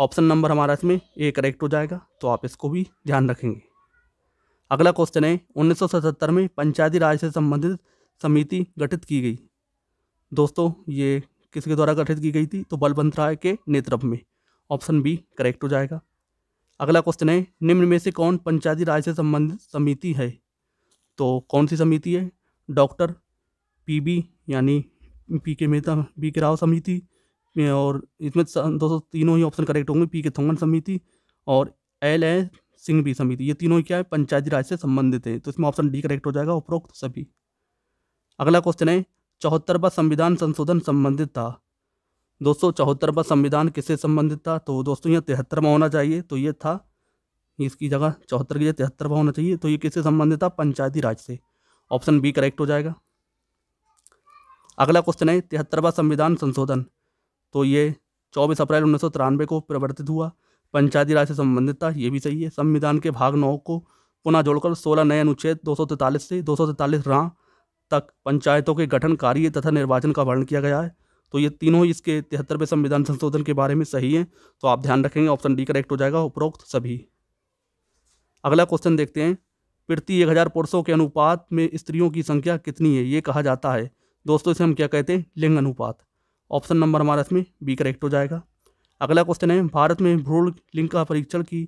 A: ऑप्शन नंबर हमारा इसमें ए करेक्ट हो जाएगा तो आप इसको भी ध्यान रखेंगे अगला क्वेश्चन है 1977 में पंचायती राज से संबंधित समिति गठित की गई दोस्तों ये किसके द्वारा गठित की गई थी तो बलवंत राय के नेतृत्व में ऑप्शन बी करेक्ट हो जाएगा अगला क्वेश्चन है निम्न में से कौन पंचायती राज से संबंधित समिति है तो कौन सी समिति है डॉक्टर पीबी यानी पी के मेहता पी के राव समिति और इसमें दोस्तों तीनों ही ऑप्शन करेक्ट होंगे पी के थोंगन समिति और एल एस भी समिति ये तीनों क्या है पंचायती राज से संबंधित है तो इसमें ऑप्शन डी करेक्ट हो जाएगा उपरोक्त सभी अगला क्वेश्चन है चौहत्तरवा संविधान संशोधन संबंधित था दोस्तों चौहत्तरवा संविधान किससे संबंधित था तो दोस्तों यह तिहत्तरवा होना चाहिए तो ये था इसकी जगह चौहत्तर की जगह तिहत्तरवा होना चाहिए तो ये किससे संबंधित था पंचायती राज से ऑप्शन बी करेक्ट हो जाएगा अगला क्वेश्चन है तिहत्तरवा संविधान संशोधन तो ये चौबीस अप्रैल उन्नीस को परिवर्तित हुआ पंचायती राज से संबंधित था ये भी सही है संविधान के भाग नौ को पुनः जोड़कर सोलह नए अनुच्छेद दो से दो सौ तक पंचायतों के गठन कार्य तथा निर्वाचन का वर्णन किया गया है तो ये तीनों इसके तिहत्तरवें संविधान संशोधन के बारे में सही हैं तो आप ध्यान रखेंगे ऑप्शन डी करेक्ट हो जाएगा उपरोक्त सभी अगला क्वेश्चन देखते हैं प्रति एक हज़ार पुरुषों के अनुपात में स्त्रियों की संख्या कितनी है ये कहा जाता है दोस्तों इसे हम क्या कहते हैं लिंग अनुपात ऑप्शन नंबर हमारा इसमें बी करेक्ट हो जाएगा अगला क्वेश्चन है भारत में भ्रूण लिंग का परीक्षण की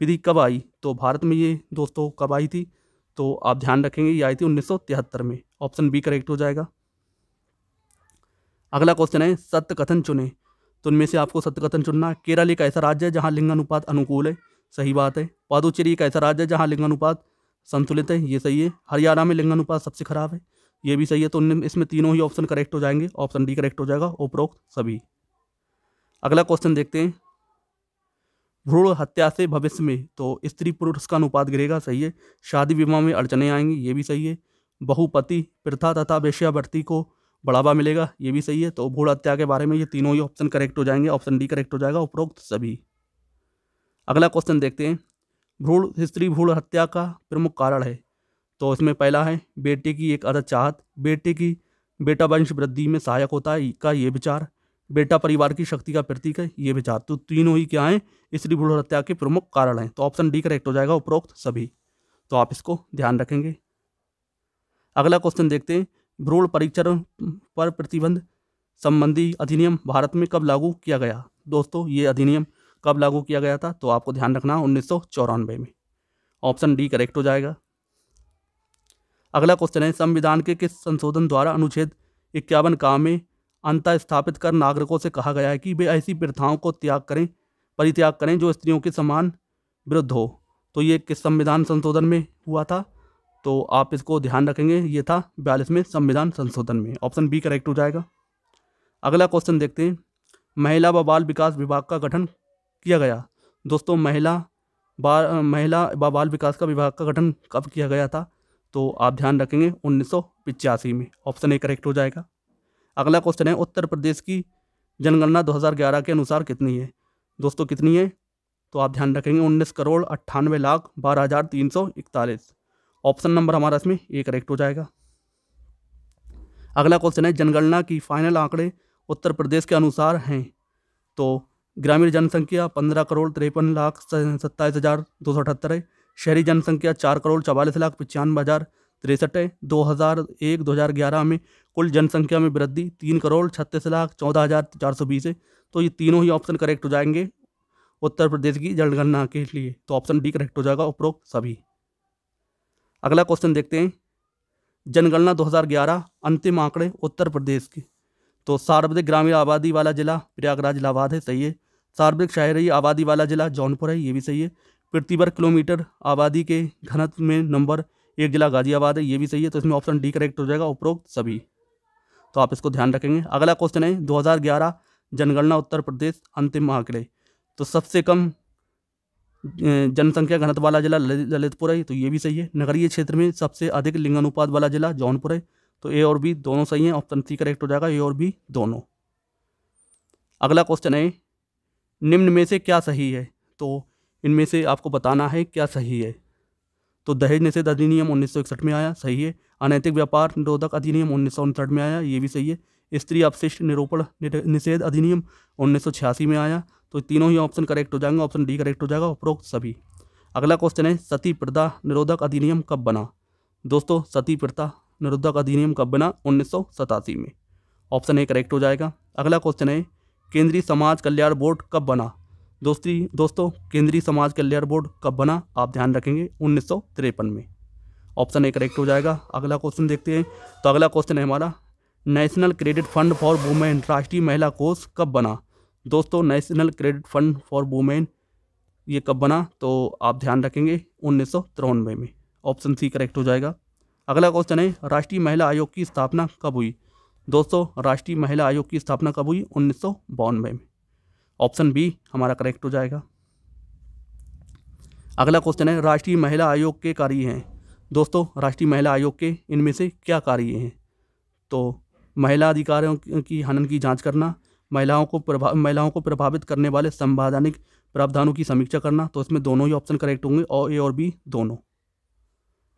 A: विधि कब आई तो भारत में ये दोस्तों कब आई थी तो आप ध्यान रखेंगे ये आई थी उन्नीस में ऑप्शन बी करेक्ट हो जाएगा अगला क्वेश्चन है सत्य कथन चुने तो उनमें से आपको सत्य कथन चुनना केरल एक ऐसा राज्य है जहाँ लिंगानुपात अनुकूल है सही बात है पादुचेरी एक ऐसा राज्य है जहाँ लिंगानुपात संतुलित है ये सही है हरियाणा में लिंगानुपात सबसे खराब है ये भी सही है तो इसमें तीनों ही ऑप्शन करेक्ट हो जाएंगे ऑप्शन डी करेक्ट हो जाएगा उपरोक्त सभी अगला क्वेश्चन देखते हैं भ्रूण हत्या से भविष्य में तो स्त्री पुरुष का अनुपात गिरेगा सही है शादी विवाह में अड़चने आएंगी ये भी सही है बहुपति प्रथा तथा वेश्यावृत्ति को बढ़ावा मिलेगा ये भी सही है तो भ्रूण हत्या के बारे में ये तीनों ही ऑप्शन करेक्ट हो जाएंगे ऑप्शन डी करेक्ट हो जाएगा उपरोक्त सभी अगला क्वेश्चन देखते हैं भ्रूण स्त्री भ्रूण हत्या का प्रमुख कारण है तो इसमें पहला है बेटे की एक अदत चाहत बेटे की बेटा वंश वृद्धि में सहायक होता है का ये विचार बेटा परिवार की शक्ति का प्रतीक है ये विचार तो तीनों ही क्या हैं स्त्री भ्रूण हत्या के प्रमुख कारण हैं तो ऑप्शन डी करेक्ट हो जाएगा उपरोक्त सभी तो आप इसको ध्यान रखेंगे अगला क्वेश्चन देखते हैं भ्रूण परीक्षण पर प्रतिबंध संबंधी अधिनियम भारत में कब लागू किया गया दोस्तों ये अधिनियम कब लागू किया गया था तो आपको ध्यान रखना उन्नीस में ऑप्शन डी करेक्ट हो जाएगा अगला क्वेश्चन है संविधान के किस संशोधन द्वारा अनुच्छेद इक्यावन का में अंतर स्थापित कर नागरिकों से कहा गया है कि वे ऐसी प्रथाओं को त्याग करें परित्याग करें जो स्त्रियों के समान विरुद्ध हो तो ये किस संविधान संशोधन में हुआ था तो आप इसको ध्यान रखेंगे ये था बयालीसवें संविधान संशोधन में ऑप्शन बी करेक्ट हो जाएगा अगला क्वेश्चन देखते हैं महिला व बाल विकास विभाग का गठन किया गया दोस्तों महिला बाल महिला व बाल विकास का विभाग का गठन कब किया गया था तो आप ध्यान रखेंगे उन्नीस में ऑप्शन ए करेक्ट हो जाएगा अगला क्वेश्चन है उत्तर प्रदेश की जनगणना 2011 के अनुसार कितनी है दोस्तों कितनी है तो आप ध्यान रखेंगे उन्नीस करोड़ अट्ठानवे लाख बारह हज़ार तीन सौ इकतालीस ऑप्शन नंबर हमारा इसमें ए करेक्ट हो जाएगा अगला क्वेश्चन है जनगणना की फाइनल आंकड़े उत्तर प्रदेश के अनुसार हैं तो ग्रामीण जनसंख्या पंद्रह करोड़ तिरपन लाख सत्ताईस हज़ार दो सौ अठहत्तर है शहरी जनसंख्या चार करोड़ चवालीस लाख पचानवे हज़ार तिरसठ दो हज़ार एक दो हज़ार ग्यारह में कुल जनसंख्या में वृद्धि तीन करोड़ छत्तीस लाख चौदह हज़ार चार सौ बीस है तो ये तीनों ही ऑप्शन करेक्ट हो जाएंगे उत्तर प्रदेश की जनगणना के लिए तो ऑप्शन डी करेक्ट हो जाएगा उपरोक्त सभी अगला क्वेश्चन देखते हैं जनगणना 2011 अंतिम आंकड़े उत्तर प्रदेश के तो सार्वजनिक ग्रामीण आबादी वाला जिला प्रयागराज इलाहाबाद है सही है सार्वजनिक शहरी आबादी वाला जिला जौनपुर है ये भी सही है प्रति वर्ग किलोमीटर आबादी के घनत्व में नंबर एक जिला गाजियाबाद है ये भी सही है तो इसमें ऑप्शन डी करेक्ट हो जाएगा उपरोक्त सभी तो आप इसको ध्यान रखेंगे अगला क्वेश्चन है 2011 जनगणना उत्तर प्रदेश अंतिम आंकड़े तो सबसे कम जनसंख्या घनत्व वाला जिला ललितपुर है तो ये भी सही है नगरीय क्षेत्र में सबसे अधिक लिंगानुपात वाला जिला जौनपुर है तो ए और बी दोनों सही हैं ऑप्शन सी करेक्ट हो जाएगा ए और बी दोनों अगला क्वेश्चन है निम्न में से क्या सही है तो इनमें से आपको बताना है क्या सही है तो दहेज निषेध अधिनियम उन्नीस में आया सही है अनैतिक व्यापार निरोधक अधिनियम उन्नीस में आया ये भी सही है स्त्री अपशिष्ट निरूपण निषेध अधिनियम उन्नीस में आया तो तीनों ही ऑप्शन करेक्ट हो जाएंगे ऑप्शन डी करेक्ट हो जाएगा उपरोक्त सभी अगला क्वेश्चन है सती प्रदा निरोधक अधिनियम कब बना दोस्तों सती प्रथा निरोधक अधिनियम कब बना उन्नीस में ऑप्शन ए करेक्ट हो जाएगा अगला क्वेश्चन है केंद्रीय समाज कल्याण बोर्ड कब बना दोस्ती दोस्तों केंद्रीय समाज कल्याण बोर्ड कब बना आप ध्यान रखेंगे उन्नीस में ऑप्शन ए करेक्ट हो जाएगा अगला क्वेश्चन देखते हैं तो अगला क्वेश्चन है हमारा national credit fund for women राष्ट्रीय महिला कोष कब बना दोस्तों national credit fund for women ये कब बना तो आप ध्यान रखेंगे उन्नीस में ऑप्शन सी करेक्ट हो जाएगा अगला क्वेश्चन है राष्ट्रीय महिला आयोग की स्थापना कब हुई दोस्तों राष्ट्रीय महिला आयोग की स्थापना कब हुई उन्नीस में ऑप्शन बी हमारा करेक्ट हो जाएगा अगला क्वेश्चन है राष्ट्रीय महिला आयोग के कार्य हैं दोस्तों राष्ट्रीय महिला आयोग के इनमें से क्या कार्य हैं तो महिला अधिकारों की हनन की जांच करना महिलाओं को प्रभा महिलाओं को प्रभावित करने वाले संवैधानिक प्रावधानों की समीक्षा करना तो इसमें दोनों ही ऑप्शन करेक्ट होंगे और ए और बी दोनों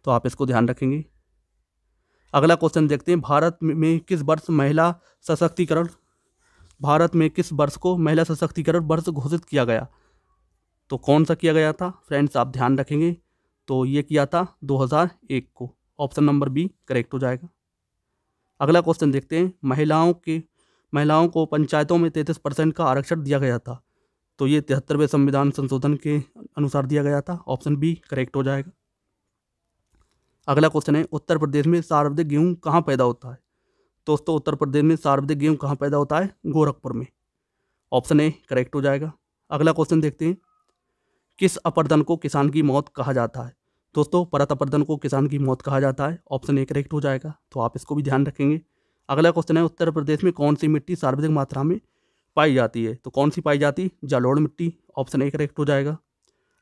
A: तो आप इसको ध्यान रखेंगे अगला क्वेश्चन देखते हैं भारत में किस वर्ष महिला सशक्तिकरण भारत में किस वर्ष को महिला सशक्तिकरण वर्ष घोषित किया गया तो कौन सा किया गया था फ्रेंड्स आप ध्यान रखेंगे तो ये किया था 2001 को ऑप्शन नंबर बी करेक्ट हो जाएगा अगला क्वेश्चन देखते हैं महिलाओं के महिलाओं को पंचायतों में तैंतीस परसेंट का आरक्षण दिया गया था तो ये तिहत्तरवें संविधान संशोधन के अनुसार दिया गया था ऑप्शन बी करेक्ट हो जाएगा अगला क्वेश्चन है उत्तर प्रदेश में सार्वधिक गेहूँ कहाँ पैदा होता है दोस्तों उत्तर प्रदेश में सर्वाधिक गेहूँ कहाँ पैदा होता है गोरखपुर में ऑप्शन ए करेक्ट हो जाएगा अगला क्वेश्चन देखते हैं किस अपर्दन को किसान की मौत कहा जाता है दोस्तों परत अपर्दन को किसान की मौत कहा जाता है ऑप्शन ए करेक्ट हो जाएगा तो आप इसको भी ध्यान रखेंगे अगला क्वेश्चन है उत्तर प्रदेश में कौन सी मिट्टी सर्वाधिक मात्रा में पाई जाती है तो कौन सी पाई जाती है जालोड़ मिट्टी ऑप्शन ए करेक्ट हो जाएगा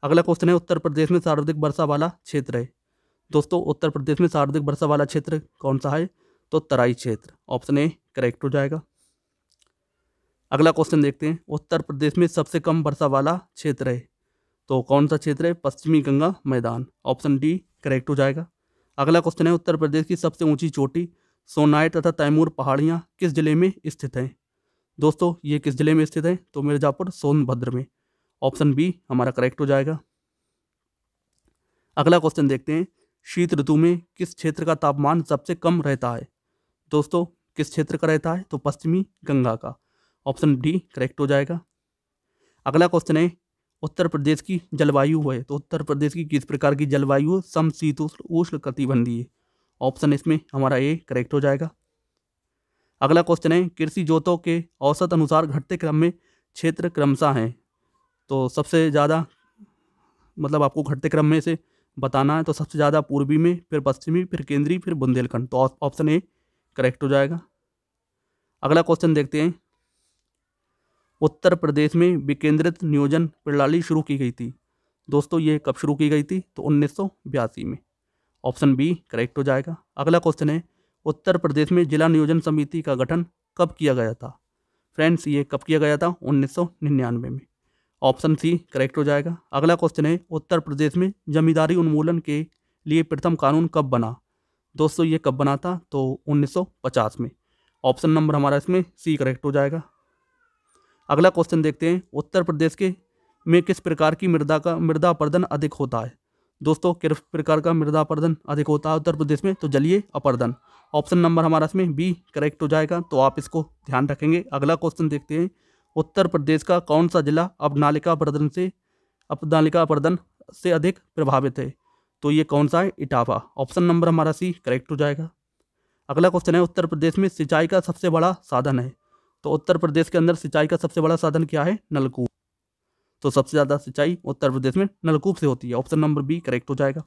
A: अगला क्वेश्चन है उत्तर प्रदेश में सर्वाधिक वर्षा वाला क्षेत्र है दोस्तों उत्तर प्रदेश में सर्वाधिक वर्षा वाला क्षेत्र कौन सा है तो तराई क्षेत्र ऑप्शन ए करेक्ट हो जाएगा अगला क्वेश्चन देखते हैं उत्तर प्रदेश में सबसे कम वर्षा वाला क्षेत्र है तो कौन सा क्षेत्र है पश्चिमी गंगा मैदान ऑप्शन डी करेक्ट हो जाएगा अगला क्वेश्चन है उत्तर प्रदेश की सबसे ऊंची चोटी सोनाए तथा तैमूर पहाड़ियाँ किस जिले में स्थित हैं दोस्तों ये किस जिले में स्थित है तो मिर्जापुर सोनभद्र में ऑप्शन बी हमारा करेक्ट हो जाएगा अगला क्वेश्चन देखते हैं शीत ऋतु में किस क्षेत्र का तापमान सबसे कम रहता है दोस्तों किस क्षेत्र का रहता है तो पश्चिमी गंगा का ऑप्शन डी करेक्ट हो जाएगा अगला क्वेश्चन है उत्तर प्रदेश की जलवायु है तो उत्तर प्रदेश की किस प्रकार की जलवायु समशीतोष्ण उष्ण कटिबंधीय ऑप्शन इसमें हमारा ए करेक्ट हो जाएगा अगला क्वेश्चन है कृषि जोतों के औसत अनुसार घटते क्रम में क्षेत्र क्रमशः हैं तो सबसे ज़्यादा मतलब आपको घटते क्रम में से बताना है तो सबसे ज़्यादा पूर्वी में फिर पश्चिमी फिर केंद्रीय फिर बुंदेलखंड तो ऑप्शन ए करेक्ट हो जाएगा अगला क्वेश्चन देखते हैं उत्तर प्रदेश में विकेंद्रित नियोजन प्रणाली शुरू की गई थी दोस्तों ये कब शुरू की गई थी तो उन्नीस में ऑप्शन बी करेक्ट हो जाएगा अगला क्वेश्चन है उत्तर प्रदेश में जिला नियोजन समिति का गठन कब किया गया था फ्रेंड्स ये कब किया गया था उन्नीस में ऑप्शन सी करेक्ट हो जाएगा अगला क्वेश्चन है उत्तर प्रदेश में जमींदारी उन्मूलन के लिए प्रथम कानून कब बना दोस्तों ये कब बना था तो 1950 में ऑप्शन नंबर हमारा इसमें सी करेक्ट हो जाएगा अगला क्वेश्चन देखते हैं उत्तर प्रदेश के में किस प्रकार की मृदा का मृदा अपर्दन अधिक होता है दोस्तों किस प्रकार का मृदा अपर्दन अधिक होता है उत्तर प्रदेश में तो जलिए अपर्दन ऑप्शन नंबर हमारा इसमें बी करेक्ट हो जाएगा तो आप इसको ध्यान रखेंगे अगला क्वेश्चन देखते हैं उत्तर प्रदेश का कौन सा जिला अब नालिका अपर्दन से अब नालिका अपर्दन से अधिक प्रभावित है तो ये कौन सा है इटावा ऑप्शन नंबर हमारा सी करेक्ट हो जाएगा अगला क्वेश्चन है उत्तर प्रदेश में सिंचाई का सबसे बड़ा साधन है तो उत्तर प्रदेश के अंदर सिंचाई का सबसे बड़ा साधन क्या है नलकूप तो सबसे ज़्यादा सिंचाई उत्तर प्रदेश में नलकूप से होती है ऑप्शन नंबर बी करेक्ट हो जाएगा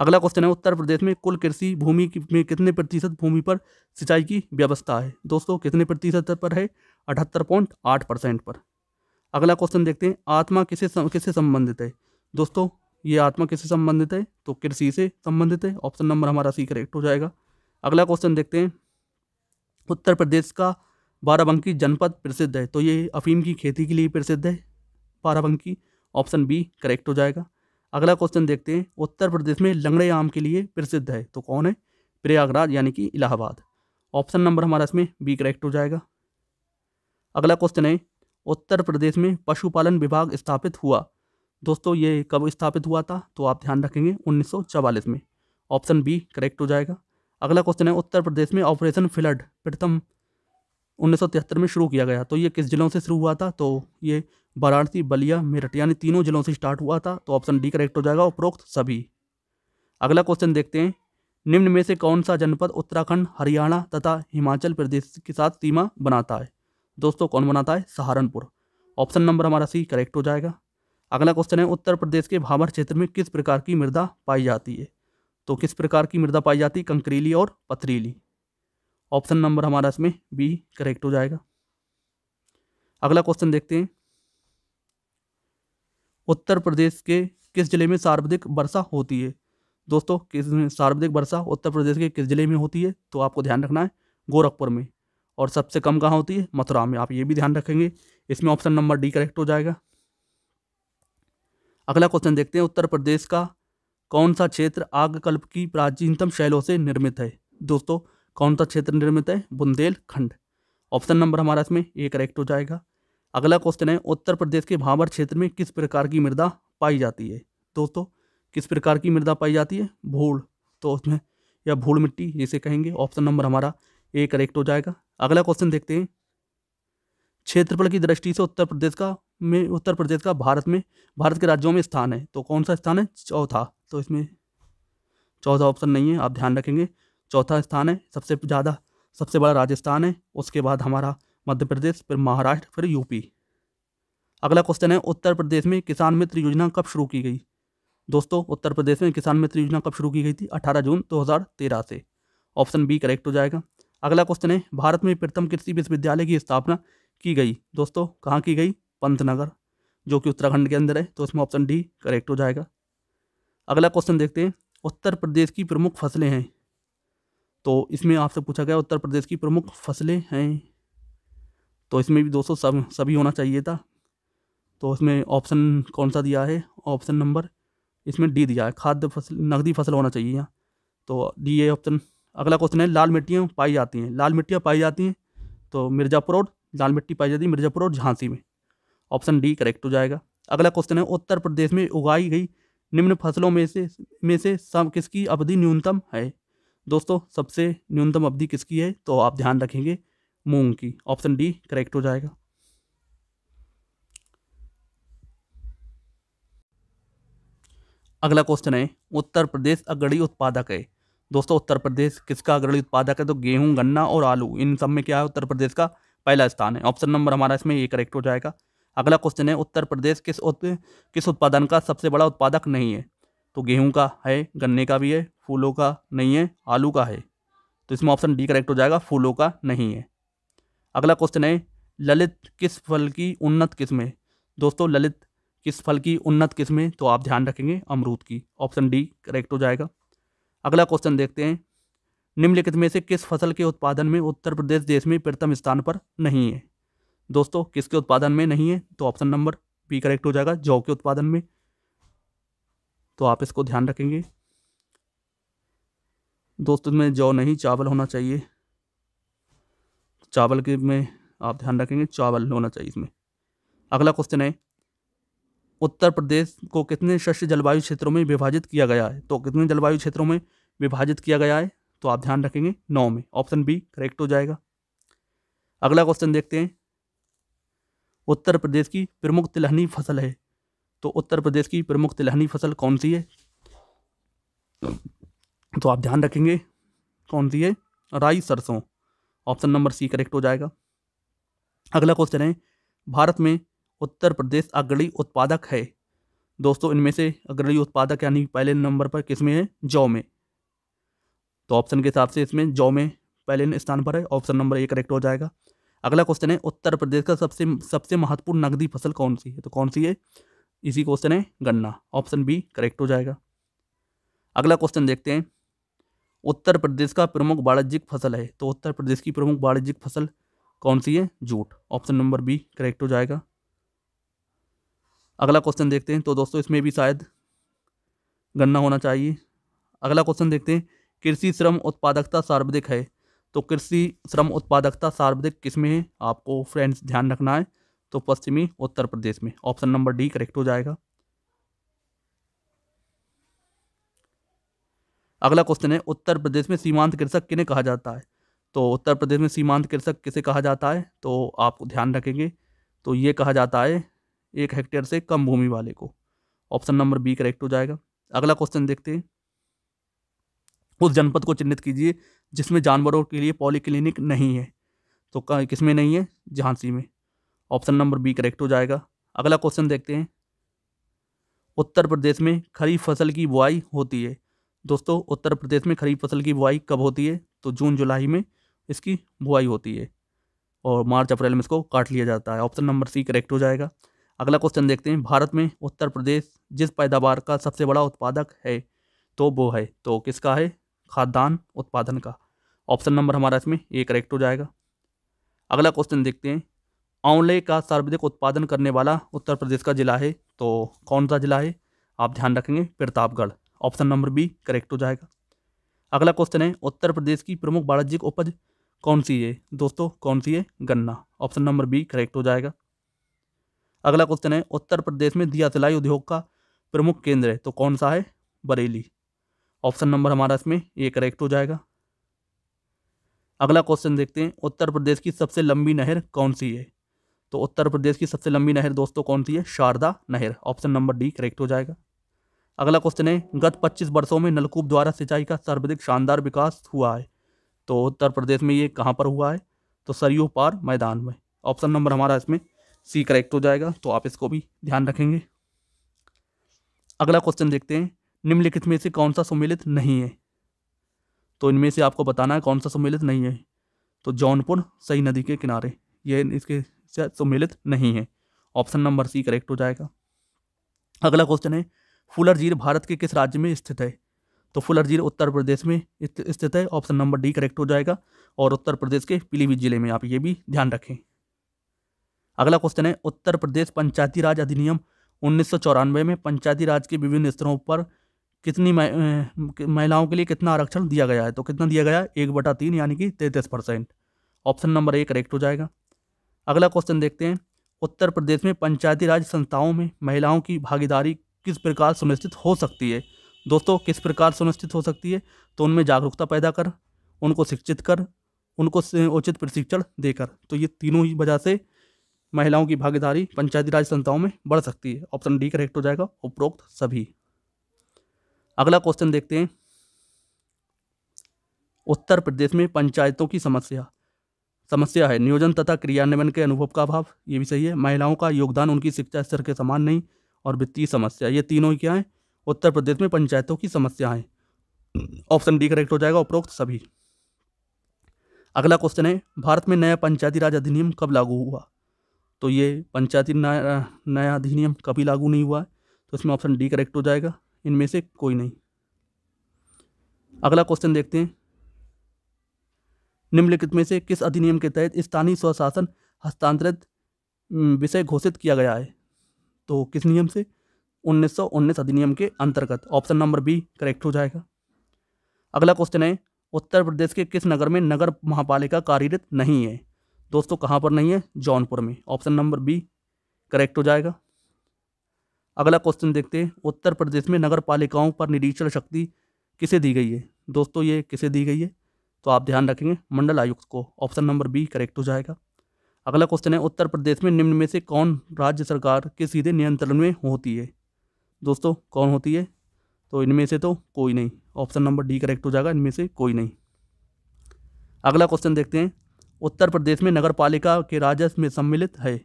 A: अगला क्वेश्चन है उत्तर प्रदेश में कुल कृषि भूमि में कितने प्रतिशत भूमि पर सिंचाई की व्यवस्था है दोस्तों कितने प्रतिशत पर है अठहत्तर पॉइंट आठ परसेंट पर अगला क्वेश्चन देखते हैं आत्मा किसे किससे संबंधित है दोस्तों ये आत्मा किससे संबंधित है तो कृषि से संबंधित है ऑप्शन नंबर हमारा सी करेक्ट हो जाएगा अगला क्वेश्चन देखते हैं उत्तर प्रदेश का बाराबंकी जनपद प्रसिद्ध है तो ये अफीम की खेती के लिए प्रसिद्ध है बाराबंकी ऑप्शन बी करेक्ट हो जाएगा अगला क्वेश्चन देखते हैं उत्तर प्रदेश में लंगड़े आम के लिए प्रसिद्ध है तो कौन है प्रयागराज यानी कि इलाहाबाद ऑप्शन नंबर हमारा इसमें बी करेक्ट हो जाएगा अगला क्वेश्चन है उत्तर प्रदेश में पशुपालन विभाग स्थापित हुआ दोस्तों ये कब स्थापित हुआ था तो आप ध्यान रखेंगे उन्नीस में ऑप्शन बी करेक्ट हो जाएगा अगला क्वेश्चन है उत्तर प्रदेश में ऑपरेशन फ्लड प्रथम उन्नीस में शुरू किया गया तो ये किस जिलों से शुरू हुआ था तो ये वाराणसी बलिया मेरठ यानी तीनों जिलों से स्टार्ट हुआ था तो ऑप्शन डी करेक्ट हो जाएगा उपरोक्त सभी अगला क्वेश्चन देखते हैं निम्न में से कौन सा जनपद उत्तराखंड हरियाणा तथा हिमाचल प्रदेश के साथ सीमा बनाता है दोस्तों कौन बनाता है सहारनपुर ऑप्शन नंबर हमारा सी करेक्ट हो जाएगा अगला क्वेश्चन है उत्तर प्रदेश के भामर क्षेत्र में किस प्रकार की मृदा पाई जाती है तो किस प्रकार की मृदा पाई जाती है कंकरीली और पथरीली ऑप्शन नंबर हमारा इसमें बी करेक्ट हो जाएगा अगला क्वेश्चन देखते हैं उत्तर प्रदेश के किस जिले में सर्वाधिक वर्षा होती है दोस्तों किस सर्वाधिक वर्षा उत्तर प्रदेश के किस जिले में होती है तो आपको ध्यान रखना है गोरखपुर में और सबसे कम कहाँ होती है मथुरा में आप ये भी ध्यान रखेंगे इसमें ऑप्शन नंबर डी करेक्ट हो जाएगा अगला क्वेश्चन देखते हैं उत्तर प्रदेश का कौन सा क्षेत्र आगकल्प की प्राचीनतम शैलों से निर्मित है दोस्तों कौन सा क्षेत्र निर्मित है बुंदेलखंड ऑप्शन नंबर हमारा इसमें ए करेक्ट हो जाएगा अगला क्वेश्चन है उत्तर प्रदेश के भावर क्षेत्र में किस प्रकार की मृदा पाई जाती है दोस्तों किस प्रकार की मृदा पाई जाती है भूल तो उसमें या भूल मिट्टी जिसे कहेंगे ऑप्शन नंबर हमारा ए करेक्ट हो जाएगा अगला क्वेश्चन देखते हैं क्षेत्रफल की दृष्टि से उत्तर प्रदेश का में उत्तर प्रदेश का भारत में भारत के राज्यों में स्थान है तो कौन सा स्थान है चौथा तो इसमें चौथा ऑप्शन नहीं है आप ध्यान रखेंगे चौथा स्थान है सबसे ज़्यादा सबसे बड़ा राजस्थान है उसके बाद हमारा मध्य प्रदेश फिर महाराष्ट्र फिर यूपी अगला क्वेश्चन है उत्तर प्रदेश में किसान मित्र योजना कब शुरू की गई दोस्तों उत्तर प्रदेश में किसान मित्र योजना कब शुरू की गई थी 18 जून 2013 से ऑप्शन बी करेक्ट हो जाएगा अगला क्वेश्चन है भारत में प्रथम कृषि विश्वविद्यालय की स्थापना की गई दोस्तों कहाँ की गई पंतनगर जो कि उत्तराखंड के अंदर है तो इसमें ऑप्शन डी करेक्ट हो जाएगा अगला क्वेश्चन देखते हैं उत्तर प्रदेश की प्रमुख फसलें हैं तो इसमें आपसे पूछा गया उत्तर प्रदेश की प्रमुख फसलें हैं तो इसमें भी दोस्तों सब सभी होना चाहिए था तो इसमें ऑप्शन कौन सा दिया है ऑप्शन नंबर इसमें डी दिया है खाद्य फसल नकदी फसल होना चाहिए यहाँ तो डी ए ऑप्शन अगला क्वेश्चन है लाल मिट्टियाँ पाई जाती हैं लाल मिट्टियाँ पाई जाती हैं तो मिर्ज़ापुर और लाल मिट्टी पाई जाती है मिर्जापुर और झांसी में ऑप्शन डी करेक्ट हो जाएगा अगला क्वेश्चन है उत्तर प्रदेश में उगाई गई निम्न फसलों में से में से सब किसकी अवधि न्यूनतम है दोस्तों सबसे न्यूनतम अवधि किसकी है तो आप ध्यान रखेंगे मूंग की ऑप्शन डी करेक्ट हो जाएगा अगला क्वेश्चन है उत्तर प्रदेश अग्रणी उत्पादक है दोस्तों उत्तर प्रदेश किसका अग्रणी उत्पादक है तो गेहूं गन्ना और आलू इन सब में क्या है उत्तर प्रदेश का पहला स्थान है ऑप्शन नंबर हमारा इसमें ये करेक्ट हो जाएगा अगला क्वेश्चन है उत्तर प्रदेश किस उत, किस उत्पादन का सबसे बड़ा उत्पादक नहीं है तो गेहूं का है गन्ने का भी है फूलों का नहीं है आलू का है तो इसमें ऑप्शन डी करेक्ट हो जाएगा फूलों का नहीं है अगला क्वेश्चन है ललित किस फल की उन्नत किस्म है दोस्तों ललित किस फल की उन्नत किस्म है तो आप ध्यान रखेंगे अमरूद की ऑप्शन डी करेक्ट हो जाएगा अगला क्वेश्चन देखते हैं निम्नलिखित में से किस फसल के उत्पादन में उत्तर प्रदेश देश में प्रथम स्थान पर नहीं है दोस्तों किसके उत्पादन में नहीं है तो ऑप्शन नंबर बी करेक्ट हो जाएगा जौ के उत्पादन में तो आप इसको ध्यान रखेंगे दोस्तों में जौ नहीं चावल होना चाहिए चावल के में आप ध्यान रखेंगे चावल होना चाहिए इसमें अगला क्वेश्चन है उत्तर प्रदेश को कितने शस्य जलवायु क्षेत्रों में विभाजित किया गया है तो कितने जलवायु क्षेत्रों में विभाजित किया गया है तो आप ध्यान रखेंगे नौ में ऑप्शन बी करेक्ट हो जाएगा अगला क्वेश्चन देखते हैं उत्तर प्रदेश की प्रमुख तिलहनी फसल है तो उत्तर प्रदेश की प्रमुख तिलहनी फसल कौन सी है तो आप ध्यान रखेंगे कौन सी है राई सरसों ऑप्शन नंबर सी करेक्ट हो जाएगा अगला क्वेश्चन है भारत में उत्तर प्रदेश अग्रणी उत्पादक है दोस्तों इनमें से अग्रणी उत्पादक यानी पहले नंबर पर किस में है जौ में तो ऑप्शन के हिसाब से इसमें जौ में पहले स्थान पर है ऑप्शन नंबर ए करेक्ट हो जाएगा अगला क्वेश्चन है उत्तर प्रदेश का सबसे सबसे महत्वपूर्ण नकदी फसल कौन सी है तो कौन सी है इसी क्वेश्चन है गन्ना ऑप्शन बी करेक्ट हो जाएगा अगला क्वेश्चन देखते हैं उत्तर प्रदेश का प्रमुख वाणिज्यिक फसल है तो उत्तर प्रदेश की प्रमुख वाणिज्यिक फसल कौन सी है jute option number B correct हो जाएगा अगला क्वेश्चन देखते हैं तो दोस्तों इसमें भी शायद गन्ना होना चाहिए अगला क्वेश्चन देखते हैं कृषि श्रम उत्पादकता सर्वाधिक है तो कृषि श्रम उत्पादकता सर्वाधिक किस में है आपको फ्रेंड्स ध्यान रखना है तो पश्चिमी उत्तर प्रदेश में ऑप्शन नंबर डी करेक्ट हो जाएगा अगला क्वेश्चन है उत्तर प्रदेश में सीमांत कृषक किन्हें कहा जाता है तो उत्तर प्रदेश में सीमांत कृषक किसे कहा जाता है तो आप ध्यान रखेंगे तो ये कहा जाता है एक हेक्टेयर से कम भूमि वाले को ऑप्शन नंबर बी करेक्ट हो जाएगा अगला क्वेश्चन देखते हैं उस जनपद को चिन्हित कीजिए जिसमें जानवरों के लिए पॉलीक्लिनिक नहीं है तो किस में नहीं है झांसी में ऑप्शन नंबर बी करेक्ट हो जाएगा अगला क्वेश्चन देखते हैं उत्तर प्रदेश में खरीफ फसल की बुआई होती है दोस्तों उत्तर प्रदेश में खरीफ फसल की बुआई कब होती है तो जून जुलाई में इसकी बुआई होती है और मार्च अप्रैल में इसको काट लिया जाता है ऑप्शन नंबर सी करेक्ट हो जाएगा अगला क्वेश्चन देखते हैं भारत में उत्तर प्रदेश जिस पैदावार का सबसे बड़ा उत्पादक है तो वो है तो किसका है खाद्यान्न उत्पादन का ऑप्शन नंबर हमारा इसमें ए करेक्ट हो जाएगा अगला क्वेश्चन देखते हैं आंवले का सर्वाधिक उत्पादन करने वाला उत्तर प्रदेश का जिला है तो कौन सा जिला है आप ध्यान रखेंगे Pratapgarh option number B correct हो जाएगा अगला क्वेश्चन है उत्तर प्रदेश की प्रमुख वाणिज्यिक उपज कौन सी है दोस्तों कौन सी है गन्ना ऑप्शन नंबर बी करेक्ट हो जाएगा अगला क्वेश्चन है उत्तर प्रदेश में दिया सिलाई उद्योग का प्रमुख केंद्र है तो कौन सा है बरेली ऑप्शन नंबर हमारा इसमें ये करेक्ट हो जाएगा अगला क्वेश्चन देखते हैं उत्तर प्रदेश की सबसे लंबी नहर कौन सी है तो उत्तर प्रदेश की सबसे लंबी नहर दोस्तों कौन सी है शारदा नहर ऑप्शन नंबर डी करेक्ट हो जाएगा अगला क्वेश्चन है गत 25 वर्षों में नलकूप द्वारा सिंचाई का सर्वाधिक शानदार विकास हुआ है तो उत्तर प्रदेश में ये कहाँ पर हुआ है तो सरयू पार मैदान में ऑप्शन नंबर हमारा इसमें सी करेक्ट हो जाएगा तो आप इसको भी ध्यान रखेंगे अगला क्वेश्चन देखते हैं निम्नलिखित में से कौन सा सम्मिलित नहीं है तो इनमें से आपको बताना है कौन सा सम्मिलित नहीं है तो जौनपुर सही नदी के किनारे ये इसके से सम्मिलित नहीं है ऑप्शन नंबर सी करेक्ट हो जाएगा अगला क्वेश्चन है फुलर झील भारत के किस राज्य में स्थित है तो फुलर झील उत्तर प्रदेश में स्थित है ऑप्शन नंबर डी करेक्ट हो जाएगा और उत्तर प्रदेश के पीलीभीत जिले में आप ये भी ध्यान रखें अगला क्वेश्चन है उत्तर प्रदेश पंचायती राज अधिनियम उन्नीस में पंचायती राज के विभिन्न स्तरों पर कितनी महिलाओं के लिए कितना आरक्षण दिया गया है तो कितना दिया गया है एक बटा तीन यानी कि तैंतीस percent option number A correct हो जाएगा अगला क्वेश्चन देखते हैं उत्तर प्रदेश में पंचायती राज संस्थाओं में महिलाओं की भागीदारी किस प्रकार सुनिश्चित हो सकती है दोस्तों किस प्रकार सुनिश्चित हो सकती है तो उनमें जागरूकता पैदा कर उनको शिक्षित कर उनको उचित प्रशिक्षण देकर तो ये तीनों ही वजह से महिलाओं की भागीदारी पंचायती राज संस्थाओं में बढ़ सकती है ऑप्शन डी करेक्ट हो जाएगा उपरोक्त सभी अगला क्वेश्चन देखते हैं उत्तर प्रदेश में पंचायतों की समस्या समस्या है नियोजन तथा क्रियान्वयन के अनुभव का अभाव ये भी सही है महिलाओं का योगदान उनकी शिक्षा स्तर के समान नहीं और वित्तीय समस्या ये तीनों क्या हैं उत्तर प्रदेश में पंचायतों की समस्या है ऑप्शन डी करेक्ट हो जाएगा उपरोक्त सभी अगला क्वेश्चन है भारत में नया पंचायती राज अधिनियम कब लागू हुआ तो ये पंचायती नया अधिनियम कभी लागू नहीं हुआ है तो इसमें ऑप्शन डी करेक्ट हो जाएगा इनमें से कोई नहीं अगला क्वेश्चन देखते हैं निम्नलिखित में से किस अधिनियम के तहत स्थानीय स्वशासन हस्तांतरित विषय घोषित किया गया है तो किस नियम से उन्नीस अधिनियम के अंतर्गत ऑप्शन नंबर बी करेक्ट हो जाएगा अगला क्वेश्चन है उत्तर प्रदेश के किस नगर में नगर महापालिका कार्यरत नहीं है दोस्तों कहाँ पर नहीं है जौनपुर में ऑप्शन नंबर बी करेक्ट हो जाएगा अगला क्वेश्चन देखते हैं उत्तर प्रदेश में नगर पालिकाओं पर निरीक्षण शक्ति किसे दी गई है दोस्तों ये किसे दी गई है तो आप ध्यान रखेंगे मंडल आयुक्त को ऑप्शन नंबर बी करेक्ट हो जाएगा अगला क्वेश्चन है उत्तर प्रदेश में निम्न में से कौन राज्य सरकार के सीधे नियंत्रण में होती है दोस्तों कौन होती है तो इनमें से तो कोई नहीं ऑप्शन नंबर डी करेक्ट हो जाएगा इनमें से कोई नहीं अगला क्वेश्चन देखते हैं उत्तर प्रदेश में नगर पालिका के राजस्व में सम्मिलित है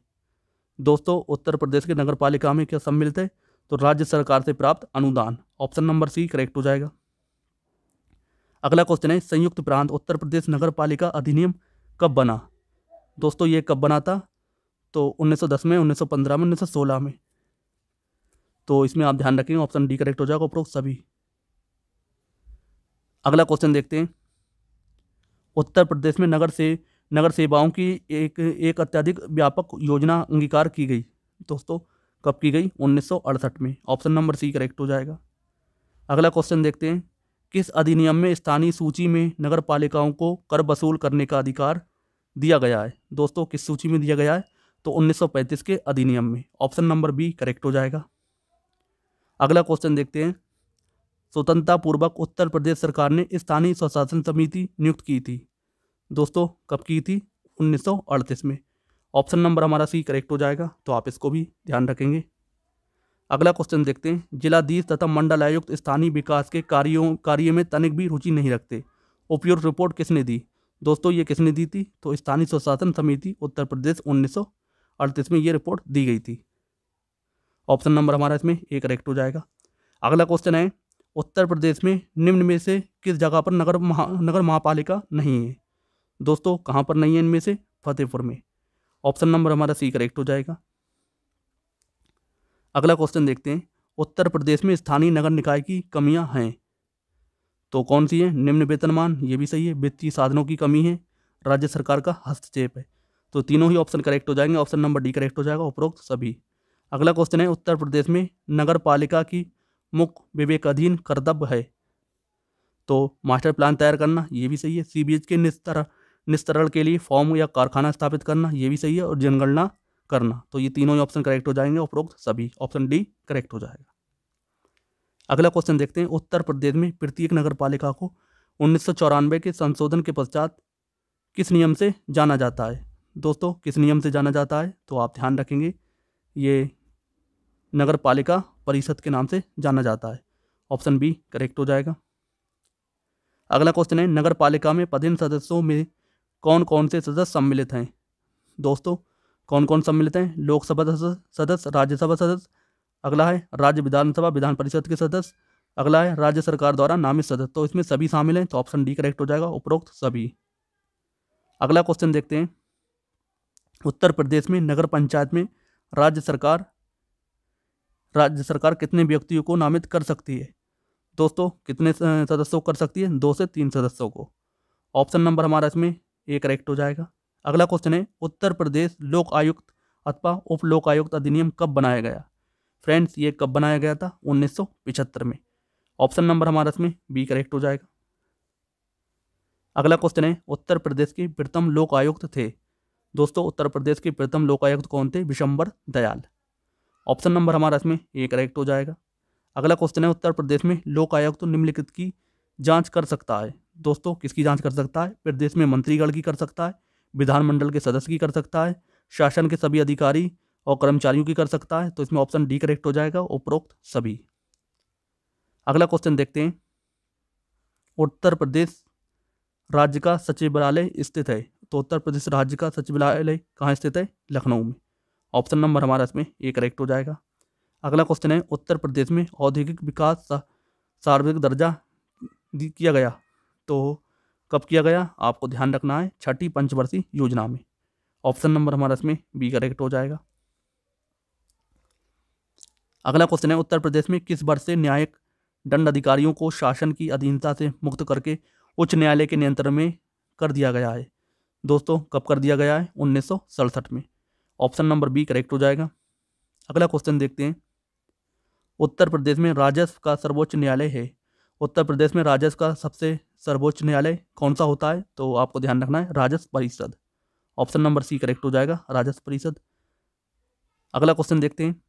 A: दोस्तों उत्तर प्रदेश के नगर पालिका में क्या सम्मिलित है तो राज्य सरकार से प्राप्त अनुदान ऑप्शन नंबर सी करेक्ट हो जाएगा अगला क्वेश्चन है संयुक्त प्रांत उत्तर प्रदेश नगर पालिका अधिनियम कब बना दोस्तों ये कब बना था तो 1910 में 1915 में 1916 में तो इसमें आप ध्यान रखेंगे ऑप्शन डी करेक्ट हो जाएगा उपरोक्त सभी अगला क्वेश्चन देखते हैं उत्तर प्रदेश में नगर से नगर सेवाओं की एक एक अत्यधिक व्यापक योजना अंगीकार की गई दोस्तों कब की गई उन्नीस में ऑप्शन नंबर सी करेक्ट हो जाएगा अगला क्वेश्चन देखते हैं किस अधिनियम में स्थानीय सूची में नगर पालिकाओं को कर वसूल करने का अधिकार दिया गया है दोस्तों किस सूची में दिया गया है तो 1935 के अधिनियम में ऑप्शन नंबर बी करेक्ट हो जाएगा अगला क्वेश्चन देखते हैं स्वतंत्रता पूर्वक उत्तर प्रदेश सरकार ने स्थानीय स्वशासन समिति नियुक्त की थी दोस्तों कब की थी 1938 में ऑप्शन नंबर हमारा सी करेक्ट हो जाएगा तो आप इसको भी ध्यान रखेंगे अगला क्वेश्चन देखते हैं जिलाधीश तथा मंडल आयुक्त स्थानीय विकास के कार्यों कार्य में तनिक भी रुचि नहीं रखते उपयुक्त रिपोर्ट किसने दी दोस्तों ये किसने दी थी तो स्थानीय स्वशासन समिति उत्तर प्रदेश उन्नीस में ये रिपोर्ट दी गई थी ऑप्शन नंबर हमारा इसमें ए करेक्ट हो जाएगा अगला क्वेश्चन है उत्तर प्रदेश में निम्न में से किस जगह पर नगर महा नगर महापालिका नहीं है दोस्तों कहाँ पर नहीं है इनमें से फतेहपुर में ऑप्शन नंबर हमारा सी करेक्ट हो जाएगा अगला क्वेश्चन देखते हैं उत्तर प्रदेश में स्थानीय नगर निकाय की कमियां हैं तो कौन सी है निम्न वेतनमान ये भी सही है वित्तीय साधनों की कमी है राज्य सरकार का हस्तक्षेप है तो तीनों ही ऑप्शन करेक्ट हो जाएंगे ऑप्शन नंबर डी करेक्ट हो जाएगा उपरोक्त सभी अगला क्वेश्चन है उत्तर प्रदेश में नगर पालिका की मुख्य विवेकाधीन कर्तव्य है तो मास्टर प्लान तैयार करना ये भी सही है सी के निस्तर निस्तरण के लिए फॉर्म या कारखाना स्थापित करना ये भी सही है और जनगणना करना तो ये तीनों ही ऑप्शन करेक्ट हो जाएंगे उपरोक्त सभी ऑप्शन डी करेक्ट हो जाएगा अगला क्वेश्चन देखते हैं उत्तर प्रदेश में प्रत्येक नगर पालिका को उन्नीस के संशोधन के पश्चात किस नियम से जाना जाता है दोस्तों किस नियम से जाना जाता है तो आप ध्यान रखेंगे ये नगर पालिका परिषद के नाम से जाना जाता है ऑप्शन बी करेक्ट हो जाएगा अगला क्वेश्चन है नगर पालिका में पदिन सदस्यों में कौन कौन से सदस्य सम्मिलित हैं दोस्तों कौन कौन सम्मिलित हैं लोकसभा सदस्य राज्यसभा सदस्य अगला है राज्य विधानसभा विधान परिषद के सदस्य अगला है राज्य सरकार द्वारा नामित सदस्य तो इसमें सभी शामिल हैं तो ऑप्शन डी करेक्ट हो जाएगा उपरोक्त सभी अगला क्वेश्चन देखते हैं उत्तर प्रदेश में नगर पंचायत में राज्य सरकार राज्य सरकार कितने व्यक्तियों को नामित कर सकती है दोस्तों कितने सदस्यों को कर सकती है दो से तीन सदस्यों को ऑप्शन नंबर हमारा इसमें ये करेक्ट हो जाएगा अगला क्वेश्चन है उत्तर प्रदेश लोक आयुक्त अथवा उप लोक आयुक्त अधिनियम कब बनाया गया फ्रेंड्स ये कब बनाया गया था उन्नीस में ऑप्शन नंबर हमारा इसमें बी करेक्ट हो जाएगा अगला क्वेश्चन है उत्तर प्रदेश के प्रथम लोक आयुक्त थे दोस्तों उत्तर प्रदेश के प्रथम लोक आयुक्त कौन थे विशंबर दयाल ऑप्शन नंबर हमारा इसमें ये करेक्ट हो जाएगा अगला क्वेश्चन है उत्तर प्रदेश में लोक आयुक्त निम्नलिखित की जांच कर सकता है दोस्तों किसकी जांच कर सकता है प्रदेश में मंत्रीगण की कर सकता है विधानमंडल के सदस्य की कर सकता है शासन के सभी अधिकारी और कर्मचारियों की कर सकता है तो इसमें ऑप्शन डी करेक्ट हो जाएगा उपरोक्त सभी अगला क्वेश्चन देखते हैं उत्तर प्रदेश राज्य का सचिवालय स्थित है तो उत्तर प्रदेश राज्य का सचिवालय कहाँ स्थित है लखनऊ में ऑप्शन नंबर हमारा इसमें ए करेक्ट हो जाएगा अगला क्वेश्चन है उत्तर प्रदेश में औद्योगिक विकास सार्वजनिक दर्जा किया गया तो कब किया गया आपको ध्यान रखना है छठी पंचवर्षीय योजना में ऑप्शन नंबर हमारा इसमें बी करेक्ट हो जाएगा अगला क्वेश्चन है उत्तर प्रदेश में किस वर्ष से न्यायिक दंड अधिकारियों को शासन की अधीनता से मुक्त करके उच्च न्यायालय के नियंत्रण में कर दिया गया है दोस्तों कब कर दिया गया है उन्नीस में ऑप्शन नंबर बी करेक्ट हो जाएगा अगला क्वेश्चन देखते हैं उत्तर प्रदेश में राजस्व का सर्वोच्च न्यायालय है उत्तर प्रदेश में राजस्व का सबसे सर्वोच्च न्यायालय कौन सा होता है तो आपको ध्यान रखना है राजस्व परिषद ऑप्शन नंबर सी करेक्ट हो जाएगा राजस्व परिषद अगला क्वेश्चन देखते हैं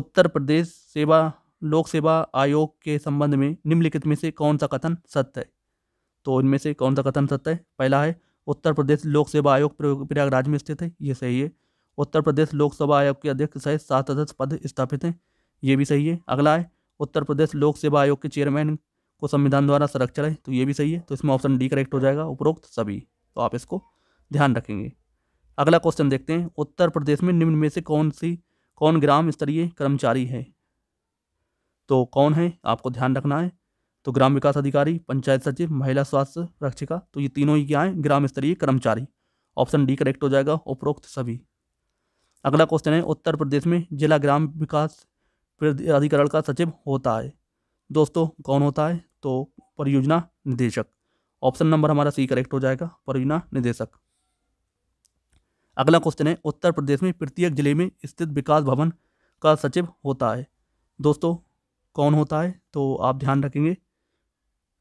A: उत्तर प्रदेश सेवा लोक सेवा आयोग के संबंध में निम्नलिखित में से कौन सा कथन सत्य है तो इनमें से कौन सा कथन सत्य है पहला है उत्तर प्रदेश लोक सेवा आयोग प्रयागराज में स्थित है ये सही है उत्तर प्रदेश लोक सेवा आयोग के अध्यक्ष सहित सात सदस्य पद स्थापित हैं ये भी सही है अगला है उत्तर प्रदेश लोक सेवा आयोग के चेयरमैन को संविधान द्वारा संरक्षण है तो ये भी सही है तो इसमें ऑप्शन डी करेक्ट हो जाएगा उपरोक्त सभी तो आप इसको ध्यान रखेंगे अगला क्वेश्चन देखते हैं उत्तर प्रदेश में निम्न में से कौन सी कौन ग्राम स्तरीय कर्मचारी है तो कौन है आपको ध्यान रखना है तो ग्राम विकास अधिकारी पंचायत सचिव महिला स्वास्थ्य रक्षिका तो ये तीनों ही क्या है ग्राम स्तरीय कर्मचारी ऑप्शन डी करेक्ट हो जाएगा उपरोक्त सभी अगला क्वेश्चन है उत्तर प्रदेश में जिला ग्राम विकास प्राधिकरण का सचिव होता है दोस्तों कौन होता है तो परियोजना निदेशक ऑप्शन नंबर हमारा सी करेक्ट हो जाएगा परियोजना निदेशक अगला क्वेश्चन है उत्तर प्रदेश में प्रत्येक जिले में स्थित विकास भवन का सचिव होता है दोस्तों कौन होता है तो आप ध्यान रखेंगे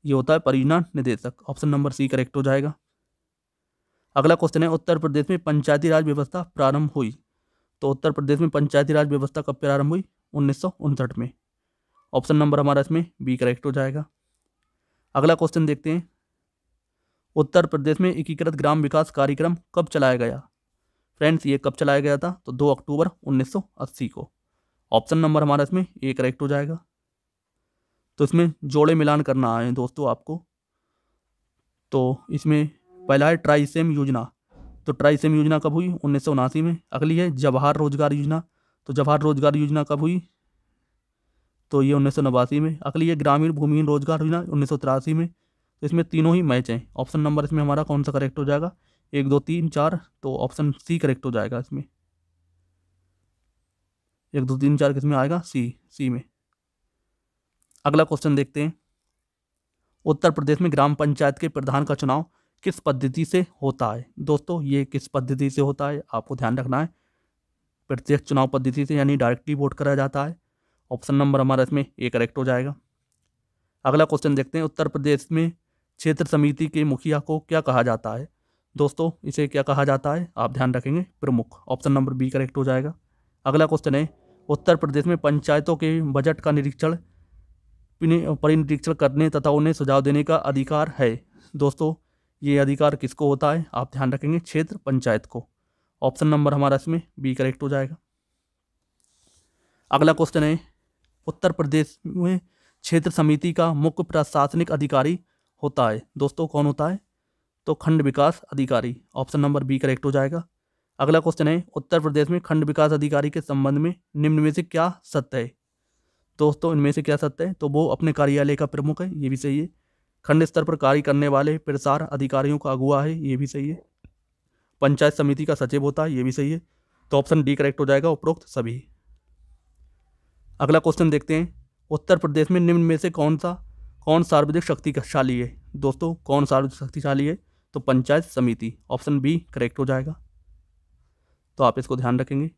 A: ये होता है परियोजना निदेशक ऑप्शन नंबर सी करेक्ट हो जाएगा अगला क्वेश्चन है उत्तर प्रदेश में पंचायती राज व्यवस्था प्रारंभ हुई तो उत्तर प्रदेश में पंचायती राज व्यवस्था कब प्रारंभ हुई उन्नीस में ऑप्शन नंबर हमारा इसमें बी करेक्ट हो जाएगा अगला क्वेश्चन देखते हैं उत्तर प्रदेश में एकीकृत ग्राम विकास कार्यक्रम कब चलाया गया फ्रेंड्स ये कब चलाया गया था तो 2 अक्टूबर 1980 को ऑप्शन नंबर हमारा इसमें ए करेक्ट हो जाएगा तो इसमें जोड़े मिलान करना आए दोस्तों आपको तो इसमें पहला है ट्राई सेम योजना तो ट्राई सेम योजना कब हुई उन्नीस में अगली है जवाहर रोजगार योजना तो जवाहर रोजगार योजना कब हुई तो ये उन्नीस में अगली ये ग्रामीण भूमिहीन रोजगार योजना उन्नीस में तो इसमें तीनों ही मैच हैं ऑप्शन नंबर इसमें हमारा कौन सा करेक्ट हो जाएगा एक दो तीन चार तो ऑप्शन सी करेक्ट हो जाएगा इसमें एक दो तीन चार किसमें आएगा सी सी में अगला क्वेश्चन देखते हैं उत्तर प्रदेश में ग्राम पंचायत के प्रधान का चुनाव किस पद्धति से होता है दोस्तों ये किस पद्धति से होता है आपको ध्यान रखना है प्रत्यक्ष चुनाव पद्धति से यानी डायरेक्टली वोट कराया जाता है ऑप्शन नंबर हमारा इसमें ए करेक्ट हो जाएगा अगला क्वेश्चन देखते हैं उत्तर प्रदेश में क्षेत्र समिति के मुखिया को क्या कहा जाता है दोस्तों इसे क्या कहा जाता है आप ध्यान रखेंगे प्रमुख ऑप्शन नंबर बी करेक्ट हो जाएगा अगला क्वेश्चन है उत्तर प्रदेश में पंचायतों के बजट का निरीक्षण परिनिरीक्षण करने तथा उन्हें सुझाव देने का अधिकार है दोस्तों ये अधिकार किसको होता है आप ध्यान रखेंगे क्षेत्र पंचायत को ऑप्शन नंबर हमारा इसमें बी करेक्ट हो जाएगा अगला क्वेश्चन है उत्तर प्रदेश में क्षेत्र समिति का मुख्य प्रशासनिक अधिकारी होता है दोस्तों कौन होता है तो खंड विकास अधिकारी ऑप्शन नंबर बी करेक्ट हो जाएगा अगला क्वेश्चन है उत्तर प्रदेश में खंड विकास अधिकारी के संबंध में निम्न में से क्या सत्य है दोस्तों इनमें से क्या सत्य है तो वो अपने कार्यालय का प्रमुख है ये भी सही है खंड स्तर पर कार्य करने वाले प्रसार अधिकारियों का अगुआ है ये भी सही है पंचायत समिति का सचिव होता है ये भी सही है तो ऑप्शन डी करेक्ट हो जाएगा उपरोक्त सभी अगला क्वेश्चन देखते हैं उत्तर प्रदेश में निम्न में से कौन सा कौन सार्वजनिक शक्तिशाली है दोस्तों कौन सार्वजनिक शक्तिशाली है तो पंचायत समिति ऑप्शन बी करेक्ट हो जाएगा तो आप इसको ध्यान रखेंगे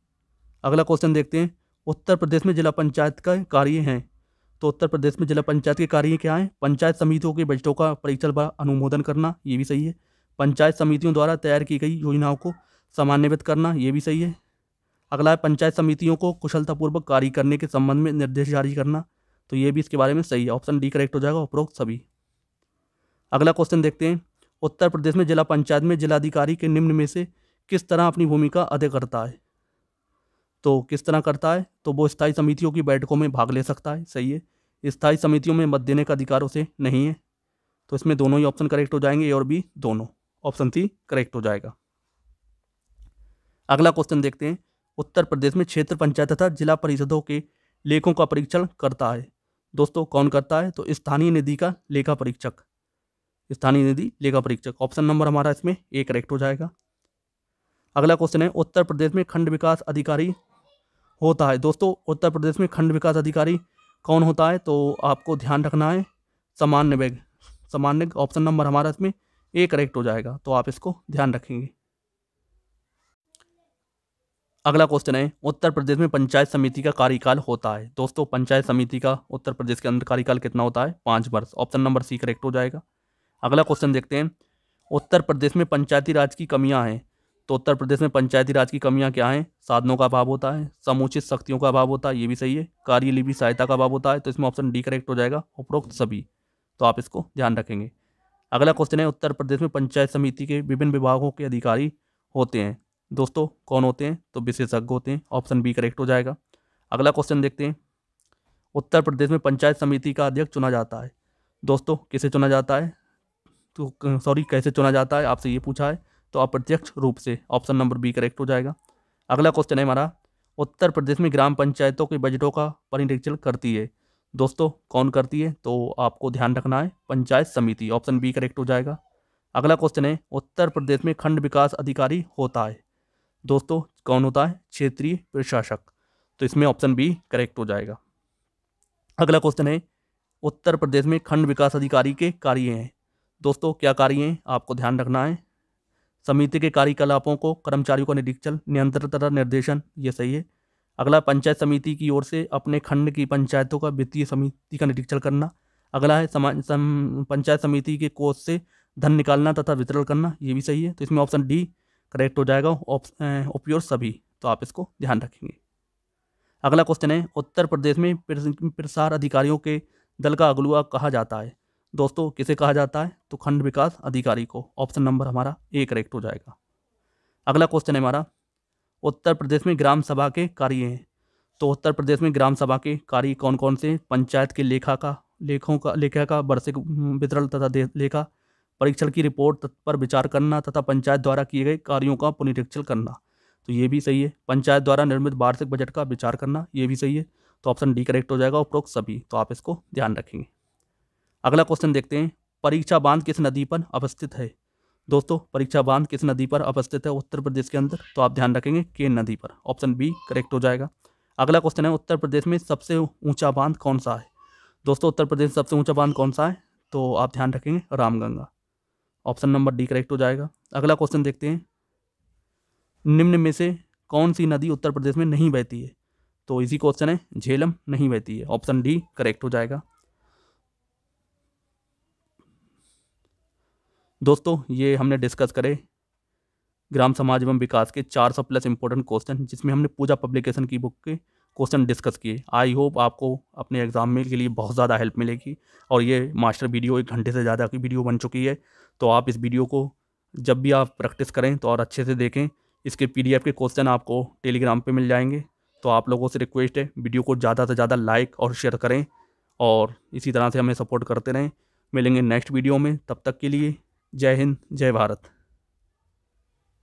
A: अगला क्वेश्चन देखते हैं उत्तर प्रदेश में जिला पंचायत का कार्य हैं तो उत्तर प्रदेश में जिला पंचायत के कार्य क्या हैं पंचायत समितियों के बजटों का परिचल व अनुमोदन करना ये भी सही है पंचायत समितियों द्वारा तैयार की गई योजनाओं को सामान्यवित करना ये भी सही है अगला है पंचायत समितियों को कुशलतापूर्वक कार्य करने के संबंध में निर्देश जारी करना तो ये भी इसके बारे में सही है ऑप्शन डी करेक्ट हो जाएगा उपरोक्त सभी अगला क्वेश्चन देखते हैं उत्तर प्रदेश में जिला पंचायत में जिलाधिकारी के निम्न में से किस तरह अपनी भूमिका अधिक करता है तो किस तरह करता है तो वो स्थायी समितियों की बैठकों में भाग ले सकता है सही है स्थायी समितियों में मत देने का अधिकार उसे नहीं है तो इसमें दोनों ही ऑप्शन करेक्ट हो जाएंगे ए और बी दोनों ऑप्शन सी करेक्ट हो जाएगा अगला क्वेश्चन देखते हैं उत्तर प्रदेश में क्षेत्र पंचायत तथा जिला परिषदों के लेखों का परीक्षण करता है दोस्तों कौन करता है तो स्थानीय निधि का लेखा परीक्षक स्थानीय निधि लेखा परीक्षक ऑप्शन नंबर हमारा इसमें ए करेक्ट हो जाएगा अगला क्वेश्चन है उत्तर प्रदेश में खंड विकास अधिकारी होता है दोस्तों उत्तर प्रदेश में खंड विकास अधिकारी कौन होता है तो आपको ध्यान रखना है सामान्य वेग सामान्य ऑप्शन नंबर हमारा इसमें ए करेक्ट हो जाएगा तो आप इसको ध्यान रखेंगे अगला क्वेश्चन है उत्तर प्रदेश में पंचायत समिति का कार्यकाल होता है दोस्तों पंचायत समिति का उत्तर प्रदेश के अंदर कार्यकाल कितना होता है पाँच वर्ष ऑप्शन नंबर सी करेक्ट हो जाएगा अगला क्वेश्चन देखते हैं उत्तर प्रदेश में पंचायती राज की कमियां हैं तो उत्तर प्रदेश में पंचायती राज की कमियां क्या हैं साधनों का अभाव होता है समुचित शक्तियों का अभाव होता है ये भी सही है कार्यलिपि सहायता का अभाव होता है तो इसमें ऑप्शन डी करेक्ट हो जाएगा उपरोक्त सभी तो आप इसको ध्यान रखेंगे अगला क्वेश्चन है उत्तर प्रदेश में पंचायत समिति के विभिन्न विभागों के अधिकारी होते हैं दोस्तों कौन होते हैं तो विशेषज्ञ होते हैं ऑप्शन बी करेक्ट हो जाएगा अगला क्वेश्चन देखते हैं उत्तर प्रदेश में पंचायत समिति का अध्यक्ष चुना जाता है दोस्तों किसे चुना जाता है तो सॉरी कैसे चुना जाता है आपसे ये पूछा है तो अप्रत्यक्ष रूप से ऑप्शन नंबर बी करेक्ट हो जाएगा अगला क्वेश्चन है हमारा उत्तर प्रदेश में ग्राम पंचायतों के बजटों का परिरीक्षण करती है दोस्तों कौन करती है तो आपको ध्यान रखना है पंचायत समिति ऑप्शन बी करेक्ट हो जाएगा अगला क्वेश्चन है उत्तर प्रदेश में खंड विकास अधिकारी होता है दोस्तों कौन होता है क्षेत्रीय प्रशासक तो इसमें ऑप्शन बी करेक्ट हो जाएगा अगला क्वेश्चन है उत्तर प्रदेश में खंड विकास अधिकारी के कार्य हैं दोस्तों क्या कार्य हैं आपको ध्यान रखना है समिति के कार्यकलापों को कर्मचारियों का निरीक्षण नियंत्रण तथा निर्देशन ये सही है अगला पंचायत समिति की ओर से अपने खंड की पंचायतों का वित्तीय समिति का निरीक्षण करना अगला है समाज सम, पंचायत समिति के कोष से धन निकालना तथा वितरण करना ये भी सही है तो इसमें ऑप्शन डी करेक्ट हो जाएगा ओप्योर सभी तो आप इसको ध्यान रखेंगे अगला क्वेश्चन है उत्तर प्रदेश में प्रसार अधिकारियों के दल का अगलुआ कहा जाता है दोस्तों किसे कहा जाता है तो खंड विकास अधिकारी को ऑप्शन नंबर हमारा ए करेक्ट हो जाएगा अगला क्वेश्चन है हमारा उत्तर प्रदेश में ग्राम सभा के कार्य हैं तो उत्तर प्रदेश में ग्राम सभा के कार्य कौन कौन से पंचायत के लेखा का लेखों का लेखा का वार्षिक वितरण तथा लेखा परीक्षण की रिपोर्ट पर विचार करना तथा पंचायत द्वारा किए गए कार्यों का पुनरीक्षण करना तो ये भी सही है पंचायत द्वारा निर्मित वार्षिक बजट का विचार करना ये भी सही है तो ऑप्शन डी करेक्ट हो जाएगा उपरोक्त सभी तो आप इसको ध्यान रखेंगे अगला क्वेश्चन देखते हैं परीक्षा बांध किस नदी पर अवस्थित है दोस्तों परीक्षा बांध किस नदी पर अवस्थित है उत्तर प्रदेश के अंदर तो आप ध्यान रखेंगे के नदी पर ऑप्शन बी करेक्ट हो जाएगा अगला क्वेश्चन है उत्तर प्रदेश में सबसे ऊंचा बांध कौन सा है दोस्तों उत्तर प्रदेश में सबसे ऊंचा बांध कौन सा है तो आप ध्यान रखेंगे Ramganga option number D correct हो जाएगा अगला क्वेश्चन देखते हैं निम्न में से कौन सी नदी उत्तर प्रदेश में नहीं बहती है तो इसी क्वेश्चन है झेलम नहीं बहती है ऑप्शन डी करेक्ट हो जाएगा दोस्तों ये हमने डिस्कस करे ग्राम समाज एवं विकास के 400 प्लस इंपॉर्टेंट क्वेश्चन जिसमें हमने पूजा पब्लिकेशन की बुक के क्वेश्चन डिस्कस किए आई होप आपको अपने एग्ज़ाम में के लिए बहुत ज़्यादा हेल्प मिलेगी और ये मास्टर वीडियो एक घंटे से ज़्यादा की वीडियो बन चुकी है तो आप इस वीडियो को जब भी आप प्रैक्टिस करें तो और अच्छे से देखें इसके पी के क्वेश्चन आपको टेलीग्राम पर मिल जाएंगे तो आप लोगों से रिक्वेस्ट है वीडियो को ज़्यादा से ज़्यादा लाइक और शेयर करें और इसी तरह से हमें सपोर्ट करते रहें मिलेंगे नेक्स्ट वीडियो में तब तक के लिए जय हिंद जय भारत